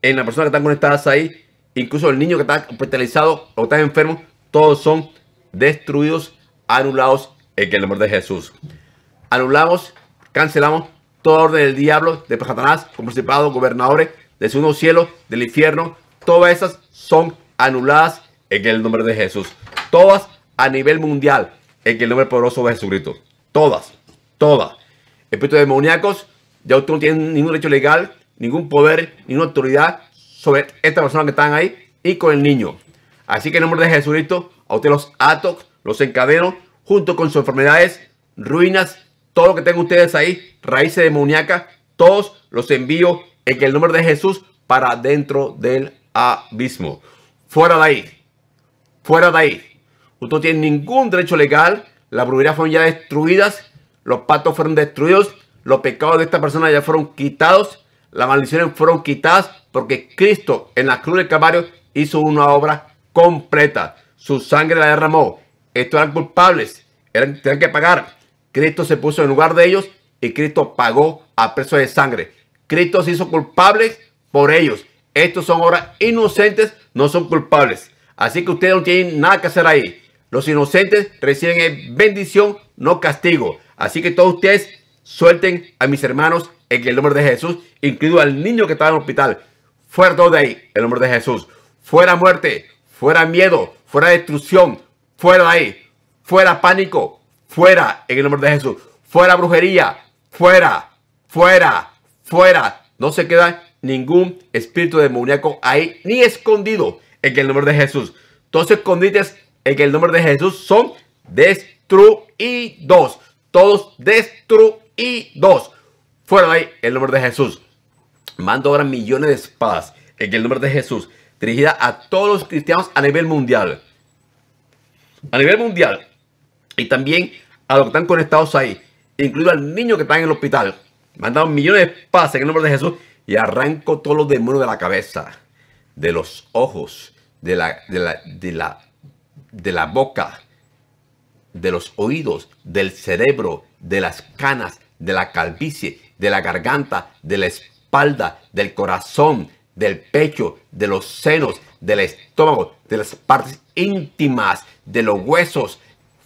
en las personas que están conectadas ahí, incluso el niño que está hospitalizado o está enfermo, todos son destruidos, anulados en el nombre de Jesús. Anulamos, cancelamos toda orden del diablo, de Satanás, como principados, gobernadores, del segundo cielo, del infierno, todas esas son anuladas en el nombre de Jesús. Todas a nivel mundial, en el nombre poderoso de Jesucristo. Todas, todas espíritus demoníacos, ya usted no tiene ningún derecho legal, ningún poder, ninguna autoridad sobre esta persona que están ahí y con el niño. Así que en nombre de Jesucristo, a usted los ato, los encadeno, junto con sus enfermedades, ruinas, todo lo que tengan ustedes ahí, raíces demoníacas, todos los envío en el nombre de Jesús para dentro del abismo. Fuera de ahí. Fuera de ahí. Usted no tiene ningún derecho legal. Las propiedades fueron ya destruidas los patos fueron destruidos, los pecados de esta persona ya fueron quitados, las maldiciones fueron quitadas, porque Cristo en la cruz del Calvario hizo una obra completa. Su sangre la derramó. Estos eran culpables, eran, tenían que pagar. Cristo se puso en lugar de ellos y Cristo pagó a precio de sangre. Cristo se hizo culpable por ellos. Estos son obras inocentes, no son culpables. Así que ustedes no tienen nada que hacer ahí. Los inocentes reciben bendición, no castigo. Así que todos ustedes suelten a mis hermanos en el nombre de Jesús, incluido al niño que estaba en el hospital. Fuera de ahí, en el nombre de Jesús. Fuera muerte, fuera miedo, fuera destrucción, fuera ahí, fuera pánico, fuera en el nombre de Jesús. Fuera brujería, fuera, fuera, fuera. No se queda ningún espíritu demoníaco ahí, ni escondido en el nombre de Jesús. Todos escondites en el nombre de Jesús son destruidos todos destruidos. Fuera de ahí, el nombre de Jesús. Mando ahora millones de espadas en el nombre de Jesús, dirigida a todos los cristianos a nivel mundial. A nivel mundial. Y también a los que están conectados ahí, incluido al niño que está en el hospital. Mandaron millones de espadas en el nombre de Jesús y arranco todos los demonios de la cabeza, de los ojos, de la, de la, de la, de la boca, de los oídos, del cerebro, de las canas, de la calvicie, de la garganta, de la espalda, del corazón, del pecho, de los senos, del estómago, de las partes íntimas, de los huesos,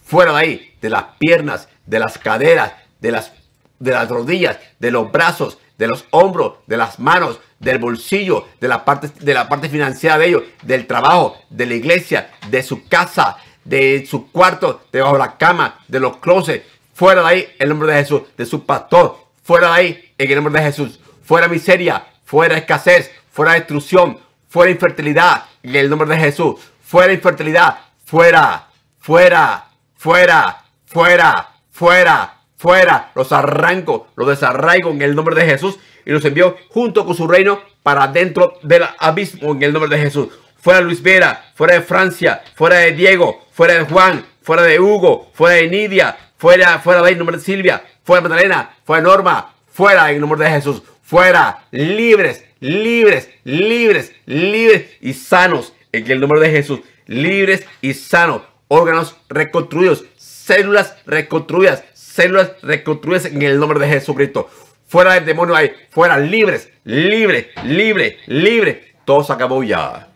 fuera de ahí, de las piernas, de las caderas, de las, de las rodillas, de los brazos, de los hombros, de las manos, del bolsillo, de la parte, de la parte financiera de ellos, del trabajo, de la iglesia, de su casa, de su cuarto, debajo de la cama, de los closets. Fuera de ahí, el nombre de Jesús, de su pastor. Fuera de ahí, en el nombre de Jesús. Fuera miseria, fuera escasez, fuera destrucción, fuera infertilidad, en el nombre de Jesús. Fuera infertilidad, fuera, fuera, fuera, fuera, fuera, fuera. Los arranco, los desarraigo en el nombre de Jesús y los envió junto con su reino para dentro del abismo en el nombre de Jesús. Fuera Luis Vera, fuera de Francia, fuera de Diego, fuera de Juan, fuera de Hugo, fuera de Nidia, fuera, fuera de nombre de Silvia, fuera de Magdalena, fuera de Norma, fuera en nombre de Jesús, fuera, libres, libres, libres, libres y sanos en el nombre de Jesús, libres y sanos, órganos reconstruidos, células reconstruidas, células reconstruidas en el nombre de Jesucristo. Fuera del demonio ahí, fuera libres, libre, libre, libre. Todo se acabó ya.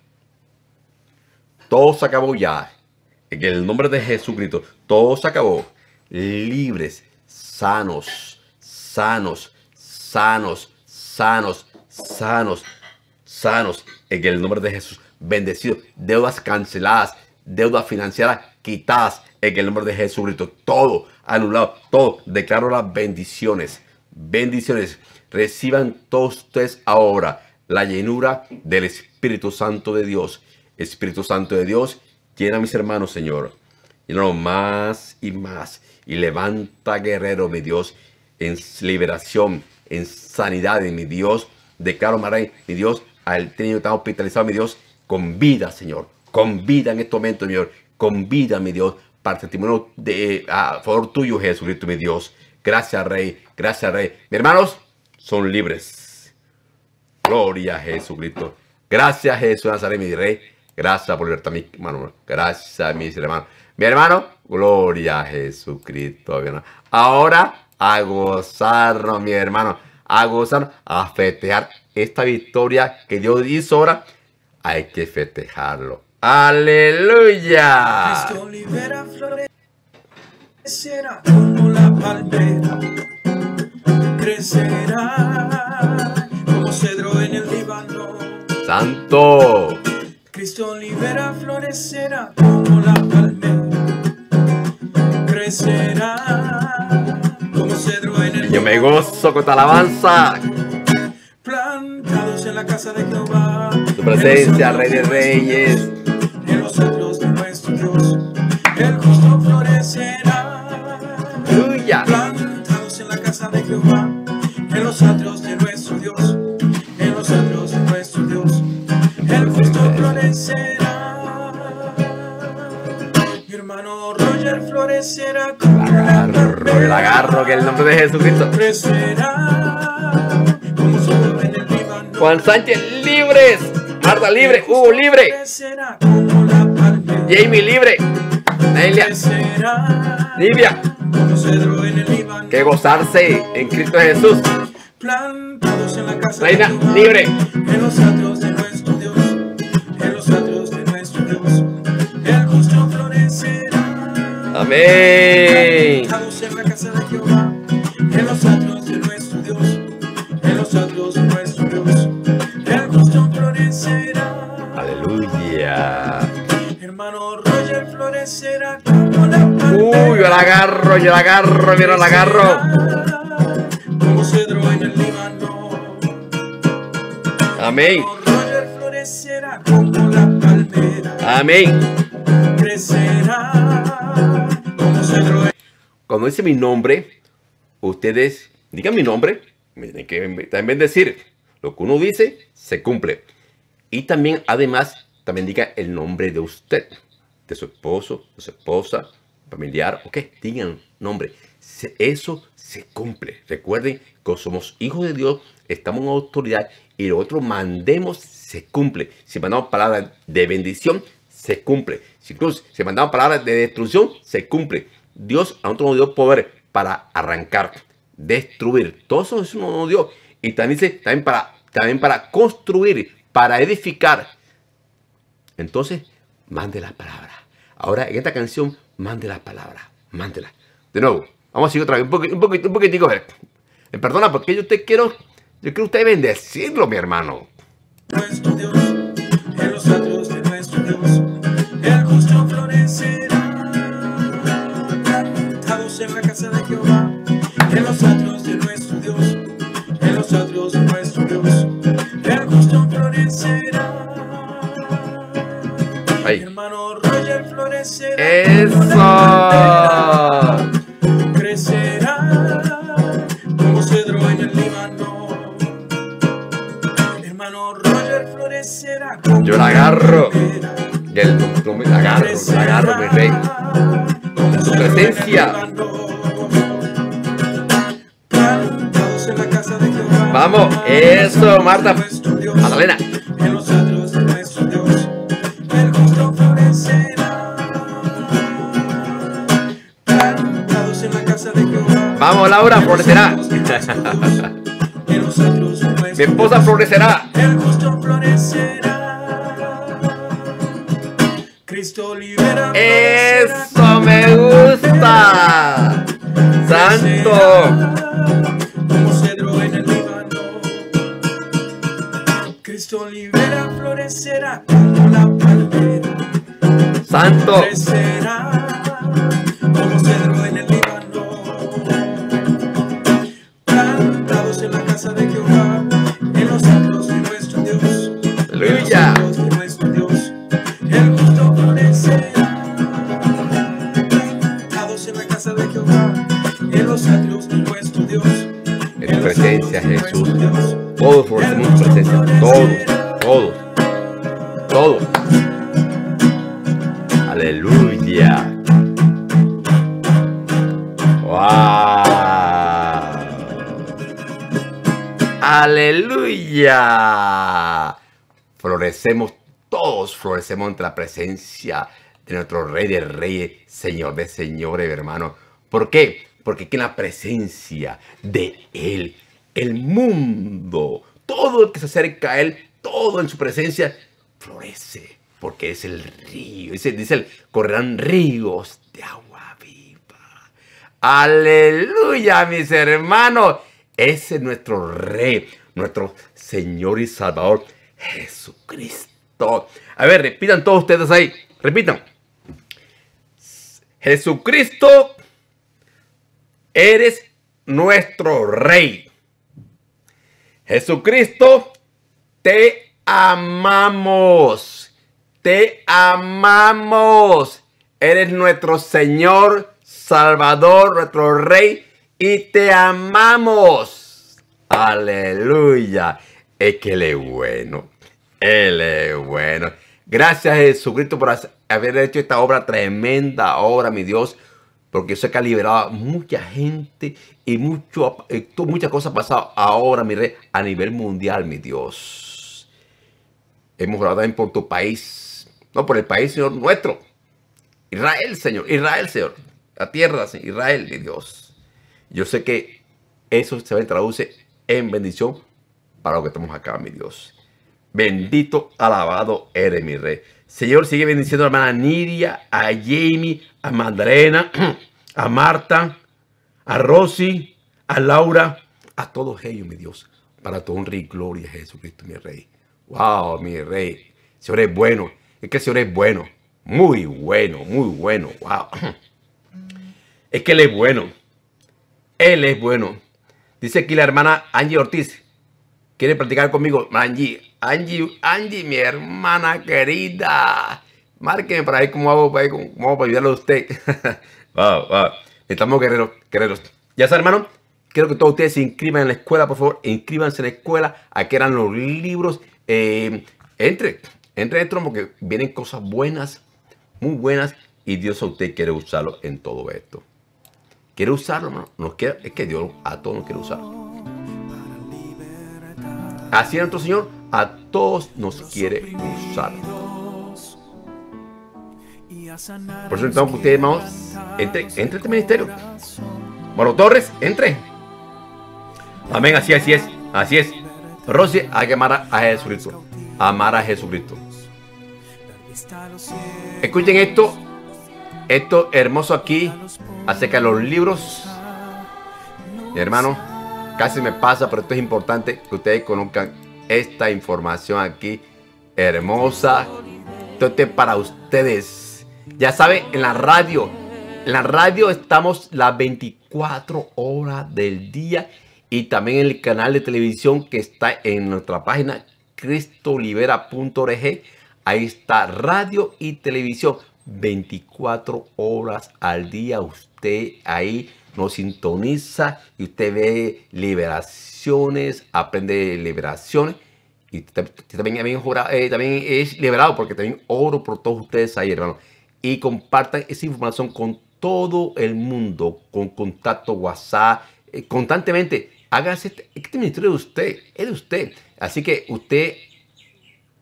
Todo se acabó ya. En el nombre de Jesucristo, todo se acabó. Libres, sanos, sanos, sanos, sanos, sanos, sanos. En el nombre de Jesús, bendecidos. Deudas canceladas, deudas financieras quitadas. En el nombre de Jesucristo, todo anulado, todo. Declaro las bendiciones. Bendiciones. Reciban todos ustedes ahora la llenura del Espíritu Santo de Dios. Espíritu Santo de Dios Llena a mis hermanos, Señor. no más y más. Y levanta guerrero, mi Dios, en liberación, en sanidad, mi Dios. Declaro, Maray, mi Dios, al niño está hospitalizado, mi Dios, con vida, Señor. Con vida en este momento, Señor. Con vida, mi Dios, para testimonio de, a favor tuyo, Jesucristo, mi Dios. Gracias, Rey. Gracias, Rey. Mis hermanos, son libres. Gloria a Jesucristo. Gracias, Jesús Nazaret, mi Rey. Gracias por libertar mi hermano. Gracias mis hermanos. Mi hermano, gloria a Jesucristo. Ahora a gozarnos, mi hermano. A gozarnos, a festejar esta victoria que Dios hizo ahora. Hay que festejarlo. Aleluya. Santo. Cristo libera, florecerá como la palmera, crecerá como cedro en el. Yo me gozo con alabanza. Plantados en la casa de Jehová. Tu presencia, Rey de Reyes. En los cedros de nuestro Dios, el justo florecerá. Plantados en la casa de Jehová, en los atrios de nuestro Dios el justo florecerá. Mi hermano Roger florecerá como agarro, la agarro, que el nombre de Jesucristo. Juan Sánchez, libres. Marta libre, Hugo libre. Jamie libre. Nelia. Nivia. Que gozarse en Cristo Jesús. Reina libre. En los Amén. Estamos en la casa de Jehová, en los atrios de nuestro Dios, en los atrios nuestro Dios, el gusto florecerá. Aleluya. Hermano Roger florecerá como la palmera. Uy, yo la agarro, yo la agarro, mira, la agarro. Como cedro en el Líbano. Amén. Roger florecerá como la palmera. Amén. Crecerá. Cuando dice mi nombre, ustedes digan mi nombre, tienen que también decir lo que uno dice, se cumple. Y también, además, también diga el nombre de usted, de su esposo, de su esposa, familiar, ok, digan nombre. Eso se cumple. Recuerden que somos hijos de Dios, estamos en autoridad y lo otro mandemos, se cumple. Si mandamos palabras de bendición, se cumple. Si, incluso, se mandamos palabras de destrucción, se cumple. Dios a nosotros nos dio poder para arrancar, destruir. Todo eso nos dio. Y también dice, también para, también para construir, para edificar. Entonces, mande la palabra. Ahora, en esta canción, mande la palabra, Mándela. De nuevo, vamos a seguir otra vez. Un, un, poquitico. Eh, perdona, porque yo te quiero, yo quiero usted bendecirlo, mi hermano. Nuestro Dios, nuestro Dios. en los atrios de nuestro Dios, en los atrios de nuestro Dios, el justo florecerá. hermano Roger florecerá. ¡Eso! Crecerá como cedro en el Líbano. Mi hermano Roger florecerá. Como Yo la agarro. el, doctor me agarro, Su presencia. Vamos, eso, Marta. Magdalena. Vamos, Laura, florecerá. Mi esposa florecerá. El justo florecerá. Cristo libera. Eso me gusta. Santo. Como cedro en el libera, florecerá como la palmera. Santo. Florecerá como cedro en el presencia, Jesús. Todos por tu presencia. Todos, todos, todos. Aleluya. ¡Aleluya! Florecemos todos, florecemos ante la presencia de nuestro Rey de Reyes, Señor de Señores, hermano. ¿Por qué? Porque aquí en la presencia de Él, el mundo, todo el que se acerca a Él, todo en su presencia, florece. Porque es el río, dice, dice el, correrán ríos de agua viva. Aleluya, mis hermanos. Ese es nuestro Rey, nuestro Señor y Salvador, Jesucristo. A ver, repitan todos ustedes ahí, repitan. Jesucristo eres nuestro Rey. Jesucristo, te amamos. Te amamos. Eres nuestro Señor, Salvador, nuestro Rey y te amamos. Aleluya. Es que le bueno. Él es bueno. Gracias Jesucristo por haber hecho esta obra, tremenda obra, mi Dios porque sé que ha liberado mucha gente y mucho, eh, muchas cosas han pasado ahora, mi rey, a nivel mundial, mi Dios. Hemos orado también por tu país, no por el país, Señor, nuestro. Israel, Señor, Israel, Señor. La tierra, Señor, Israel, mi Dios. Yo sé que eso se traduce en bendición para lo que estamos acá, mi Dios. Bendito, alabado eres, mi rey. Señor, sigue bendiciendo a la hermana Nidia, a Jamie, a Madrena, a Marta, a Rosy, a Laura, a todos ellos, mi Dios, para tu honra y gloria, Jesucristo, mi Rey. Wow, mi Rey. El Señor es bueno. Es que el Señor es bueno. Muy bueno, muy bueno. Wow. Es que Él es bueno. Él es bueno. Dice aquí la hermana Angie Ortiz. Quiere practicar conmigo. Angie, Angie, Angie, mi hermana querida. Márquenme para ahí cómo hago para, cómo, ayudarlo a usted. Vamos, wow. guerreros, guerreros. Ya saben, hermano, quiero que todos ustedes se inscriban en la escuela, por favor. Inscríbanse en la escuela. Aquí eran los libros. Eh, entre, entre dentro porque vienen cosas buenas, muy buenas. Y Dios a usted quiere usarlo en todo esto. Quiere usarlo, hermano. Nos es que Dios a todos nos quiere usar. Así es, nuestro Señor a todos nos quiere usar. Por eso estamos con ustedes, hermanos, entre, entre este ministerio. bueno Torres, entre. Amén, así, así es, así es. Rosie, hay que amar a Jesucristo. Amar a Jesucristo. Escuchen esto, esto hermoso aquí, acerca de los libros. Mi hermano, casi me pasa, pero esto es importante que ustedes conozcan esta información aquí, hermosa. Esto es para ustedes. Ya sabe en la radio. En la radio estamos las 24 horas del día y también en el canal de televisión que está en nuestra página cristolibera.org. Ahí está radio y televisión. 24 horas al día. Usted ahí nos sintoniza y usted ve liberaciones, aprende liberaciones. Y también, también, también eh, es liberado porque también oro por todos ustedes ahí, hermano y compartan esa información con todo el mundo, con contacto WhatsApp, eh, constantemente. Hágase este, este ministerio de usted, es de usted. Así que usted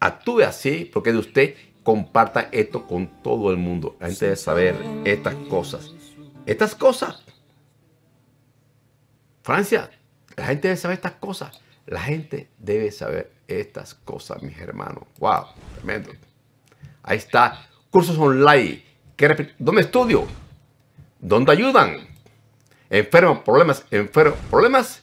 actúe así, porque es de usted. Comparta esto con todo el mundo. La gente debe saber estas cosas. Estas cosas. Francia, la gente debe saber estas cosas. La gente debe saber estas cosas, mis hermanos. ¡Wow! Tremendo. Ahí está cursos online. ¿Dónde estudio? ¿Dónde ayudan? Enfermo, problemas, enfermo, problemas.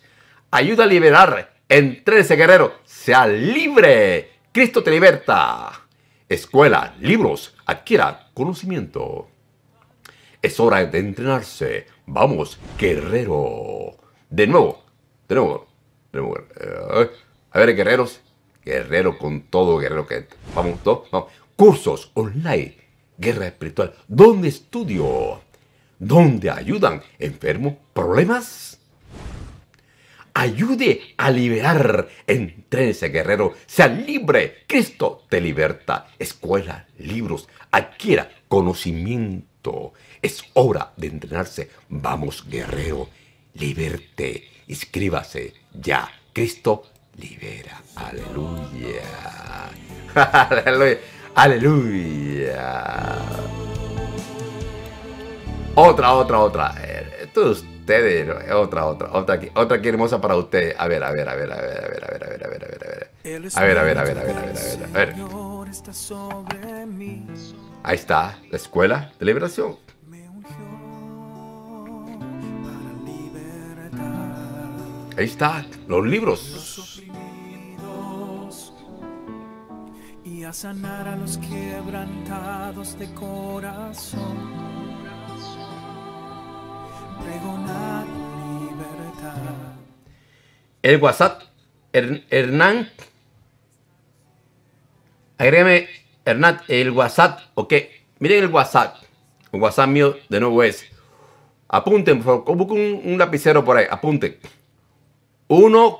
Ayuda a liberar. ese guerrero. Sea libre. Cristo te liberta. Escuela, libros, adquiera conocimiento. Es hora de entrenarse. Vamos, guerrero. De nuevo, de nuevo, eh, a ver, guerreros. Guerrero con todo, guerrero que. Vamos, todos, vamos cursos online, guerra espiritual, donde estudio, donde ayudan enfermos, problemas. Ayude a liberar, entrénese guerrero, sea libre, Cristo te liberta. Escuela, libros, adquiera conocimiento. Es hora de entrenarse. Vamos guerrero, liberte, inscríbase ya. Cristo libera. Aleluya. Aleluya. Aleluya. Otra, otra, otra. Esto ustedes. Otra, otra, otra aquí. Otra aquí hermosa para ustedes. A ver, a ver, a ver, a ver, a ver, a ver, a ver, a ver, a ver. A ver, a ver, a ver, a ver, a ver, a ver. Ahí está, la escuela de liberación. Ahí está, los libros. sanar a los quebrantados de corazón, libertad. El WhatsApp, Hernán, agrégame, Hernán, el WhatsApp, ok, miren el WhatsApp, el WhatsApp mío de nuevo es, apunten, por busquen un, un lapicero por ahí, apunten. 1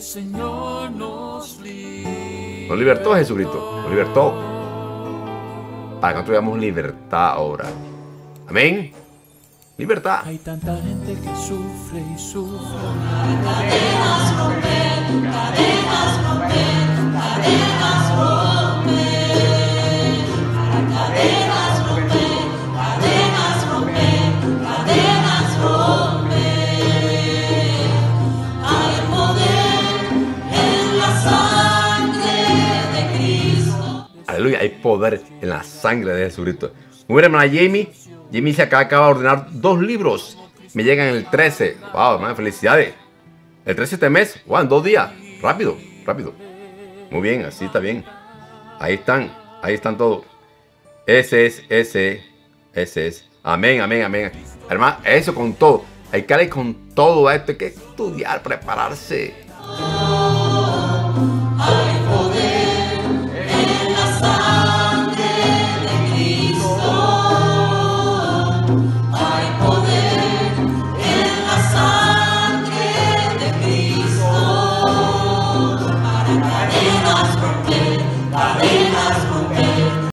Señor nos libertó. Jesucristo, nos libertó. Para que nosotros veamos libertad ahora. Amén. Libertad. Hay tanta gente que sufre y sufre. Cadenas romper, cadenas romper, cadenas romper. Para Cadenas hay poder en la sangre de Jesucristo. Muy bien, hermana Jamie. Jamie se acaba de ordenar dos libros. Me llegan el 13. Wow, hermana, felicidades. El 13 este mes. Wow, dos días. Rápido, rápido. Muy bien, así está bien. Ahí están, ahí están todos. Ese es, ese, ese es. Amén, amén, amén. Hermano, eso con todo. Hay que ir con todo esto. Hay que estudiar, prepararse.